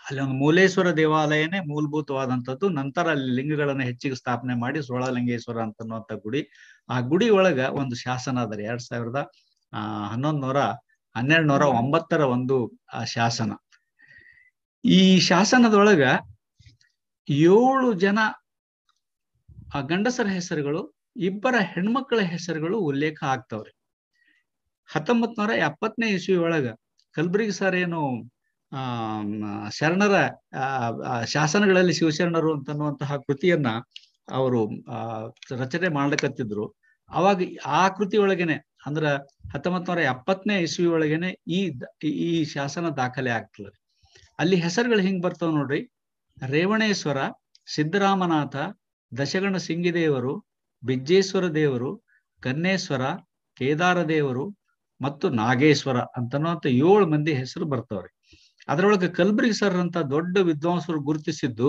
ಅಲ್ಲಿ ಒಂದು ಮೂಲೇಶ್ವರ ದೇವಾಲಯನೇ ಮೂಲಭೂತವಾದಂಥದ್ದು ನಂತರ ಅಲ್ಲಿ ಲಿಂಗಗಳನ್ನ ಹೆಚ್ಚಿಗೆ ಸ್ಥಾಪನೆ ಮಾಡಿ ಸೋಳಲಿಂಗೇಶ್ವರ ಅಂತನ್ನುವಂಥ ಗುಡಿ ಆ ಗುಡಿ ಒಳಗ ಒಂದು ಶಾಸನ ಅದರಿ ಎರಡ್ ಸಾವಿರದ ಆ ಹನ್ನೊಂದ್ನೂರ ನೂರ ಒಂಬತ್ತರ ಒಂದು ಶಾಸನ ಈ ಶಾಸನದೊಳಗ ಏಳು ಜನ ಆ ಗಂಡಸರ ಹೆಸರುಗಳು ಇಬ್ಬರ ಹೆಣ್ಮಕ್ಳ ಹೆಸರುಗಳು ಉಲ್ಲೇಖ ಆಗ್ತಾವ್ರಿ ಹತ್ತೊಂಬತ್ ನೂರ ಎಪ್ಪತ್ತನೇ ಇಸ್ವಿ ಒಳಗ ಕಲ್ಬುರ್ಗಿ ಸರ್ ಏನು ಶರಣರ ಶಾಸನಗಳಲ್ಲಿ ಶಿವಶರಣರು ಅಂತನ್ನುವಂತಹ ಕೃತಿಯನ್ನ ಅವರು ರಚನೆ ಮಾಡ್ಲಿಕ್ಕತ್ತಿದ್ರು ಅವಾಗ ಆ ಕೃತಿ ಒಳಗೇನೆ ಅಂದ್ರ ಹತ್ತೊಂಬತ್ ನೂರ ಎಪ್ಪತ್ತನೇ ಇಸ್ವಿ ಒಳಗೇನೆ ಈ ಈ ಶಾಸನ ದಾಖಲೆ ಆಗ್ತದೆ ಅಲ್ಲಿ ಹೆಸರುಗಳು ಹಿಂಗ್ ಬರ್ತಾವ ನೋಡ್ರಿ ರೇವಣೇಶ್ವರ ಸಿದ್ದರಾಮನಾಥ ದಶಗಣ ಸಿಂಗಿದೇವರು ಬಿಜ್ಜೇಶ್ವರ ದೇವರು ಕನ್ನೇಶ್ವರ ಕೇದಾರ ದೇವರು ಮತ್ತು ನಾಗೇಶ್ವರ ಅಂತನ್ನುವಂತ ಏಳು ಮಂದಿ ಹೆಸರು ಬರ್ತಾವ್ರಿ ಅದರೊಳಗೆ ಕಲ್ಬುರ್ಗಿ ಸರ್ ಅಂತ ದೊಡ್ಡ ವಿದ್ವಾಂಸರು ಗುರುತಿಸಿದ್ದು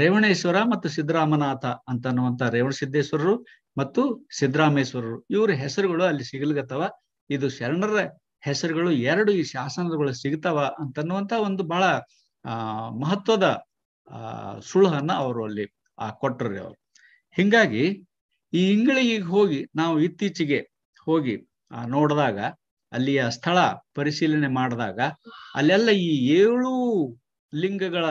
ರೇವಣೇಶ್ವರ ಮತ್ತು ಸಿದ್ದರಾಮನಾಥ ಅಂತ ಅನ್ನುವಂತ ರೇವಣ ಸಿದ್ದೇಶ್ವರರು ಮತ್ತು ಸಿದ್ದರಾಮೇಶ್ವರರು ಇವರ ಹೆಸರುಗಳು ಅಲ್ಲಿ ಸಿಗಲ್ಗತ್ತವ ಇದು ಶರಣರ ಹೆಸರುಗಳು ಎರಡು ಈ ಶಾಸನಗಳು ಸಿಗ್ತಾವ ಅಂತನ್ನುವಂತ ಒಂದು ಬಹಳ ಆ ಮಹತ್ವದ ಆ ಸುಳುಹನ್ನ ಅವರು ಅಲ್ಲಿ ಆ ಕೊಟ್ಟರು ಅವರು ಹಿಂಗಾಗಿ ಈ ಇಂಗಳಿಗೆ ಹೋಗಿ ನಾವು ಇತ್ತೀಚೆಗೆ ಹೋಗಿ ನೋಡಿದಾಗ ಅಲ್ಲಿಯ ಸ್ಥಳ ಪರಿಶೀಲನೆ ಮಾಡಿದಾಗ ಅಲ್ಲೆಲ್ಲ ಈ ಏಳು ಲಿಂಗಗಳ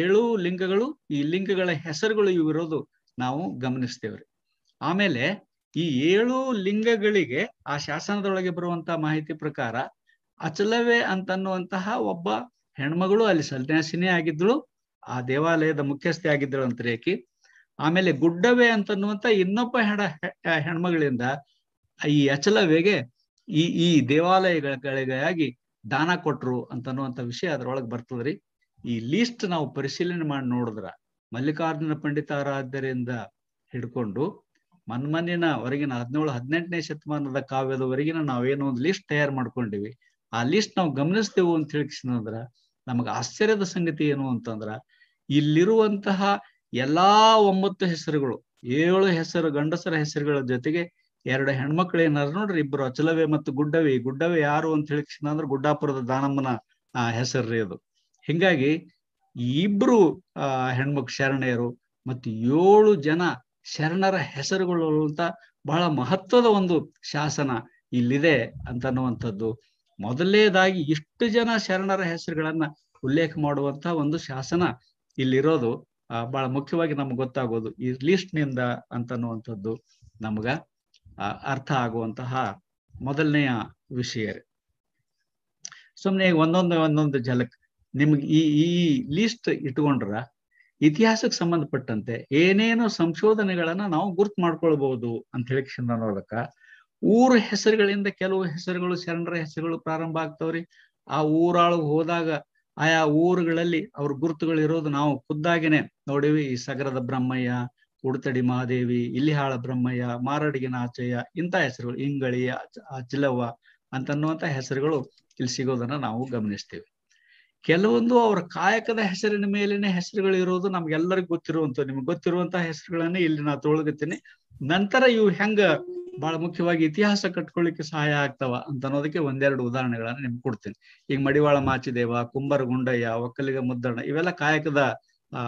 ಏಳು ಲಿಂಗಗಳು ಈ ಲಿಂಗಗಳ ಹೆಸರುಗಳು ಇವಿರೋದು ನಾವು ಗಮನಿಸ್ತೇವ್ರಿ ಆಮೇಲೆ ಈ ಏಳು ಲಿಂಗಗಳಿಗೆ ಆ ಶಾಸನದೊಳಗೆ ಬರುವಂತಹ ಮಾಹಿತಿ ಪ್ರಕಾರ ಅಚಲವೇ ಅಂತನ್ನುವಂತಹ ಒಬ್ಬ ಹೆಣ್ಮಗಳು ಅಲ್ಲಿ ಸನ್ಯಾಸಿನೇ ಆಗಿದ್ಳು ಆ ದೇವಾಲಯದ ಮುಖ್ಯಸ್ಥೆ ಆಗಿದ್ದಳು ಅಂತ ರೇಖಿ ಆಮೇಲೆ ಗುಡ್ಡವೇ ಅಂತನ್ನುವಂತ ಇನ್ನೊಬ್ಬ ಹೆಣ ಹೆಣ್ಮಗಳಿಂದ ಈ ಅಚಲವೆಗೆ ಈ ಈ ದೇವಾಲಯಗಳಿಗಾಗಿ ದಾನ ಕೊಟ್ರು ಅಂತನ್ನುವಂತ ವಿಷಯ ಅದ್ರೊಳಗೆ ಬರ್ತದ್ರಿ ಈ ಲೀಸ್ಟ್ ನಾವು ಪರಿಶೀಲನೆ ಮಾಡಿ ನೋಡಿದ್ರ ಮಲ್ಲಿಕಾರ್ಜುನ ಪಂಡಿತಾರಾದ್ದರಿಂದ ಹಿಡ್ಕೊಂಡು ಮನ್ಮನಿನ ಹೊರಗಿನ ಹದಿನೇಳು ಹದಿನೆಂಟನೇ ಶತಮಾನದ ಕಾವ್ಯದವರೆಗಿನ ನಾವೇನೋ ಒಂದು ಲಿಸ್ಟ್ ತಯಾರು ಮಾಡ್ಕೊಂಡಿವಿ ಆ ಲಿಸ್ಟ್ ನಾವು ಗಮನಿಸ್ತೇವೆ ಅಂತ ಹೇಳಿಸಿದ್ರ ನಮಗೆ ಆಶ್ಚರ್ಯದ ಸಂಗತಿ ಏನು ಅಂತಂದ್ರ ಇಲ್ಲಿರುವಂತಹ ಎಲ್ಲಾ ಒಂಬತ್ತು ಹೆಸರುಗಳು ಏಳು ಹೆಸರು ಗಂಡಸರ ಹೆಸರುಗಳ ಜೊತೆಗೆ ಎರಡು ಹೆಣ್ಮಕ್ಳು ಏನಾರ ನೋಡ್ರಿ ಇಬ್ರು ಅಚಲವೆ ಮತ್ತು ಗುಡ್ಡವಿ ಗುಡ್ಡವೆ ಯಾರು ಅಂತ ಹೇಳಿ ಅಂದ್ರೆ ಗುಡ್ಡಾಪುರದ ದಾನಮ್ಮನ ಆ ಹೆಸರ್ರಿ ಅದು ಹಿಂಗಾಗಿ ಇಬ್ರು ಆ ಹೆಣ್ಮಕ್ ಶರಣೆಯರು ಮತ್ತು ಏಳು ಜನ ಶರಣರ ಹೆಸರುಗಳು ಅಂತ ಬಹಳ ಮಹತ್ವದ ಒಂದು ಶಾಸನ ಇಲ್ಲಿದೆ ಅಂತನ್ನುವಂಥದ್ದು ಮೊದಲನೇದಾಗಿ ಇಷ್ಟು ಜನ ಶರಣರ ಹೆಸರುಗಳನ್ನ ಉಲ್ಲೇಖ ಮಾಡುವಂತ ಒಂದು ಶಾಸನ ಇಲ್ಲಿರೋದು ಬಹಳ ಮುಖ್ಯವಾಗಿ ನಮ್ಗೆ ಗೊತ್ತಾಗೋದು ಈ ಲಿಸ್ಟ್ ನಿಂದ ಅಂತನ್ನುವಂಥದ್ದು ನಮ್ಗ ಅರ್ಥ ಆಗುವಂತಹ ಮೊದಲನೆಯ ವಿಷಯ ಸುಮ್ಮನೆ ಒಂದೊಂದು ಒಂದೊಂದು ಝಲಕ್ ನಿಮ್ಗೆ ಈ ಈ ಲಿಸ್ಟ್ ಇಟ್ಕೊಂಡ್ರ ಇತಿಹಾಸಕ್ಕೆ ಸಂಬಂಧಪಟ್ಟಂತೆ ಏನೇನೋ ಸಂಶೋಧನೆಗಳನ್ನ ನಾವು ಗುರ್ತು ಮಾಡ್ಕೊಳ್ಬಹುದು ಅಂತ ಹೇಳಿ ಕ್ಷಣ ನೋಡಕ್ಕ ಊರ ಹೆಸರುಗಳಿಂದ ಕೆಲವು ಹೆಸರುಗಳು ಶರಣರ ಹೆಸರುಗಳು ಪ್ರಾರಂಭ ಆಗ್ತಾವ್ರಿ ಆ ಊರಾಳು ಹೋದಾಗ ಆಯಾ ಊರುಗಳಲ್ಲಿ ಅವ್ರ ಗುರುತುಗಳು ಇರೋದು ನಾವು ಖುದ್ದಾಗಿನೇ ನೋಡಿವಿ ಈ ಸಗರದ ಬ್ರಹ್ಮಯ್ಯ ಕುಡತಡಿ ಮಹಾದೇವಿ ಇಲ್ಲಿಹಾಳ ಬ್ರಹ್ಮಯ್ಯ ಮಾರಡಿಗಿನ ಆಚಯ್ಯ ಇಂಥ ಹೆಸರುಗಳು ಇಂಗಳಿ ಚಿಲವ್ವ ಅಂತನ್ನುವಂತ ಹೆಸರುಗಳು ಇಲ್ಲಿ ಸಿಗೋದನ್ನ ನಾವು ಗಮನಿಸ್ತೇವೆ ಕೆಲವೊಂದು ಅವರ ಕಾಯಕದ ಹೆಸರಿನ ಮೇಲಿನ ಹೆಸರುಗಳು ಇರೋದು ನಮ್ಗೆಲ್ಲರಿಗೂ ಗೊತ್ತಿರುವಂತ ನಿಮ್ಗೆ ಗೊತ್ತಿರುವಂತಹ ಹೆಸರುಗಳನ್ನೇ ಇಲ್ಲಿ ನಾ ತೊಳಗುತ್ತೇನೆ ನಂತರ ಇವು ಹೆಂಗ ಬಹಳ ಮುಖ್ಯವಾಗಿ ಇತಿಹಾಸ ಕಟ್ಕೊಳ್ಳಿಕ್ಕೆ ಸಹಾಯ ಆಗ್ತಾವ ಅಂತ ಅನ್ನೋದಕ್ಕೆ ಒಂದೆರಡು ಉದಾಹರಣೆಗಳನ್ನ ನಿಮ್ಗೆ ಕೊಡ್ತೀನಿ ಈಗ ಮಡಿವಾಳ ಮಾಚಿದೇವ ಕುಂಬರ ಗುಂಡಯ್ಯ ಒಕ್ಕಲಿಗ ಮುದ್ದಣ್ಣ ಇವೆಲ್ಲ ಕಾಯಕದ ಆ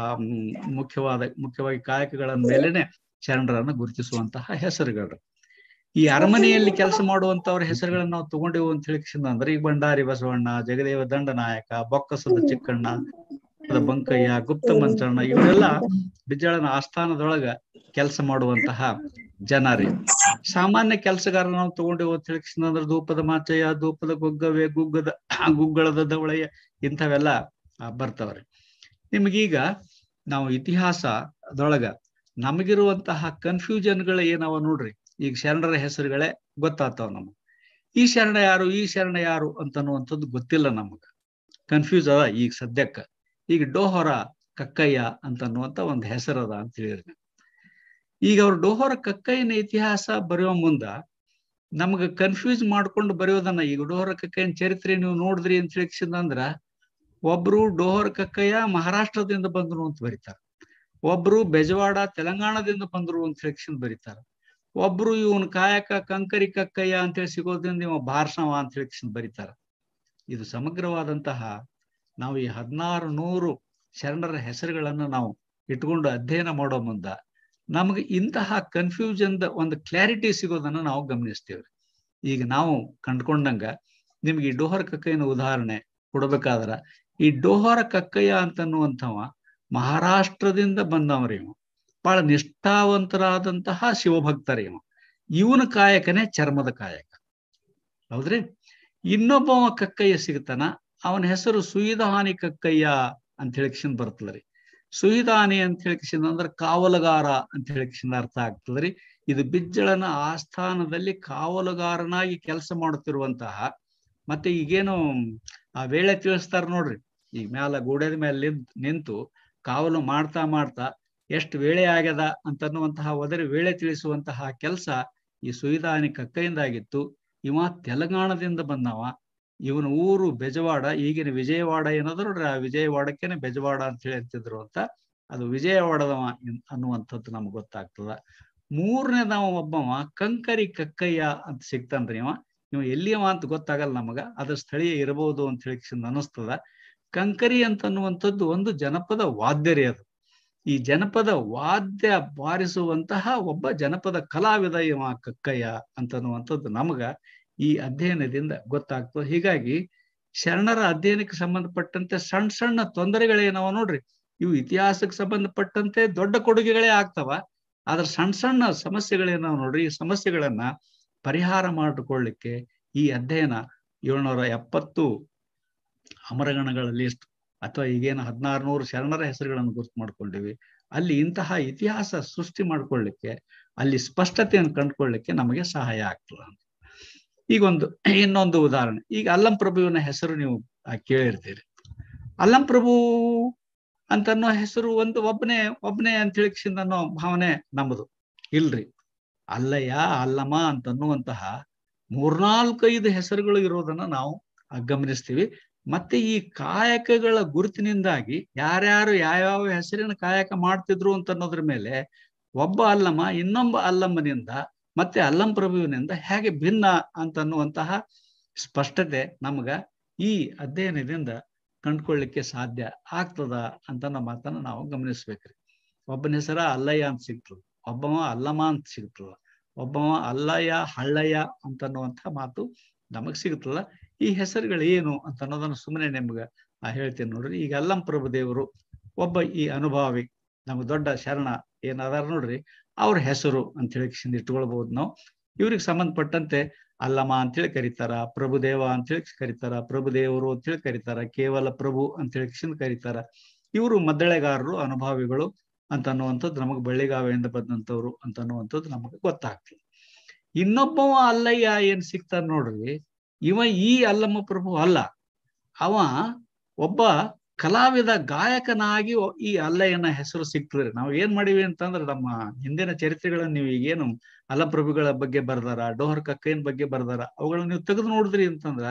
ಮುಖ್ಯವಾದ ಮುಖ್ಯವಾಗಿ ಕಾಯಕಗಳ ಮೇಲೆನೆ ಚರಣರನ್ನ ಗುರುತಿಸುವಂತಹ ಹೆಸರುಗಳು ಈ ಅರಮನೆಯಲ್ಲಿ ಕೆಲಸ ಮಾಡುವಂತವ್ರ ಹೆಸರುಗಳನ್ನ ನಾವು ತಗೊಂಡೇವು ಅಂತ ಹೇಳಿ ಅಂದ್ರೆ ಈ ಭಂಡಾರಿ ಬಸವಣ್ಣ ಜಗದೇವ ದಂಡನಾಯಕ ಬೊಕ್ಕಸದ ಚಿಕ್ಕಣ್ಣ ಬಂಕಯ್ಯ ಗುಪ್ತ ಮಂಚಣ್ಣ ಇವರೆಲ್ಲ ಬಿಜ್ಜಳನ ಆಸ್ಥಾನದೊಳಗ ಕೆಲಸ ಮಾಡುವಂತಹ ಜನರಿ ಸಾಮಾನ್ಯ ಕೆಲಸಗಾರ ನಾವು ತಗೊಂಡೇವು ಅಂತ ಹೇಳಿ ಅಂದ್ರೆ ಧೂಪದ ಮಾಚಯ್ಯ ಧೂಪದ ಗುಗ್ಗವೇ ಗುಗ್ಗದ ಗುಗ್ಗಳದ ದವಳಯ್ಯ ಇಂಥವೆಲ್ಲ ಬರ್ತವ್ರಿ ನಿಮಗೀಗ ನಾವು ಇತಿಹಾಸದೊಳಗ ನಮಗಿರುವಂತಹ ಕನ್ಫ್ಯೂಷನ್ಗಳು ಏನವ ನೋಡ್ರಿ ಈಗ ಶರಣರ ಹೆಸರುಗಳೇ ಗೊತ್ತಾಗ್ತಾವ ನಮಗೆ ಈ ಶರಣ ಯಾರು ಈ ಶರಣ ಯಾರು ಅಂತ ಗೊತ್ತಿಲ್ಲ ನಮಗ ಕನ್ಫ್ಯೂಸ್ ಅದ ಈಗ ಸದ್ಯಕ್ಕ ಈಗ ಡೋಹೊರ ಕಕ್ಕಯ್ಯ ಅಂತ ಅನ್ನುವಂತ ಒಂದು ಹೆಸರದ ಅಂತ ಹೇಳಿದ್ರಿ ಈಗ ಅವ್ರು ಡೋಹೊರ ಕಕ್ಕಯ್ಯನ ಇತಿಹಾಸ ಬರೆಯೋ ಮುಂದ ನಮಗ ಕನ್ಫ್ಯೂಸ್ ಮಾಡ್ಕೊಂಡು ಬರೆಯೋದನ್ನ ಈಗ ಡೋಹರ ಕಕ್ಕಯ್ಯನ ಚರಿತ್ರೆ ನೀವು ನೋಡಿದ್ರಿ ಅಂತ ಅಂದ್ರ ಒಬ್ರು ಡೋಹರ್ ಕಕ್ಕಯ್ಯ ಮಹಾರಾಷ್ಟ್ರದಿಂದ ಬಂದ್ರು ಅಂತ ಬರೀತಾರ ಒಬ್ರು ಬೆಜವಾಡ ತೆಲಂಗಾಣದಿಂದ ಬಂದ್ರು ಅಂತ ಹೇಳಿ ಬರೀತಾರ ಒಬ್ರು ಇವನ್ ಕಾಯಕ ಕಂಕರಿ ಕಕ್ಕಯ್ಯ ಅಂತ ಹೇಳಿ ಸಿಗೋದ್ರಿಂದ ಇವ ಭಾರಸವ ಅಂತ ಹೇಳಿ ಬರೀತಾರ ಇದು ಸಮಗ್ರವಾದಂತಹ ನಾವು ಈ ಹದಿನಾರು ನೂರು ಶರಣರ ಹೆಸರುಗಳನ್ನು ನಾವು ಇಟ್ಕೊಂಡು ಅಧ್ಯಯನ ಮಾಡೋ ಮುಂದ ನಮಗೆ ಇಂತಹ ಕನ್ಫ್ಯೂಷನ್ ಒಂದು ಕ್ಲಾರಿಟಿ ಸಿಗೋದನ್ನ ನಾವು ಗಮನಿಸ್ತೇವ್ರಿ ಈಗ ನಾವು ಕಂಡ್ಕೊಂಡಂಗ ನಿಮ್ಗೆ ಈ ಡೋಹರ್ ಕಕ್ಕಯ್ಯನ ಉದಾಹರಣೆ ಕೊಡಬೇಕಾದ್ರ ಈ ಡೋಹರ ಕಕ್ಕಯ್ಯ ಅಂತನ್ನುವಂಥವ ಮಹಾರಾಷ್ಟ್ರದಿಂದ ಬಂದವರಿವ ಬಹಳ ನಿಷ್ಠಾವಂತರಾದಂತಹ ಶಿವಭಕ್ತರಿವ ಇವನ ಕಾಯಕನೇ ಚರ್ಮದ ಕಾಯಕ ಹೌದ್ರಿ ಇನ್ನೊಬ್ಬ ಕಕ್ಕಯ್ಯ ಸಿಗ್ತಾನ ಅವನ ಹೆಸರು ಸುಯಿದಹಾನಿ ಕಕ್ಕಯ್ಯ ಅಂತ ಹೇಳಿಕ್ಷನ್ ಬರ್ತದ್ರಿ ಸುಹಿದಾನಿ ಅಂತ ಹೇಳಿಕ್ಷನ್ ಅಂದ್ರೆ ಕಾವಲುಗಾರ ಅಂತ ಹೇಳಿಕ್ಷನ್ ಅರ್ಥ ಆಗ್ತದ್ರಿ ಇದು ಬಿಜ್ಜಳನ ಆಸ್ಥಾನದಲ್ಲಿ ಕಾವಲುಗಾರನಾಗಿ ಕೆಲಸ ಮಾಡುತ್ತಿರುವಂತಹ ಮತ್ತೆ ಈಗೇನು ಆ ವೇಳೆ ತಿಳಿಸ್ತಾರ ನೋಡ್ರಿ ಈ ಮ್ಯಾಲ ಗೋಡೆದ ಮೇಲೆ ನಿಂತು ಕಾವಲು ಮಾಡ್ತಾ ಮಾಡ್ತಾ ಎಷ್ಟು ವೇಳೆ ಆಗ್ಯದ ಅಂತನ್ನುವಂತಹ ಒದರಿ ವೇಳೆ ತಿಳಿಸುವಂತಹ ಕೆಲಸ ಈ ಸುವಿಧಾನಿ ಆಗಿತ್ತು ಇವ ತೆಲಂಗಾಣದಿಂದ ಬಂದವ ಇವನ ಊರು ಬೆಜವಾಡ ಈಗಿನ ವಿಜಯವಾಡ ಏನಾದ್ರು ಆ ವಿಜಯವಾಡಕ್ಕೇನೆ ಬೆಜವಾಡ ಅಂತ ಹೇಳಿ ಅಂತಿದ್ರು ಅಂತ ಅದು ವಿಜಯವಾಡದವ ಅನ್ನುವಂಥದ್ದು ನಮ್ಗೆ ಗೊತ್ತಾಗ್ತದ ಮೂರನೇದವ ಒಬ್ಬವ ಕಂಕರಿ ಕಕ್ಕಯ್ಯ ಅಂತ ಸಿಗ್ತಾನ್ರಿ ಇವ ಇವ ಎಲ್ಲಿಯವ ಅಂತ ಗೊತ್ತಾಗಲ್ಲ ನಮಗ ಅದ್ರ ಸ್ಥಳೀಯ ಇರಬಹುದು ಅಂತ ಹೇಳಿ ಅನಿಸ್ತದ ಕಂಕರಿ ಅಂತನ್ನುವಂಥದ್ದು ಒಂದು ಜನಪದ ವಾದ್ಯರೇ ಅದು ಈ ಜನಪದ ವಾದ್ಯ ಬಾರಿಸುವಂತಹ ಒಬ್ಬ ಜನಪದ ಕಲಾವಿದ ಇವ ಕಕ್ಕಯ್ಯ ಅಂತನ್ನುವಂಥದ್ದು ನಮಗ ಈ ಅಧ್ಯಯನದಿಂದ ಗೊತ್ತಾಗ್ತದೆ ಹೀಗಾಗಿ ಶರಣರ ಅಧ್ಯಯನಕ್ಕೆ ಸಂಬಂಧಪಟ್ಟಂತೆ ಸಣ್ಣ ಸಣ್ಣ ತೊಂದರೆಗಳೇನವ ನೋಡ್ರಿ ಇವು ಇತಿಹಾಸಕ್ಕೆ ಸಂಬಂಧಪಟ್ಟಂತೆ ದೊಡ್ಡ ಕೊಡುಗೆಗಳೇ ಆಗ್ತಾವ ಆದ್ರ ಸಣ್ಣ ಸಣ್ಣ ಸಮಸ್ಯೆಗಳೇನವ ನೋಡ್ರಿ ಈ ಸಮಸ್ಯೆಗಳನ್ನ ಪರಿಹಾರ ಮಾಡಿಕೊಳ್ಳಿಕ್ಕೆ ಈ ಅಧ್ಯಯನ ಏಳ್ನೂರ ಎಪ್ಪತ್ತು ಅಮರಗಣಗಳ ಲಿಸ್ಟ್ ಅಥವಾ ಈಗೇನು ಹದಿನಾರು ನೂರು ಶರಣರ ಹೆಸರುಗಳನ್ನು ಗುರುತು ಮಾಡ್ಕೊಂಡಿವಿ ಅಲ್ಲಿ ಇಂತಹ ಇತಿಹಾಸ ಸೃಷ್ಟಿ ಮಾಡ್ಕೊಳ್ಳಿಕ್ಕೆ ಅಲ್ಲಿ ಸ್ಪಷ್ಟತೆಯನ್ನು ಕಂಡುಕೊಳ್ಳಿಕ್ಕೆ ನಮಗೆ ಸಹಾಯ ಆಗ್ತದೆ ಈಗ ಒಂದು ಇನ್ನೊಂದು ಉದಾಹರಣೆ ಈಗ ಅಲ್ಲಂ ಪ್ರಭುವಿನ ಹೆಸರು ನೀವು ಕೇಳಿರ್ತೀರಿ ಅಲ್ಲಂ ಪ್ರಭು ಅಂತನ್ನೋ ಹೆಸರು ಒಂದು ಒಬ್ಬನೇ ಒಬ್ನೇ ಅಂತ ಹೇಳಿಕ್ಸಿಂದನೋ ಭಾವನೆ ನಮ್ಮದು ಇಲ್ರಿ ಅಲ್ಲಯ್ಯ ಅಲ್ಲಮ್ಮ ಅಂತನ್ನುವಂತಹ ಮೂರ್ನಾಲ್ಕೈದು ಹೆಸರುಗಳು ಇರೋದನ್ನ ನಾವು ಗಮನಿಸ್ತೀವಿ ಮತ್ತೆ ಈ ಕಾಯಕಗಳ ಗುರುತಿನಿಂದಾಗಿ ಯಾರ್ಯಾರು ಯಾವ್ಯಾವ ಹೆಸರಿನ ಕಾಯಕ ಮಾಡ್ತಿದ್ರು ಅಂತ ಅನ್ನೋದ್ರ ಮೇಲೆ ಒಬ್ಬ ಅಲ್ಲಮ್ಮ ಇನ್ನೊಬ್ಬ ಅಲ್ಲಮ್ಮನಿಂದ ಮತ್ತೆ ಅಲ್ಲಂ ಪ್ರಭುವಿನಿಂದ ಹೇಗೆ ಭಿನ್ನ ಅಂತನ್ನುವಂತಹ ಸ್ಪಷ್ಟತೆ ನಮ್ಗ ಈ ಅಧ್ಯಯನದಿಂದ ಕಂಡ್ಕೊಳ್ಳಿಕ್ಕೆ ಸಾಧ್ಯ ಆಗ್ತದ ಅಂತ ನಮ್ಮ ಮಾತನ್ನ ನಾವು ಗಮನಿಸ್ಬೇಕ್ರಿ ಒಬ್ಬನ ಹೆಸರ ಅಲ್ಲಯ್ಯ ಅಂತ ಸಿಗ್ತದ ಒಬ್ಬವ ಅಲ್ಲಮ್ಮ ಅಂತ ಸಿಗ್ತದ ಒಬ್ಬವ ಅಲ್ಲಯ್ಯ ಹಳ್ಳಯ್ಯ ಅಂತನ್ನುವಂತಹ ಮಾತು ನಮಗ್ ಸಿಗ್ತದ ಈ ಹೆಸರುಗಳು ಏನು ಅಂತ ಅನ್ನೋದನ್ನ ಸುಮ್ಮನೆ ನಿಮ್ಗೆ ಆ ಹೇಳ್ತೇನೆ ನೋಡ್ರಿ ಈಗ ಅಲ್ಲಂ ದೇವರು ಒಬ್ಬ ಈ ಅನುಭಾವಿ ನಮ್ಗೆ ದೊಡ್ಡ ಶರಣ ಏನಾದಾರ ನೋಡ್ರಿ ಅವ್ರ ಹೆಸರು ಅಂತ ಹೇಳಿ ಇಟ್ಕೊಳ್ಬಹುದು ನಾವು ಇವ್ರಿಗೆ ಸಂಬಂಧಪಟ್ಟಂತೆ ಅಲ್ಲಮ ಅಂತೇಳಿ ಕರೀತಾರ ಪ್ರಭುದೇವ ಅಂತೇಳಿ ಕರೀತಾರ ಪ್ರಭುದೇವರು ಅಂತೇಳಿ ಕರೀತಾರ ಕೇವಲ ಪ್ರಭು ಅಂತೇಳಿ ಕರೀತಾರ ಇವರು ಮದ್ದಳೆಗಾರರು ಅನುಭಾವಿಗಳು ಅಂತ ಅನ್ನುವಂಥದ್ದು ನಮಗೆ ಬಳ್ಳಿಗಾವೆಯಿಂದ ಬಂದಂಥವ್ರು ಅಂತ ಅನ್ನುವಂಥದ್ದು ನಮಗೆ ಗೊತ್ತಾಗ್ತದೆ ಇನ್ನೊಬ್ಬವ ಅಲ್ಲಯ್ಯ ಏನ್ ಸಿಗ್ತಾರ ನೋಡ್ರಿ ಇವ ಈ ಅಲ್ಲಮ್ಮ ಪ್ರಭು ಅಲ್ಲ ಅವ ಒಬ್ಬ ಕಲಾವಿದ ಗಾಯಕನಾಗಿ ಈ ಅಲ್ಲಯ್ಯನ ಹೆಸರು ಸಿಕ್ತದೆ ನಾವು ಏನ್ ಮಾಡಿವಿ ಅಂತಂದ್ರೆ ನಮ್ಮ ಹಿಂದಿನ ಚರಿತ್ರೆಗಳನ್ನ ನೀವು ಈಗೇನು ಅಲ್ಲಪ್ರಭುಗಳ ಬಗ್ಗೆ ಬರ್ದಾರ ಡೋಹರ್ ಕಕ್ಕೈನ್ ಬಗ್ಗೆ ಬರ್ದಾರ ಅವುಗಳನ್ನ ನೀವು ತೆಗೆದು ನೋಡಿದ್ರಿ ಅಂತಂದ್ರ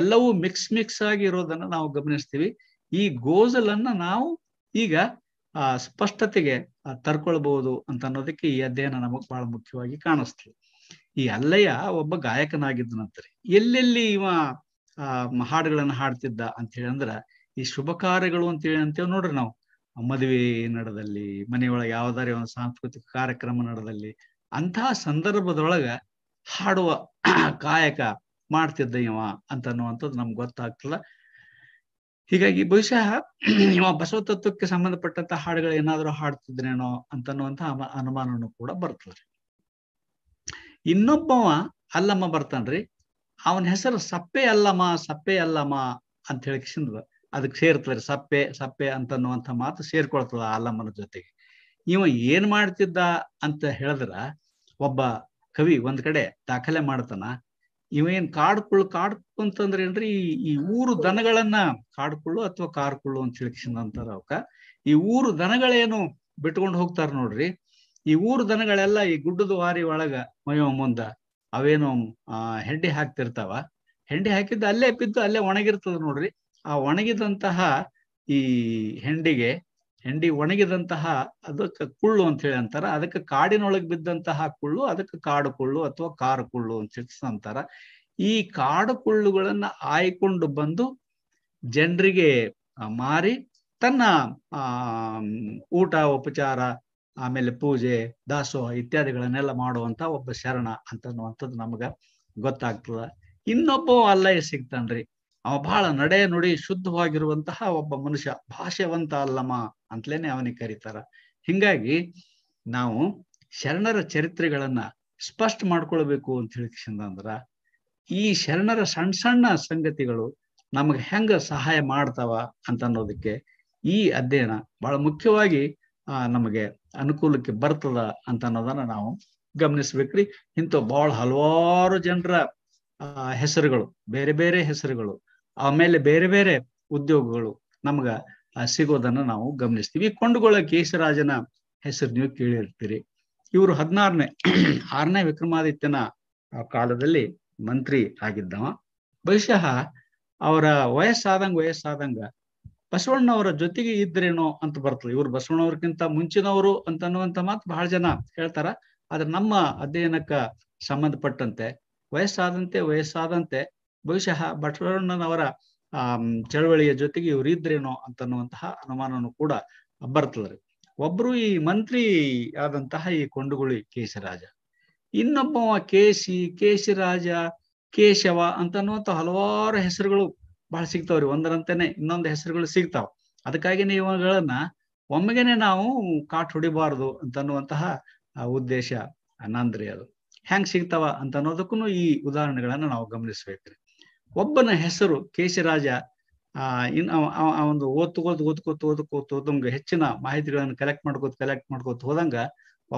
ಎಲ್ಲವೂ ಮಿಕ್ಸ್ ಮಿಕ್ಸ್ ಆಗಿ ಇರೋದನ್ನ ನಾವು ಗಮನಿಸ್ತೀವಿ ಈ ಗೋಜಲನ್ನ ನಾವು ಈಗ ಆ ಸ್ಪಷ್ಟತೆಗೆ ತರ್ಕೊಳ್ಬಹುದು ಅಂತ ಅನ್ನೋದಕ್ಕೆ ಈ ಅಧ್ಯಯನ ನಮಗ್ ಬಹಳ ಮುಖ್ಯವಾಗಿ ಕಾಣಿಸ್ತೀವಿ ಈ ಅಲ್ಲಯ್ಯ ಒಬ್ಬ ಗಾಯಕನಾಗಿದ್ದನಂತರಿ ಎಲ್ಲೆಲ್ಲಿ ಇವ ಆ ಹಾಡುಗಳನ್ನ ಹಾಡ್ತಿದ್ದ ಅಂತ ಹೇಳಿ ಅಂದ್ರ ಈ ಶುಭ ಕಾರ್ಯಗಳು ಅಂತೇಳಿ ಅಂತೇಳಿ ನೋಡ್ರಿ ನಾವು ಮದುವೆ ನಡದಲ್ಲಿ ಮನೆಯೊಳಗೆ ಯಾವ್ದಾರೇ ಒಂದು ಸಾಂಸ್ಕೃತಿಕ ಕಾರ್ಯಕ್ರಮ ನಡದಲ್ಲಿ ಅಂತಹ ಸಂದರ್ಭದೊಳಗ ಹಾಡುವ ಕಾಯಕ ಮಾಡ್ತಿದ್ದ ಇವ ಅಂತ ಅನ್ನುವಂಥದ್ದು ನಮ್ಗೆ ಗೊತ್ತಾಗ್ತದ ಹೀಗಾಗಿ ಬಹುಶಃ ಇವ ಬಸವ ತತ್ವಕ್ಕೆ ಸಂಬಂಧಪಟ್ಟಂತ ಹಾಡುಗಳು ಏನಾದ್ರೂ ಹಾಡ್ತಿದ್ರೇನೋ ಅಂತ ಅನ್ನುವಂತ ಕೂಡ ಬರ್ತದೆ ಇನ್ನೊಬ್ಬವ ಅಲ್ಲಮ್ಮ ಬರ್ತಾನ್ರಿ ಅವನ ಹೆಸರು ಸಪ್ಪೆ ಅಲ್ಲಮ್ಮ ಸಪ್ಪೆ ಅಲ್ಲಮ್ಮ ಅಂತ ಹೇಳಿ ಅದಕ್ಕೆ ಸೇರ್ತದ್ರಿ ಸಪ್ಪೆ ಸಪ್ಪೆ ಅಂತನ್ನುವಂಥ ಮಾತು ಸೇರ್ಕೊಳ್ತದ ಅಲ್ಲಮ್ಮನ ಜೊತೆಗೆ ಇವ ಏನ್ ಮಾಡ್ತಿದ್ದ ಅಂತ ಹೇಳಿದ್ರ ಒಬ್ಬ ಕವಿ ಒಂದ್ ಕಡೆ ದಾಖಲೆ ಮಾಡ್ತಾನ ಇವೇನ್ ಕಾಡ್ಕೊಳ್ಳು ಕಾಡ್ಕು ಅಂತಂದ್ರೆ ಏನ್ರಿ ಈ ಊರು ದನಗಳನ್ನ ಕಾಡ್ಕುಳ್ಳು ಅಥವಾ ಕಾರ್ಕೊಳ್ಳು ಅಂತ ಹೇಳಿ ಅಂತಾರ ಅವಕ್ಕ ಈ ಊರು ದನಗಳೇನು ಬಿಟ್ಕೊಂಡು ಹೋಗ್ತಾರ ನೋಡ್ರಿ ಈ ಊರು ದನಗಳೆಲ್ಲ ಈ ಗುಡ್ಡದ ವಾರಿ ಒಳಗ ಮಯೋ ಮುಂದ ಅವೇನೋ ಆ ಹೆಂಡಿ ಹಾಕ್ತಿರ್ತಾವ ಹೆಂಡಿ ಹಾಕಿದ್ದು ಅಲ್ಲೇ ಬಿದ್ದು ಅಲ್ಲೇ ಒಣಗಿರ್ತದ ನೋಡ್ರಿ ಆ ಒಣಗಿದಂತಹ ಈ ಹೆಂಡಿಗೆ ಹೆಂಡಿ ಒಣಗಿದಂತಹ ಅದಕ್ಕೆ ಕುಳ್ಳು ಅಂತ ಹೇಳಿ ಅಂತಾರ ಅದಕ್ಕೆ ಕಾಡಿನೊಳಗೆ ಬಿದ್ದಂತಹ ಕುಳ್ಳು ಅದಕ್ಕೆ ಕಾಡು ಕುಳ್ಳು ಅಥವಾ ಕಾರು ಕುಳ್ಳು ಅಂತ ಹೇಳಿ ಅಂತಾರ ಈ ಕಾಡು ಕುಳ್ಳುಗಳನ್ನ ಆಯ್ಕೊಂಡು ಬಂದು ಜನರಿಗೆ ಮಾರಿ ತನ್ನ ಆ ಊಟ ಉಪಚಾರ ಆಮೇಲೆ ಪೂಜೆ ದಾಸೋಹ ಇತ್ಯಾದಿಗಳನ್ನೆಲ್ಲ ಮಾಡುವಂತ ಒಬ್ಬ ಶರಣ ಅಂತ ಅನ್ನುವಂಥದ್ದು ನಮಗ ಗೊತ್ತಾಗ್ತದ ಇನ್ನೊಬ್ಬ ಅಲ್ಲೇ ಸಿಗ್ತಾನ್ರಿ ಅವ ಬಹಳ ನಡೆ ನುಡಿ ಶುದ್ಧವಾಗಿರುವಂತಹ ಒಬ್ಬ ಮನುಷ್ಯ ಭಾಷ್ಯವಂತ ಅಲ್ಲಮ್ಮ ಅಂತಲೇನೆ ಅವನಿಗೆ ಕರೀತಾರ ಹಿಂಗಾಗಿ ನಾವು ಶರಣರ ಚರಿತ್ರೆಗಳನ್ನ ಸ್ಪಷ್ಟ ಮಾಡ್ಕೊಳ್ಬೇಕು ಅಂತ ಹೇಳಿಕಂದ್ರ ಈ ಶರಣರ ಸಣ್ಣ ಸಣ್ಣ ಸಂಗತಿಗಳು ನಮಗೆ ಹೆಂಗ ಸಹಾಯ ಮಾಡ್ತಾವ ಅಂತ ಅನ್ನೋದಕ್ಕೆ ಈ ಅಧ್ಯಯನ ಬಹಳ ಮುಖ್ಯವಾಗಿ ನಮಗೆ ಅನುಕೂಲಕ್ಕೆ ಬರ್ತದ ಅಂತ ಅನ್ನೋದನ್ನ ನಾವು ಗಮನಿಸ್ಬೇಕ್ರಿ ಇಂಥ ಬಹಳ ಹಲವಾರು ಜನರ ಹೆಸರುಗಳು ಬೇರೆ ಬೇರೆ ಹೆಸರುಗಳು ಆಮೇಲೆ ಬೇರೆ ಬೇರೆ ಉದ್ಯೋಗಗಳು ನಮ್ಗ ಸಿಗೋದನ್ನ ನಾವು ಗಮನಿಸ್ತೀವಿ ಕೊಂಡುಗೋಳ ಕೇಶರಾಜನ ಹೆಸರು ನೀವು ಕೇಳಿರ್ತೀರಿ ಇವರು ಹದಿನಾರನೇ ಆರನೇ ವಿಕ್ರಮಾದಿತ್ಯನ ಕಾಲದಲ್ಲಿ ಮಂತ್ರಿ ಆಗಿದ್ದವ ಬಹುಶಃ ಅವರ ವಯಸ್ಸಾದಂಗ ವಯಸ್ಸಾದಂಗ ಬಸವಣ್ಣವರ ಜೊತೆಗೆ ಇದ್ರೇನೋ ಅಂತ ಬರ್ತದೆ ಇವರು ಬಸವಣ್ಣವ್ರಕ್ಕಿಂತ ಮುಂಚಿನವರು ಅಂತನ್ನುವಂತ ಮಾತು ಬಹಳ ಜನ ಹೇಳ್ತಾರ ಆದ್ರೆ ನಮ್ಮ ಅಧ್ಯಯನಕ್ಕ ಸಂಬಂಧಪಟ್ಟಂತೆ ವಯಸ್ಸಾದಂತೆ ವಯಸ್ಸಾದಂತೆ ಬಹುಶಃ ಬಸವಣ್ಣನವರ ಆ ಚಳವಳಿಯ ಜೊತೆಗೆ ಇವ್ರು ಇದ್ರೇನೋ ಅಂತನ್ನುವಂತಹ ಅನುಮಾನನು ಕೂಡ ಬರ್ತದ್ರಿ ಒಬ್ರು ಈ ಮಂತ್ರಿ ಆದಂತಹ ಈ ಕೊಂಡುಗುಳಿ ಕೇಶರಾಜ ಇನ್ನೊಬ್ಬವ ಕೇಶಿ ಕೇಶಿರಾಜ ಕೇಶವ ಅಂತನ್ನುವಂತ ಹಲವಾರು ಹೆಸರುಗಳು ಬಹಳ ಸಿಗ್ತಾವ್ರಿ ಒಂದರಂತೆನೆ ಇನ್ನೊಂದು ಹೆಸರುಗಳು ಸಿಗ್ತಾವ ಅದಕ್ಕಾಗಿ ಇವುಗಳನ್ನ ಒಮ್ಮೆಗೆನೆ ನಾವು ಕಾಟ್ ಹೊಡಿಬಾರದು ಅಂತನ್ನುವಂತಹ ಉದ್ದೇಶ ನಂದ್ರಿ ಅದು ಹೆಂಗ್ ಸಿಗ್ತಾವ ಅಂತ ಅನ್ನೋದಕ್ಕೂ ಈ ಉದಾಹರಣೆಗಳನ್ನ ನಾವು ಗಮನಿಸ್ಬೇಕ್ರಿ ಒಬ್ಬನ ಹೆಸರು ಕೇಶಿರಾಜ ಆ ಇನ್ ಒಂದು ಓದ್ಕೋತ್ ಓದ್ಕೋತ ಓದ್ಕೋತ ಓದಂಗ ಹೆಚ್ಚಿನ ಮಾಹಿತಿಗಳನ್ನು ಕಲೆಕ್ಟ್ ಮಾಡ್ಕೋತ ಕಲೆಕ್ಟ್ ಮಾಡ್ಕೋತ ಹೋದಂಗ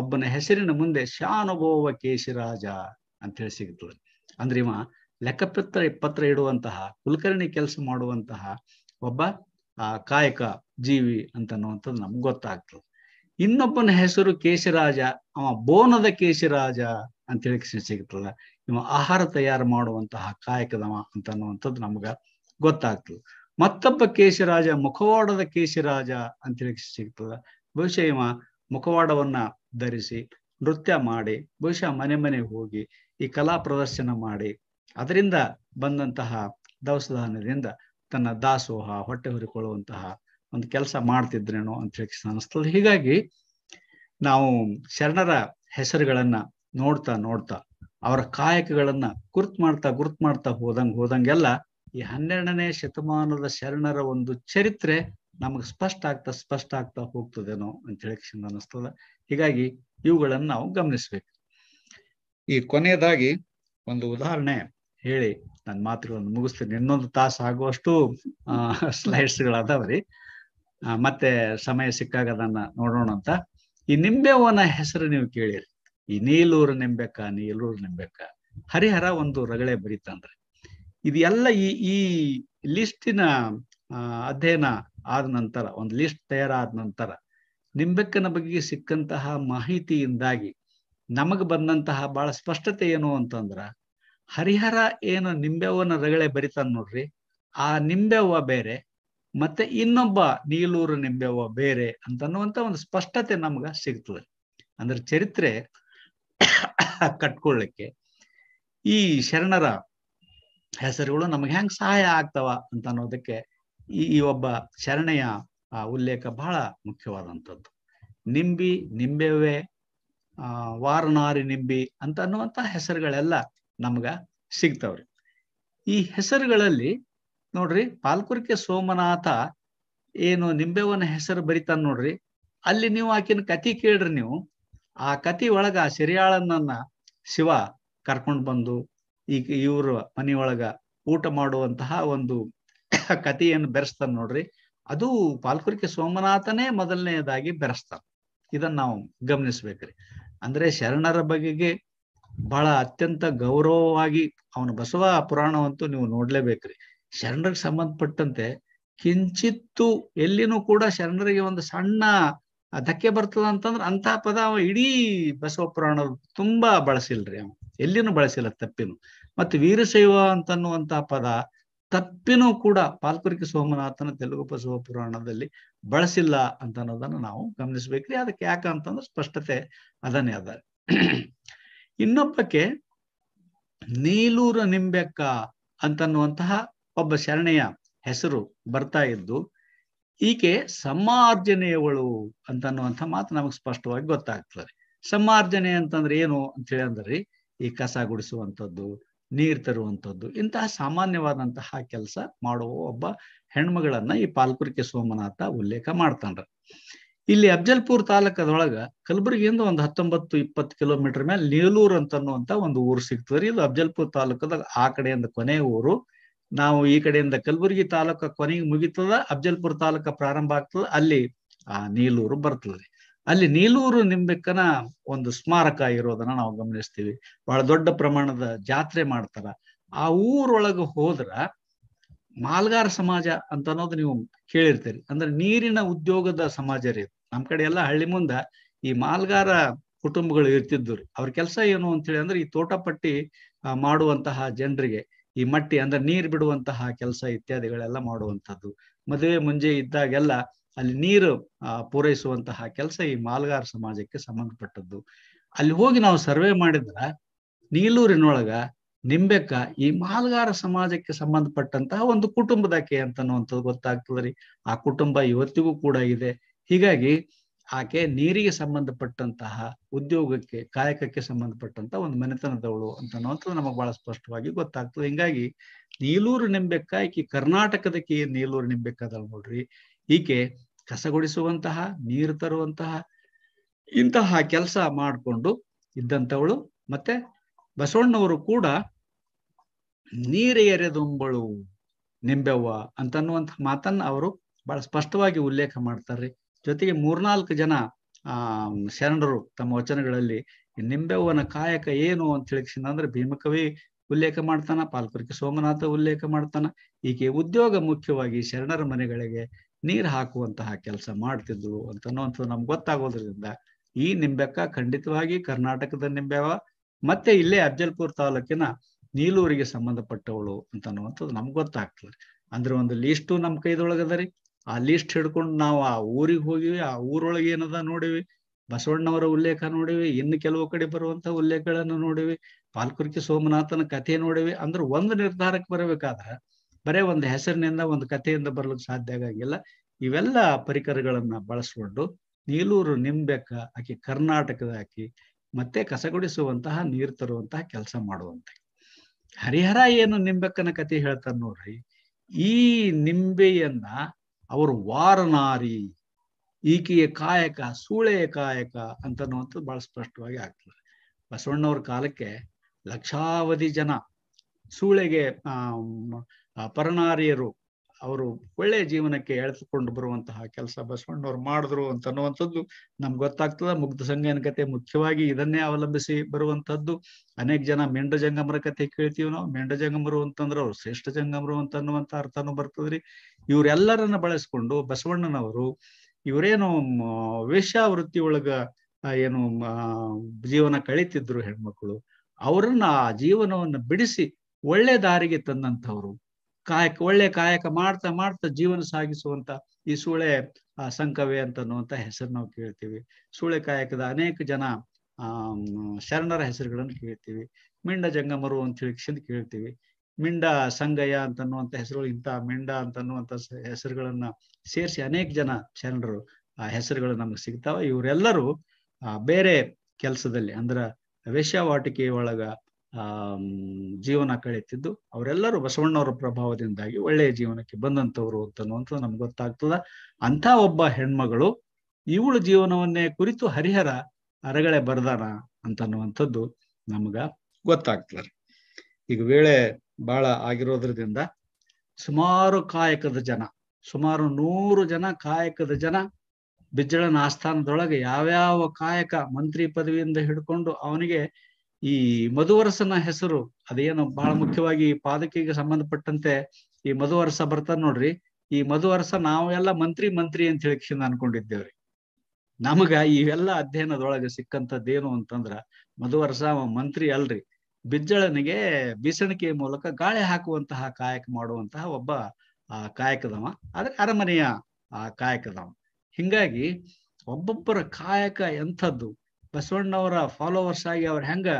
ಒಬ್ಬನ ಹೆಸರಿನ ಮುಂದೆ ಶಾನುಭವ ಕೇಶರಾಜ ಅಂತ ಹೇಳಿ ಸಿಗ್ತದೆ ಅಂದ್ರೆ ಇವ ಲೆಕ್ಕಪತ್ರ ಪತ್ರ ಇಡುವಂತಹ ಕುಲಕರ್ಣಿ ಕೆಲಸ ಮಾಡುವಂತಹ ಒಬ್ಬ ಕಾಯಕ ಜೀವಿ ಅಂತ ಅನ್ನುವಂಥದ್ದು ನಮ್ಗೆ ಗೊತ್ತಾಗ್ತದೆ ಇನ್ನೊಬ್ಬನ ಹೆಸರು ಕೇಶರಾಜ ಅವ ಬೋನದ ಕೇಶರಾಜ ಅಂತ ಹೇಳಿ ಸಿಗ್ತದ ಇವ ಆಹಾರ ತಯಾರು ಮಾಡುವಂತಹ ಕಾಯಕದವ ಅಂತ ಅನ್ನುವಂಥದ್ದು ನಮ್ಗ ಗೊತ್ತಾಗ್ತದೆ ಮತ್ತೊಬ್ಬ ಕೇಶರಾಜ ಮುಖವಾಡದ ಕೇಶರಾಜ ಅಂತ ಹೇಳಿ ಸಿಗ್ತದ ಬಹುಶಃ ಇವ ಮುಖವಾಡವನ್ನ ಧರಿಸಿ ನೃತ್ಯ ಮಾಡಿ ಬಹುಶಃ ಮನೆ ಮನೆ ಹೋಗಿ ಈ ಕಲಾ ಪ್ರದರ್ಶನ ಮಾಡಿ ಅದರಿಂದ ಬಂದಂತಹ ದವಸ ಧಾನ್ಯದಿಂದ ತನ್ನ ದಾಸೋಹ ಹೊಟ್ಟೆ ಹುರಿಕೊಳ್ಳುವಂತಹ ಒಂದು ಕೆಲಸ ಮಾಡ್ತಿದ್ರೇನೋ ಅಂತ ಹೇಳಿ ಅನಿಸ್ತದೆ ಹೀಗಾಗಿ ನಾವು ಶರಣರ ಹೆಸರುಗಳನ್ನ ನೋಡ್ತಾ ನೋಡ್ತಾ ಅವರ ಕಾಯಕಗಳನ್ನ ಗುರ್ತ್ ಮಾಡ್ತಾ ಗುರ್ತ್ ಮಾಡ್ತಾ ಹೋದಂಗ್ ಹೋದಂಗೆಲ್ಲ ಈ ಹನ್ನೆರಡನೇ ಶತಮಾನದ ಶರಣರ ಒಂದು ಚರಿತ್ರೆ ನಮಗೆ ಸ್ಪಷ್ಟ ಆಗ್ತಾ ಸ್ಪಷ್ಟ ಆಗ್ತಾ ಹೋಗ್ತದೇನೋ ಅಂತ ಹೇಳಿ ಅನಿಸ್ತದ ಹೀಗಾಗಿ ಇವುಗಳನ್ನು ನಾವು ಗಮನಿಸ್ಬೇಕು ಈ ಕೊನೆಯದಾಗಿ ಒಂದು ಉದಾಹರಣೆ ಹೇಳಿ ನನ್ನ ಮಾತುಗಳನ್ನು ಮುಗಿಸ್ತೀನಿ ಇನ್ನೊಂದು ತಾಸು ಆಗುವಷ್ಟು ಸ್ಲೈಡ್ಸ್ ಆ ಮತ್ತೆ ಸಮಯ ಸಿಕ್ಕಾಗ ಅದನ್ನ ನೋಡೋಣ ಅಂತ ಈ ನಿಂಬೆವನ ಹೆಸರು ನೀವು ಕೇಳಿರಿ ಈ ನೀಲೂರು ನಿಂಬೆಕ ನೀಲೂರು ನಿಂಬೆಕ್ಕ ಹರಿಹರ ಒಂದು ರಗಳೆ ಬರೀತಂದ್ರೆ ಇದು ಎಲ್ಲ ಈ ಈ ಲಿಸ್ಟಿನ ಅಧ್ಯಯನ ಆದ ನಂತರ ಒಂದು ಲಿಸ್ಟ್ ತಯಾರಾದ ನಂತರ ನಿಂಬೆಕ್ಕನ ಬಗ್ಗೆ ಸಿಕ್ಕಂತಹ ಮಾಹಿತಿಯಿಂದಾಗಿ ನಮಗ್ ಬಂದಂತಹ ಬಹಳ ಸ್ಪಷ್ಟತೆ ಏನು ಅಂತಂದ್ರ ಹರಿಹರ ಏನು ನಿಂಬೆವ್ವನ ರಗಳೆ ಬರಿತಾನ ನೋಡ್ರಿ ಆ ನಿಂಬೆವ್ವ ಬೇರೆ ಮತ್ತೆ ಇನ್ನೊಬ್ಬ ನೀಲೂರು ನಿಂಬೆವ್ವ ಬೇರೆ ಅಂತನ್ನುವಂತ ಒಂದು ಸ್ಪಷ್ಟತೆ ನಮ್ಗ ಸಿಗ್ತದೆ ಅಂದ್ರೆ ಚರಿತ್ರೆ ಕಟ್ಕೊಳ್ಳಿಕ್ಕೆ ಈ ಶರಣರ ಹೆಸರುಗಳು ನಮ್ಗೆ ಹೆಂಗ್ ಸಹಾಯ ಆಗ್ತಾವ ಅಂತ ಅನ್ನೋದಕ್ಕೆ ಈ ಒಬ್ಬ ಶರಣೆಯ ಉಲ್ಲೇಖ ಬಹಳ ಮುಖ್ಯವಾದಂಥದ್ದು ನಿಂಬಿ ನಿಂಬೆವೆ ವಾರನಾರಿ ನಿಂಬಿ ಅಂತ ಅನ್ನುವಂತ ಹೆಸರುಗಳೆಲ್ಲ ನಮ್ಗ ಸಿಗ್ತಾವ್ರಿ ಈ ಹೆಸರುಗಳಲ್ಲಿ ನೋಡ್ರಿ ಪಾಲ್ಕುರ್ಕೆ ಸೋಮನಾಥ ಏನು ನಿಂಬೆವನ ಹೆಸರು ಬರಿತಾನ ನೋಡ್ರಿ ಅಲ್ಲಿ ನೀವು ಆಕಿನ ಕತಿ ಕೇಳ್ರಿ ನೀವು ಆ ಕತಿ ಒಳಗ ಸಿರಿಯಾಳನ್ನ ಶಿವ ಕರ್ಕೊಂಡು ಬಂದು ಈಗ ಇವ್ರ ಮನೆಯೊಳಗ ಊಟ ಮಾಡುವಂತಹ ಒಂದು ಕಥೆಯನ್ನ ಬೆರೆಸ್ತಾನ ನೋಡ್ರಿ ಅದು ಪಾಲ್ಕುರಿಕೆ ಸೋಮನಾಥನೇ ಮೊದಲನೆಯದಾಗಿ ಬೆರೆಸ್ತಾರ ಇದನ್ನ ನಾವು ಗಮನಿಸ್ಬೇಕ್ರಿ ಅಂದ್ರೆ ಶರಣರ ಬಗೆಗೆ ಬಹಳ ಅತ್ಯಂತ ಗೌರವವಾಗಿ ಅವನ ಬಸವ ಪುರಾಣವಂತೂ ನೀವು ನೋಡ್ಲೇಬೇಕ್ರಿ ಶರಣರಿಗೆ ಸಂಬಂಧಪಟ್ಟಂತೆ ಕಿಂಚಿತ್ತು ಎಲ್ಲಿನೂ ಕೂಡ ಶರಣರಿಗೆ ಒಂದು ಸಣ್ಣ ಧಕ್ಕೆ ಬರ್ತದ ಅಂತಂದ್ರ ಅಂತಹ ಪದ ಅವ ಇಡೀ ಬಸವ ಪುರಾಣ ತುಂಬಾ ಬಳಸಿಲ್ರಿ ಅವ ಎಲ್ಲಿನೂ ಬಳಸಿಲ್ಲ ತಪ್ಪಿನೂ ಮತ್ತೆ ವೀರಶೈವ ಅಂತನ್ನುವಂತಹ ಪದ ತಪ್ಪಿನೂ ಕೂಡ ಪಾಲ್ಕುರಿಕೆ ಸೋಮನಾಥನ ತೆಲುಗು ಬಸವ ಪುರಾಣದಲ್ಲಿ ಬಳಸಿಲ್ಲ ಅಂತ ಅನ್ನೋದನ್ನ ನಾವು ಗಮನಿಸ್ಬೇಕ್ರಿ ಅದಕ್ಕೆ ಯಾಕಂತಂದ್ರೆ ಸ್ಪಷ್ಟತೆ ಅದನ್ನೇ ಅದ ಇನ್ನೊಬ್ಬಕ್ಕೆ ನೀಲೂರು ನಿಂಬೆಕ್ಕ ಅಂತನ್ನುವಂತಹ ಒಬ್ಬ ಶರಣೆಯ ಹೆಸರು ಬರ್ತಾ ಇದ್ದು ಈಕೆ ಸಮಾರ್ಜನೆಯವಳು ಅಂತನ್ನುವಂಥ ಮಾತು ನಮಗೆ ಸ್ಪಷ್ಟವಾಗಿ ಗೊತ್ತಾಗ್ತದೆ ಸಮಾರ್ಜನೆ ಅಂತಂದ್ರೆ ಏನು ಅಂತ ಹೇಳಿ ಅಂದ್ರೆ ಈ ಕಸ ಗುಡಿಸುವಂಥದ್ದು ನೀರ್ ತರುವಂಥದ್ದು ಇಂತಹ ಸಾಮಾನ್ಯವಾದಂತಹ ಕೆಲಸ ಮಾಡುವ ಒಬ್ಬ ಹೆಣ್ಮಗಳನ್ನ ಈ ಪಾಲ್ಕುರಿಕೆ ಸೋಮನಾಥ ಉಲ್ಲೇಖ ಮಾಡ್ತಾನ್ರ ಇಲ್ಲಿ ಅಫ್ಜಲ್ಪುರ್ ತಾಲೂಕದೊಳಗ ಕಲಬುರಗಿಯಿಂದ ಒಂದು ಹತ್ತೊಂಬತ್ತು ಇಪ್ಪತ್ತು ಕಿಲೋಮೀಟರ್ ಮೇಲೆ ನೀಲೂರ್ ಅಂತ ಅನ್ನುವಂತ ಒಂದು ಊರು ಸಿಗ್ತದ್ರಿ ಇದು ಅಫ್ಜಲ್ಪುರ್ ತಾಲೂಕದ ಆ ಕಡೆಯಿಂದ ಕೊನೆ ಊರು ನಾವು ಈ ಕಡೆಯಿಂದ ಕಲಬುರಗಿ ತಾಲೂಕ ಕೊನೆಗೆ ಮುಗಿತದ ಅಫ್ಜಲ್ಪುರ್ ತಾಲೂಕ ಪ್ರಾರಂಭ ಆಗ್ತದ ಅಲ್ಲಿ ಆ ನೀಲೂರು ಬರ್ತದ್ರಿ ಅಲ್ಲಿ ನೀಲೂರು ನಿಂಬೆಕ್ಕನ ಒಂದು ಸ್ಮಾರಕ ಇರೋದನ್ನ ನಾವು ಗಮನಿಸ್ತೀವಿ ಬಹಳ ದೊಡ್ಡ ಪ್ರಮಾಣದ ಜಾತ್ರೆ ಮಾಡ್ತಾರ ಆ ಊರೊಳಗ ಹೋದ್ರ ಮಾಲ್ಗಾರ ಸಮಾಜ ಅಂತ ಅನ್ನೋದು ನೀವು ಕೇಳಿರ್ತೀರಿ ಅಂದ್ರೆ ನೀರಿನ ಉದ್ಯೋಗದ ಸಮಾಜ ರೀ ನಮ್ ಕಡೆ ಎಲ್ಲ ಹಳ್ಳಿ ಮುಂದ ಈ ಮಾಲ್ಗಾರ ಕುಟುಂಬಗಳು ಇರ್ತಿದ್ದು ರೀ ಅವ್ರ ಕೆಲಸ ಏನು ಅಂತ ಹೇಳಿ ಅಂದ್ರೆ ಈ ತೋಟ ಪಟ್ಟಿ ಮಾಡುವಂತಹ ಜನರಿಗೆ ಈ ಮಟ್ಟಿ ಅಂದ್ರೆ ನೀರ್ ಬಿಡುವಂತಹ ಕೆಲಸ ಇತ್ಯಾದಿಗಳೆಲ್ಲ ಮಾಡುವಂತದ್ದು ಮದುವೆ ಮುಂಜೆ ಇದ್ದಾಗೆಲ್ಲ ಅಲ್ಲಿ ನೀರು ಪೂರೈಸುವಂತಹ ಕೆಲಸ ಈ ಮಾಲ್ಗಾರ ಸಮಾಜಕ್ಕೆ ಸಂಬಂಧಪಟ್ಟದ್ದು ಅಲ್ಲಿ ಹೋಗಿ ನಾವು ಸರ್ವೆ ಮಾಡಿದ್ರ ನೀಲೂರಿನೊಳಗ ನಿಂಬೆಕ್ಕ ಈ ಮಾಲ್ಗಾರ ಸಮಾಜಕ್ಕೆ ಸಂಬಂಧಪಟ್ಟಂತಹ ಒಂದು ಕುಟುಂಬದಾಕೆ ಅಂತನ್ನುವಂಥದ್ದು ಗೊತ್ತಾಗ್ತದ್ರಿ ಆ ಕುಟುಂಬ ಇವತ್ತಿಗೂ ಕೂಡ ಇದೆ ಹೀಗಾಗಿ ಆಕೆ ನೀರಿಗೆ ಸಂಬಂಧಪಟ್ಟಂತಹ ಉದ್ಯೋಗಕ್ಕೆ ಕಾಯಕಕ್ಕೆ ಸಂಬಂಧಪಟ್ಟಂತಹ ಒಂದು ಮನೆತನದವಳು ಅಂತನ್ನುವಂಥದ್ದು ನಮಗೆ ಬಹಳ ಸ್ಪಷ್ಟವಾಗಿ ಗೊತ್ತಾಗ್ತದೆ ಹಿಂಗಾಗಿ ನೀಲೂರು ನಿಂಬೆಕ್ಕ ಈಕೆ ಕರ್ನಾಟಕದಕ್ಕೆ ನೀಲೂರು ನಿಂಬೆಕ್ಕದಲ್ಲ ನೋಡ್ರಿ ಈಕೆ ಕಸಗೊಡಿಸುವಂತಹ ನೀರು ತರುವಂತಹ ಇಂತಹ ಕೆಲಸ ಮಾಡಿಕೊಂಡು ಇದ್ದಂಥವಳು ಮತ್ತೆ ಬಸವಣ್ಣವರು ಕೂಡ ನೀರ್ ಎರೆದುಂಬಳು ನಿಂಬೆವ್ವ ಅನ್ನುವಂತ ಮಾತನ್ನ ಅವರು ಬಹಳ ಸ್ಪಷ್ಟವಾಗಿ ಉಲ್ಲೇಖ ಮಾಡ್ತಾರೆ ಜೊತೆಗೆ ಮೂರ್ನಾಲ್ಕು ಜನ ಆ ಶರಣರು ತಮ್ಮ ವಚನಗಳಲ್ಲಿ ನಿಂಬೆವ್ವನ ಕಾಯಕ ಏನು ಅಂತ ಅಂದ್ರೆ ಭೀಮಕವಿ ಉಲ್ಲೇಖ ಮಾಡ್ತಾನ ಪಾಲ್ಕುರ್ಕಿ ಸೋಮನಾಥ ಉಲ್ಲೇಖ ಮಾಡ್ತಾನ ಈಕೆ ಉದ್ಯೋಗ ಮುಖ್ಯವಾಗಿ ಶರಣರ ಮನೆಗಳಿಗೆ ನೀರು ಹಾಕುವಂತಹ ಕೆಲಸ ಮಾಡ್ತಿದ್ರು ಅಂತನ್ನುವಂಥದ್ದು ನಮ್ಗೆ ಗೊತ್ತಾಗೋದ್ರಿಂದ ಈ ನಿಂಬೆಕ್ಕ ಖಂಡಿತವಾಗಿ ಕರ್ನಾಟಕದ ನಿಂಬೆವ ಮತ್ತೆ ಇಲ್ಲೇ ಅಫ್ಜಲ್ಪುರ್ ತಾಲೂಕಿನ ನೀಲೂರಿಗೆ ಸಂಬಂಧಪಟ್ಟವಳು ಅಂತ ಅನ್ನುವಂಥದ್ದು ನಮ್ಗೆ ಗೊತ್ತಾಗ್ತದೆ ಅಂದ್ರೆ ಒಂದು ಲೀಸ್ಟು ನಮ್ಮ ಕೈದೊಳಗದ ರೀ ಆ ಲೀಸ್ಟ್ ಹಿಡ್ಕೊಂಡು ನಾವು ಆ ಊರಿಗೆ ಹೋಗಿವಿ ಆ ಊರೊಳಗೆ ಏನದ ನೋಡಿವಿ ಬಸವಣ್ಣವರ ಉಲ್ಲೇಖ ನೋಡಿವಿ ಇನ್ನು ಕೆಲವು ಕಡೆ ಬರುವಂತಹ ಉಲ್ಲೇಖಗಳನ್ನು ನೋಡಿವಿ ಪಾಲ್ಕುರ್ಕಿ ಸೋಮನಾಥನ ಕಥೆ ನೋಡಿವಿ ಅಂದ್ರೆ ಒಂದು ನಿರ್ಧಾರಕ್ಕೆ ಬರಬೇಕಾದ್ರೆ ಬರೇ ಒಂದು ಹೆಸರಿನಿಂದ ಒಂದು ಕಥೆಯಿಂದ ಬರ್ಲಿಕ್ಕೆ ಸಾಧ್ಯ ಆಗಿಲ್ಲ ಇವೆಲ್ಲ ಪರಿಕರಗಳನ್ನ ಬಳಸ್ಕೊಂಡು ನೀಲೂರು ನಿಂಬೆಕ್ಕ ಆಕೆ ಕರ್ನಾಟಕದ ಆಕಿ ಮತ್ತೆ ಕಸಗುಡಿಸುವಂತಹ ನೀರು ತರುವಂತಹ ಕೆಲಸ ಮಾಡುವಂತೆ ಹರಿಹರ ಏನು ನಿಂಬೆಕ್ಕನ ಕತೆ ಹೇಳ್ತಾರೆ ನೋಡ್ರಿ ಈ ನಿಂಬೆಯನ್ನ ಅವರು ವಾರನಾರಿ ಈಕೆಯ ಕಾಯಕ ಸೂಳೆಯ ಕಾಯಕ ಅಂತನ್ನುವಂಥದ್ದು ಬಹಳ ಸ್ಪಷ್ಟವಾಗಿ ಆಗ್ತದೆ ಬಸವಣ್ಣವ್ರ ಕಾಲಕ್ಕೆ ಲಕ್ಷಾವಧಿ ಜನ ಸೂಳೆಗೆ ಪರನಾರಿಯರು ಅವರು ಒಳ್ಳೆಯ ಜೀವನಕ್ಕೆ ಎಳೆದುಕೊಂಡು ಬರುವಂತಹ ಕೆಲಸ ಬಸವಣ್ಣವ್ರು ಮಾಡಿದ್ರು ಅಂತ ಅನ್ನುವಂಥದ್ದು ನಮ್ಗೆ ಗೊತ್ತಾಗ್ತದ ಮುಗ್ಧ ಸಂಘನ ಕತೆ ಮುಖ್ಯವಾಗಿ ಇದನ್ನೇ ಅವಲಂಬಿಸಿ ಬರುವಂತದ್ದು ಅನೇಕ ಜನ ಮೆಂಡ ಜಂಗಮರ ಕತೆ ಕೇಳ್ತೀವಿ ನಾವು ಮೆಂಡ ಜಂಗಮರು ಅಂತಂದ್ರೆ ಅವ್ರು ಶ್ರೇಷ್ಠ ಜಂಗಮರು ಅಂತ ಅನ್ನುವಂತ ಅರ್ಥನೂ ಬರ್ತದ್ರಿ ಇವ್ರೆಲ್ಲರನ್ನ ಬಳಸ್ಕೊಂಡು ಬಸವಣ್ಣನವರು ಇವರೇನು ವೇಶ್ಯಾವೃತ್ತಿ ಒಳಗ ಏನು ಜೀವನ ಕಳೀತಿದ್ರು ಹೆಣ್ಮಕ್ಳು ಅವರನ್ನ ಆ ಜೀವನವನ್ನು ಬಿಡಿಸಿ ಒಳ್ಳೆ ದಾರಿಗೆ ತಂದಂಥವ್ರು ಕಾಯಕ ಒಳ್ಳೆ ಕಾಯಕ ಮಾಡ್ತಾ ಮಾಡ್ತಾ ಜೀವನ ಸಾಗಿಸುವಂತ ಈ ಸೂಳೆ ಸಂಕವೇ ಅಂತ ಅನ್ನುವಂತ ಹೆಸರು ನಾವು ಕೇಳ್ತೀವಿ ಸೂಳೆ ಕಾಯಕದ ಅನೇಕ ಜನ ಆ ಶರಣರ ಹೆಸರುಗಳನ್ನು ಕೇಳ್ತೀವಿ ಮಿಂಡ ಜಂಗಮರು ಅಂತ ಹೇಳಿ ಕೇಳ್ತೀವಿ ಮಿಂಡ ಸಂಗಯ್ಯ ಅಂತ ಹೆಸರುಗಳು ಇಂಥ ಮಿಂಡ ಅಂತ ಹೆಸರುಗಳನ್ನ ಸೇರಿಸಿ ಅನೇಕ ಜನ ಶರಣರು ಆ ಹೆಸರುಗಳು ನಮ್ಗೆ ಸಿಗ್ತಾವ ಇವರೆಲ್ಲರೂ ಬೇರೆ ಕೆಲಸದಲ್ಲಿ ಅಂದ್ರ ವೇಶ್ಯಾವಾಟಿಕೆ ಒಳಗ ಆ ಜೀವನ ಕಳೀತಿದ್ದು ಅವರೆಲ್ಲರೂ ಬಸವಣ್ಣವರ ಪ್ರಭಾವದಿಂದಾಗಿ ಒಳ್ಳೆಯ ಜೀವನಕ್ಕೆ ಬಂದಂಥವ್ರು ಅಂತನ್ನುವಂಥದ್ದು ನಮ್ಗೆ ಗೊತ್ತಾಗ್ತದ ಅಂತ ಒಬ್ಬ ಹೆಣ್ಮಗಳು ಇವಳು ಜೀವನವನ್ನೇ ಕುರಿತು ಹರಿಹರ ಅರಗಳೆ ಬರ್ದಾನ ಅಂತನ್ನುವಂಥದ್ದು ನಮ್ಗ ಗೊತ್ತಾಗ್ತದೆ ಈಗ ವೇಳೆ ಬಹಳ ಆಗಿರೋದ್ರಿಂದ ಸುಮಾರು ಕಾಯಕದ ಜನ ಸುಮಾರು ನೂರು ಜನ ಕಾಯಕದ ಜನ ಬಿಜ್ಜಳನ ಆಸ್ಥಾನದೊಳಗೆ ಯಾವ್ಯಾವ ಕಾಯಕ ಮಂತ್ರಿ ಪದವಿಯಿಂದ ಹಿಡ್ಕೊಂಡು ಅವನಿಗೆ ಈ ಮಧುವರಸನ ಹೆಸರು ಅದೇನು ಬಹಳ ಮುಖ್ಯವಾಗಿ ಪಾದಕಿಗೆ ಸಂಬಂಧಪಟ್ಟಂತೆ ಈ ಮಧುವರಸ ಬರ್ತಾರ ನೋಡ್ರಿ ಈ ಮಧುವರಸ ನಾವೆಲ್ಲ ಮಂತ್ರಿ ಮಂತ್ರಿ ಅಂತ ಹೇಳಿ ಅನ್ಕೊಂಡಿದ್ದೇವ್ರಿ ನಮಗ ಇವೆಲ್ಲ ಅಧ್ಯಯನದೊಳಗೆ ಸಿಕ್ಕಂತದ್ದೇನು ಅಂತಂದ್ರ ಮಧುವರಸ ಮಂತ್ರಿ ಅಲ್ರಿ ಬಿಜ್ಜಳನಿಗೆ ಬೀಸಣಿಕೆಯ ಮೂಲಕ ಗಾಳಿ ಹಾಕುವಂತಹ ಕಾಯಕ ಮಾಡುವಂತಹ ಒಬ್ಬ ಆ ಕಾಯಕದವ ಆದ್ರೆ ಅರಮನೆಯ ಆ ಕಾಯಕದವ ಹಿಂಗಾಗಿ ಒಬ್ಬೊಬ್ಬರ ಕಾಯಕ ಎಂಥದ್ದು ಬಸವಣ್ಣವರ ಫಾಲೋವರ್ಸ್ ಆಗಿ ಅವ್ರ ಹೆಂಗ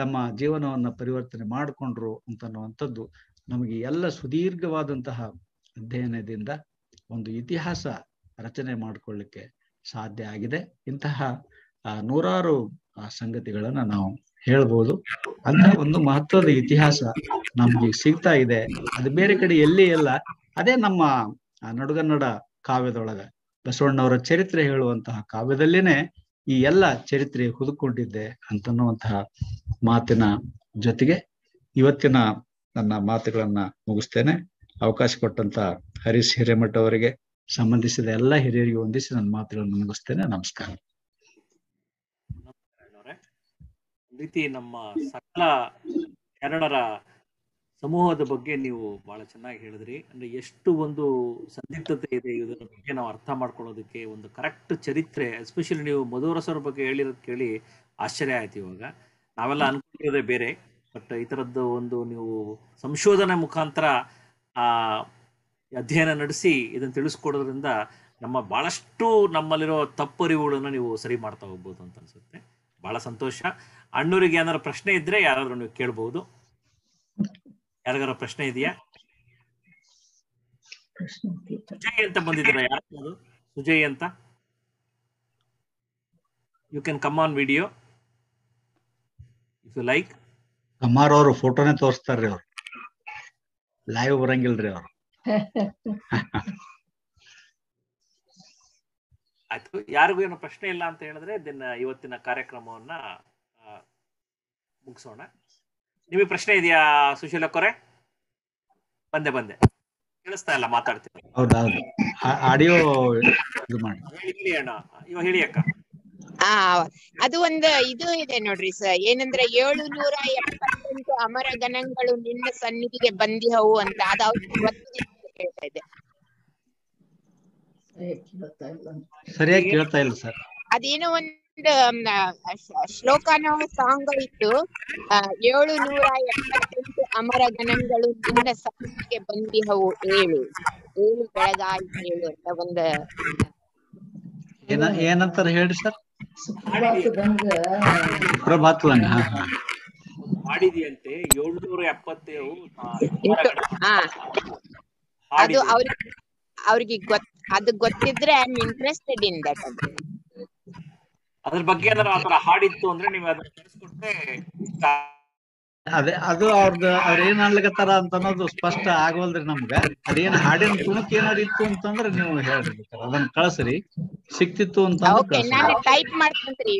ತಮ್ಮ ಜೀವನವನ್ನ ಪರಿವರ್ತನೆ ಮಾಡಿಕೊಂಡ್ರು ಅಂತನ್ನುವಂಥದ್ದು ನಮಗೆ ಎಲ್ಲ ಸುದೀರ್ಘವಾದಂತಹ ಅಧ್ಯಯನದಿಂದ ಒಂದು ಇತಿಹಾಸ ರಚನೆ ಮಾಡಿಕೊಳ್ಳಿಕ್ಕೆ ಸಾಧ್ಯ ಆಗಿದೆ ಇಂತಹ ನೂರಾರು ಸಂಗತಿಗಳನ್ನ ನಾವು ಹೇಳ್ಬೋದು ಅಂತ ಒಂದು ಮಹತ್ವದ ಇತಿಹಾಸ ನಮ್ಗೆ ಸಿಗ್ತಾ ಇದೆ ಅದು ಬೇರೆ ಕಡೆ ಎಲ್ಲಿ ಇಲ್ಲ ಅದೇ ನಮ್ಮ ನಡುಗನ್ನಡ ಕಾವ್ಯದೊಳಗ ಬಸವಣ್ಣವರ ಚರಿತ್ರೆ ಹೇಳುವಂತಹ ಕಾವ್ಯದಲ್ಲಿನೇ ಈ ಎಲ್ಲ ಚರಿತ್ರೆ ಹುದುಕೊಂಡಿದ್ದೆ ಅಂತನ್ನುವಂತಹ ಮಾತಿನ ಜೊತೆಗೆ ಇವತ್ತಿನ ನನ್ನ ಮಾತುಗಳನ್ನ ಮುಗಿಸ್ತೇನೆ ಅವಕಾಶ ಕೊಟ್ಟಂತ ಹರೀಶ್ ಹಿರೇಮಠ ಅವರಿಗೆ ಸಂಬಂಧಿಸಿದ ಎಲ್ಲ ಹಿರಿಯರಿಗೆ ಹೊಂದಿಸಿ ನನ್ನ ಮಾತುಗಳನ್ನು ಮುಗಿಸ್ತೇನೆ ನಮಸ್ಕಾರ ರೀತಿ ನಮ್ಮ ಸಕಲ ಕನ್ನಡರ ಸಮೂಹದ ಬಗ್ಗೆ ನೀವು ಬಹಳ ಚೆನ್ನಾಗಿ ಹೇಳಿದ್ರಿ ಅಂದ್ರೆ ಎಷ್ಟು ಒಂದು ಸಂದಿಗ್ಧತೆ ಇದೆ ಇದರ ಬಗ್ಗೆ ನಾವು ಅರ್ಥ ಮಾಡ್ಕೊಳ್ಳೋದಕ್ಕೆ ಒಂದು ಕರೆಕ್ಟ್ ಚರಿತ್ರೆ ಎಸ್ಪೆಷಲಿ ನೀವು ಮಧುರಸರ ಬಗ್ಗೆ ಹೇಳಿರೋದು ಕೇಳಿ ಆಶ್ಚರ್ಯ ಆಯ್ತು ಇವಾಗ ನಾವೆಲ್ಲ ಅನ್ಕೊಂಡಿರೋದೇ ಬೇರೆ ಬಟ್ ಈ ಥರದ್ದು ಒಂದು ನೀವು ಸಂಶೋಧನೆ ಮುಖಾಂತರ ಆ ಅಧ್ಯಯನ ನಡೆಸಿ ಇದನ್ನು ತಿಳಿಸ್ಕೊಡೋದ್ರಿಂದ ನಮ್ಮ ಬಹಳಷ್ಟು ನಮ್ಮಲ್ಲಿರೋ ತಪ್ಪರಿವುಗಳನ್ನು ನೀವು ಸರಿ ಮಾಡ್ತಾ ಹೋಗ್ಬೋದು ಅಂತ ಅನ್ಸುತ್ತೆ ಬಹಳ ಸಂತೋಷ ಅಣ್ಣೂರಿಗೆ ಏನಾದ್ರು ಪ್ರಶ್ನೆ ಇದ್ರೆ ಯಾರಾದರೂ ನೀವು ಕೇಳ್ಬೋದು ಯಾರಿಗಾರ ಪ್ರಶ್ನೆ ಇದೆಯಾ ಸುಜಯ್ ಅಂತ ಬಂದಿದ್ದೀರಾ ಯಾರು ಸುಜಯ್ ಅಂತ you can come on video if you like ಕಮಾರ್ ಅವರು ಫೋಟೋನೇ ತೋರಿಸ್ತಾರ್ರಿ ಅವ್ರು ಲೈವ್ ಬರಂಗಿಲ್ರಿ ಅವ್ರು ಆಯ್ತು ಯಾರಿಗೂ ಏನೋ ಪ್ರಶ್ನೆ ಇಲ್ಲ ಅಂತ ಹೇಳಿದ್ರೆ ದಿನ ಇವತ್ತಿನ ಕಾರ್ಯಕ್ರಮವನ್ನ ಮುಗಿಸೋಣ ನಿಮಗೆ ಪ್ರಶ್ನೆ ಇದೆಯಾ ಸುಶೀಲಕ್ಕವರೇ ಬಂದೆ ಬಂದೆ ಕೇಳಿಸ್ತಾ ಇಲ್ಲ ಮಾತಾಡ್ತೀನಿ ಹೌದೌದು ಆಡಿಯೋ ಹೇಳಿ ಅಣ್ಣ ಇವಾಗ ಹೇಳಿ ಅಕ್ಕ ಆ ಅದು ಒಂದ್ ಇದು ಇದೆ ನೋಡ್ರಿ ಸರ್ ಏನಂದ್ರೆ ಏಳು ನೂರ ಎಪ್ಪತ್ತೆಂಟು ಅಮರ ಗಣಗಳು ನಿನ್ನ ಸನ್ನಿಧಿಗೆ ಬಂದಿಹವು ಅಂತ ಅದ ಹೇಳ್ತಾ ಇದೆ ಸರಿಯಾಗಿ ಕೇಳ್ತಾ ಇಲ್ಲ ಸರ್ ಅದೇನೋ ಒಂದ್ ಶ್ಲೋಕನ ಸಾಂಗ್ ಇತ್ತು ಏಳು ನೂರ ಎಪ್ಪತ್ತೆಂಟು ಅಮರ ಗಣಗಳು ನಿನ್ನ ಸಾಂಗ್ಗೆ ಬಂದಿಹವು ಏಳು ಏಳು ಬೆಳಗಾಯಿ ಏಳು ಅಂತ ಒಂದ ಏನ ಏನಂತಾರ ಹೇಳಿ ಸರ್ ಮಾಡಿದೆಯಂತೆ ಏಳ್ನೂರ ಎಪ್ಪತ್ತೇಳು ಅದು ಅವ್ರಿಗೆ ಅವ್ರಿಗೆ ಗೊತ್ ಅದು ಗೊತ್ತಿದ್ರೆ I am interested in that ಅದ್ರ ಬಗ್ಗೆ ಏನಾದ್ರು ಆತರ ಹಾಡಿತ್ತು ಅಂದ್ರೆ ನೀವ್ ಅದನ್ನ ತಿಳಿಸ್ಕೊಟ್ರೆ ಅದೇ ಅದು ಅವ್ರದ್ ಅವ್ರ ಏನ್ ಅನ್ಲಿಕತ್ತಾರ ಅಂತ ಅನ್ನೋದು ಸ್ಪಷ್ಟ ಆಗವಲ್ದ್ರಿ ನಮ್ಗ ಅದೇನ್ ಹಾಡಿನ ತುಣುಕ್ ಏನಾರ ಇತ್ತು ಅಂತಂದ್ರ ನೀವು ಹೇಳ್ರಿ ಅದನ್ನ ಕಳ್ಸ್ರಿ ಸಿಕ್ತಿತ್ತು ಅಂತ ಟೈಪ್ ಮಾಡ್ತೀನಿ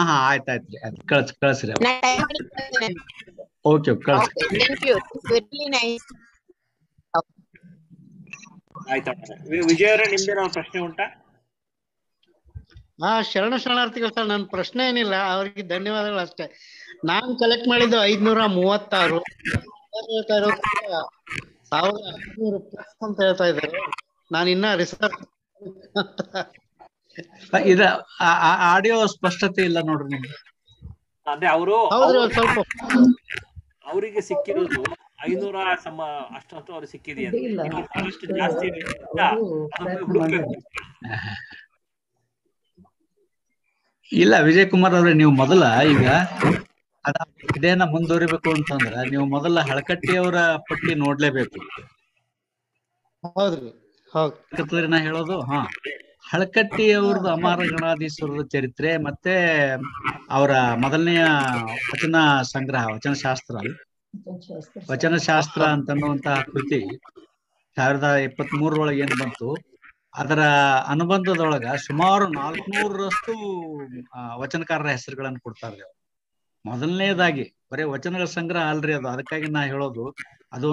ಹಾ ಹಾ ಆಯ್ತ್ ಆಯ್ತ್ರಿ ಕಳ್ಸ್ ಕಳ್ಸ್ರಿ ಓಕೆ ಕಳ್ಸ್ರಿ ಆಯ್ತಾ ವಿಜಯ್ ಅವರೇ ಪ್ರಶ್ನೆ ಉಂಟಾ ಹಾ ಶರಣ ಶರಣಾರ್ಥಿಗಳು ಸರ್ ನನ್ನ ಪ್ರಶ್ನೆ ಏನಿಲ್ಲ ಅವ್ರಿಗೆ ಧನ್ಯವಾದಗಳು ಅಷ್ಟೇ ನಾನ್ ಕಲೆಕ್ಟ್ ಮಾಡಿದ್ದು ಐದ್ನೂರ ಮೂವತ್ತಾರು ಅಂತ ಹೇಳ್ತಾ ಇದ್ದಾರೆ ನಾನು ಇನ್ನ ರಿಸರ್ಚ್ ಇದ ಆಡಿಯೋ ಸ್ಪಷ್ಟತೆ ಇಲ್ಲ ನೋಡ್ರಿ ನಿಮ್ಗೆ ಅದೇ ಅವರು ಸ್ವಲ್ಪ ಅವರಿಗೆ ಸಿಕ್ಕಿರೋದು ಐನೂರ ಸಮ ಅಷ್ಟು ಅವ್ರಿಗೆ ಸಿಕ್ಕಿದೆಯಾ ಜಾಸ್ತಿ ಇಲ್ಲ ವಿಜಯ್ ಕುಮಾರ್ ಅವ್ರೆ ನೀವು ಮೊದಲ ಈಗ ಇದೇನ ಮುಂದುವರಿಬೇಕು ಅಂತಂದ್ರ ನೀವು ಮೊದಲ ಹಳಕಟ್ಟಿಯವರ ಅವರ ಪಟ್ಟಿ ನೋಡ್ಲೇಬೇಕು ಹೇಳೋದು ಹಾ ಹಳಕಟ್ಟಿ ಅವ್ರದ್ದು ಅಮರ ಗಣಾಧೀಶ್ವರರ ಚರಿತ್ರೆ ಮತ್ತೆ ಅವರ ಮೊದಲನೆಯ ವಚನ ಸಂಗ್ರಹ ವಚನ ಶಾಸ್ತ್ರ ವಚನ ಶಾಸ್ತ್ರ ಅಂತನ್ನುವಂತಹ ಕೃತಿ ಸಾವಿರದ ಇಪ್ಪತ್ತ್ ಮೂರರೊಳಗೆ ಏನ್ ಬಂತು ಅದರ ಅನುಬಂಧದೊಳಗ ಸುಮಾರು ನಾಲ್ಕುನೂರರಷ್ಟು ವಚನಕಾರರ ಹೆಸರುಗಳನ್ನು ಕೊಡ್ತಾರೆ ಮೊದಲನೇದಾಗಿ ಬರೀ ವಚನಗಳ ಸಂಗ್ರಹ ಅಲ್ರಿ ಅದು ಅದಕ್ಕಾಗಿ ನಾ ಹೇಳೋದು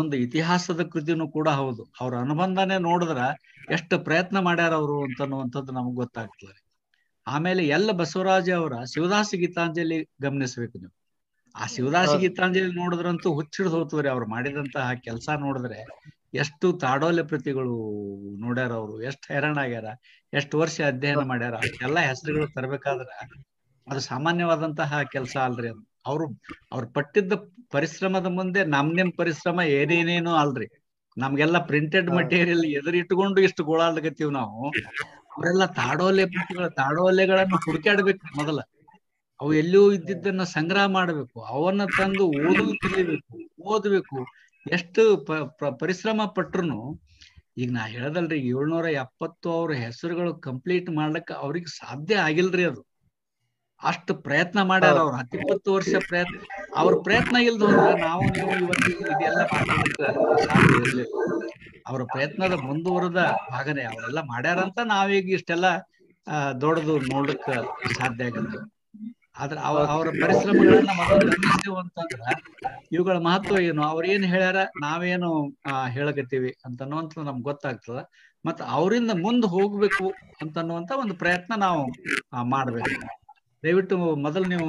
ಒಂದು ಇತಿಹಾಸದ ಕೃತಿನೂ ಕೂಡ ಹೌದು ಅವ್ರ ಅನುಬಂಧನೆ ನೋಡಿದ್ರ ಎಷ್ಟು ಪ್ರಯತ್ನ ಮಾಡ್ಯಾರ ಅವರು ಅಂತನ್ನುವಂಥದ್ದು ನಮಗ್ ಗೊತ್ತಾಗ್ತದೆ ಆಮೇಲೆ ಎಲ್ಲ ಬಸವರಾಜ ಅವರ ಶಿವದಾಸ ಗೀತಾಂಜಲಿ ಗಮನಿಸ್ಬೇಕು ನೀವು ಆ ಶಿವದಾಸ ಗೀತಾಂಜಲಿ ನೋಡಿದ್ರಂತೂ ಹುಚ್ಚಿಡ್ದು ಹೋಗ್ತದ್ರಿ ಅವ್ರು ಮಾಡಿದಂತಹ ಕೆಲಸ ನೋಡಿದ್ರೆ ಎಷ್ಟು ತಾಡೋಲೆ ಪ್ರತಿಗಳು ನೋಡ್ಯಾರ ಅವರು ಎಷ್ಟು ಆಗ್ಯಾರ ಎಷ್ಟು ವರ್ಷ ಅಧ್ಯಯನ ಮಾಡ್ಯಾರ ಎಲ್ಲಾ ಹೆಸರುಗಳು ತರಬೇಕಾದ್ರ ಅದು ಸಾಮಾನ್ಯವಾದಂತಹ ಕೆಲಸ ಅಲ್ರಿ ಅದು ಅವ್ರು ಅವ್ರು ಪಟ್ಟಿದ್ದ ಪರಿಶ್ರಮದ ಮುಂದೆ ನಮ್ ನಿಮ್ ಪರಿಶ್ರಮ ಏನೇನೇನು ಅಲ್ರಿ ನಮ್ಗೆಲ್ಲ ಪ್ರಿಂಟೆಡ್ ಮಟೀರಿಯಲ್ ಎದುರಿಟ್ಟುಕೊಂಡು ಇಷ್ಟು ಗೋಳಾಡ್ಕತ್ತೀವಿ ನಾವು ಅವರೆಲ್ಲ ತಾಡೋಲೆ ಪ್ರತಿಗಳ ತಾಡೋಲೆಗಳನ್ನು ಹುಡುಕಾಡ್ಬೇಕು ಮೊದಲ ಅವು ಎಲ್ಲೂ ಇದ್ದಿದ್ದನ್ನ ಸಂಗ್ರಹ ಮಾಡ್ಬೇಕು ಅವನ್ನ ತಂದು ಓದು ತಿಳಿಬೇಕು ಓದ್ಬೇಕು ಎಷ್ಟು ಪರಿಶ್ರಮ ಪಟ್ರು ಈಗ ನಾ ಹೇಳದಲ್ರಿ ಏಳ್ನೂರ ಎಪ್ಪತ್ತು ಅವ್ರ ಹೆಸರುಗಳು ಕಂಪ್ಲೀಟ್ ಮಾಡ್ಲಿಕ್ಕೆ ಅವ್ರಿಗೆ ಸಾಧ್ಯ ಆಗಿಲ್ರಿ ಅದು ಅಷ್ಟು ಪ್ರಯತ್ನ ಮಾಡ್ಯಾರ ಅವ್ರ ಹತ್ತಿಪ್ಪತ್ತು ವರ್ಷ ಪ್ರಯತ್ನ ಅವ್ರ ಪ್ರಯತ್ನ ಇಲ್ದವ್ರ ನಾವು ಇದೆಲ್ಲ ಅವ್ರ ಪ್ರಯತ್ನದ ಮುಂದುವರೆದ ಭಾಗನೇ ಅವರೆಲ್ಲ ಮಾಡ್ಯಾರಂತ ನಾವೀಗ ಇಷ್ಟೆಲ್ಲಾ ದೊಡ್ಡದು ನೋಡ್ಲಿಕ್ಕೆ ಸಾಧ್ಯ ಆಗಲ್ರಿ ಆದ್ರ ಅವ್ರ ಅವ್ರ ಪರಿಶ್ರಮಗಳನ್ನ ಮೊದಲು ಗಮನಿಸ್ತೇವೆ ಅಂತಂದ್ರ ಇವುಗಳ ಮಹತ್ವ ಏನು ಅವ್ರ ಏನ್ ಹೇಳ್ಯಾರ ನಾವೇನು ಹೇಳಕತ್ತೀವಿ ಅಂತ ನಮ್ಗೆ ಗೊತ್ತಾಗ್ತದ ಮತ್ತ ಅವರಿಂದ ಮುಂದ್ ಹೋಗ್ಬೇಕು ಅಂತನ್ನುವಂತ ಒಂದು ಪ್ರಯತ್ನ ನಾವು ಮಾಡ್ಬೇಕು ದಯವಿಟ್ಟು ಮೊದಲು ನೀವು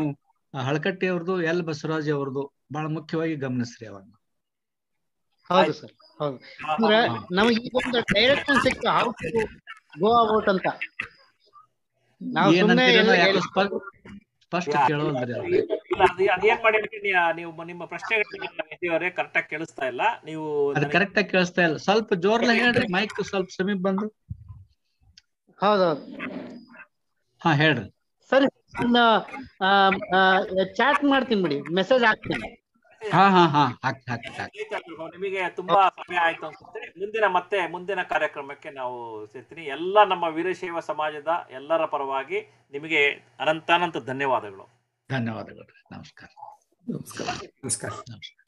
ಹಳಕಟ್ಟಿ ಅವ್ರದ್ದು ಎಲ್ ಬಸವರಾಜ್ ಅವ್ರದ್ದು ಬಹಳ ಮುಖ್ಯವಾಗಿ ಗಮನಿಸ್ರಿ ಅವನ್ನ ಹೌದು ಸರ್ ಹೌದು ನಮಗೆ ಒಂದು ಡೈರೆಕ್ಷನ್ ಸಿಕ್ತು ಗೋ ಅಬೌಟ್ ಅಂತ ನಾವು ಸುಮ್ಮನೆ ಸ್ಪಷ್ಟ ಕೇಳೋದ್ರಿ ಅದೇನ್ ಮಾಡಿ ನೀವು ನಿಮ್ಮ ಪ್ರಶ್ನೆಗಳೇ ಕರೆಕ್ಟ್ ಆಗಿ ಕೇಳಿಸ್ತಾ ಇಲ್ಲ ನೀವು ಅದು ಕರೆಕ್ಟ್ ಆಗಿ ಕೇಳಿಸ್ತಾ ಇಲ್ಲ ಸ್ವಲ್ಪ ಜೋರ್ಲ ಹೇಳ್ರಿ ಮೈಕ್ ಸ್ವಲ್ಪ ಸಮೀಪ ಬಂದು ಹೌದೌದು ಹಾ ಹೇಳ್ರಿ ಸರಿ ಚಾಟ್ ಮಾಡ್ತೀನಿ ಬಿಡಿ ಮೆಸೇಜ್ ಹಾಕ್ತೀನಿ ಹಾ ಹಾ ಹಾ ನಿಮಗೆ ತುಂಬಾ ಸಮಯ ಆಯ್ತು ಅನ್ಸುತ್ತೆ ಮುಂದಿನ ಮತ್ತೆ ಮುಂದಿನ ಕಾರ್ಯಕ್ರಮಕ್ಕೆ ನಾವು ಸೇರ್ತೀನಿ ಎಲ್ಲ ನಮ್ಮ ವೀರಶೈವ ಸಮಾಜದ ಎಲ್ಲರ ಪರವಾಗಿ ನಿಮಗೆ ಅನಂತಾನಂತ ಧನ್ಯವಾದಗಳು ಧನ್ಯವಾದಗಳು ನಮಸ್ಕಾರ ನಮಸ್ಕಾರ ನಮಸ್ಕಾರ ನಮಸ್ಕಾರ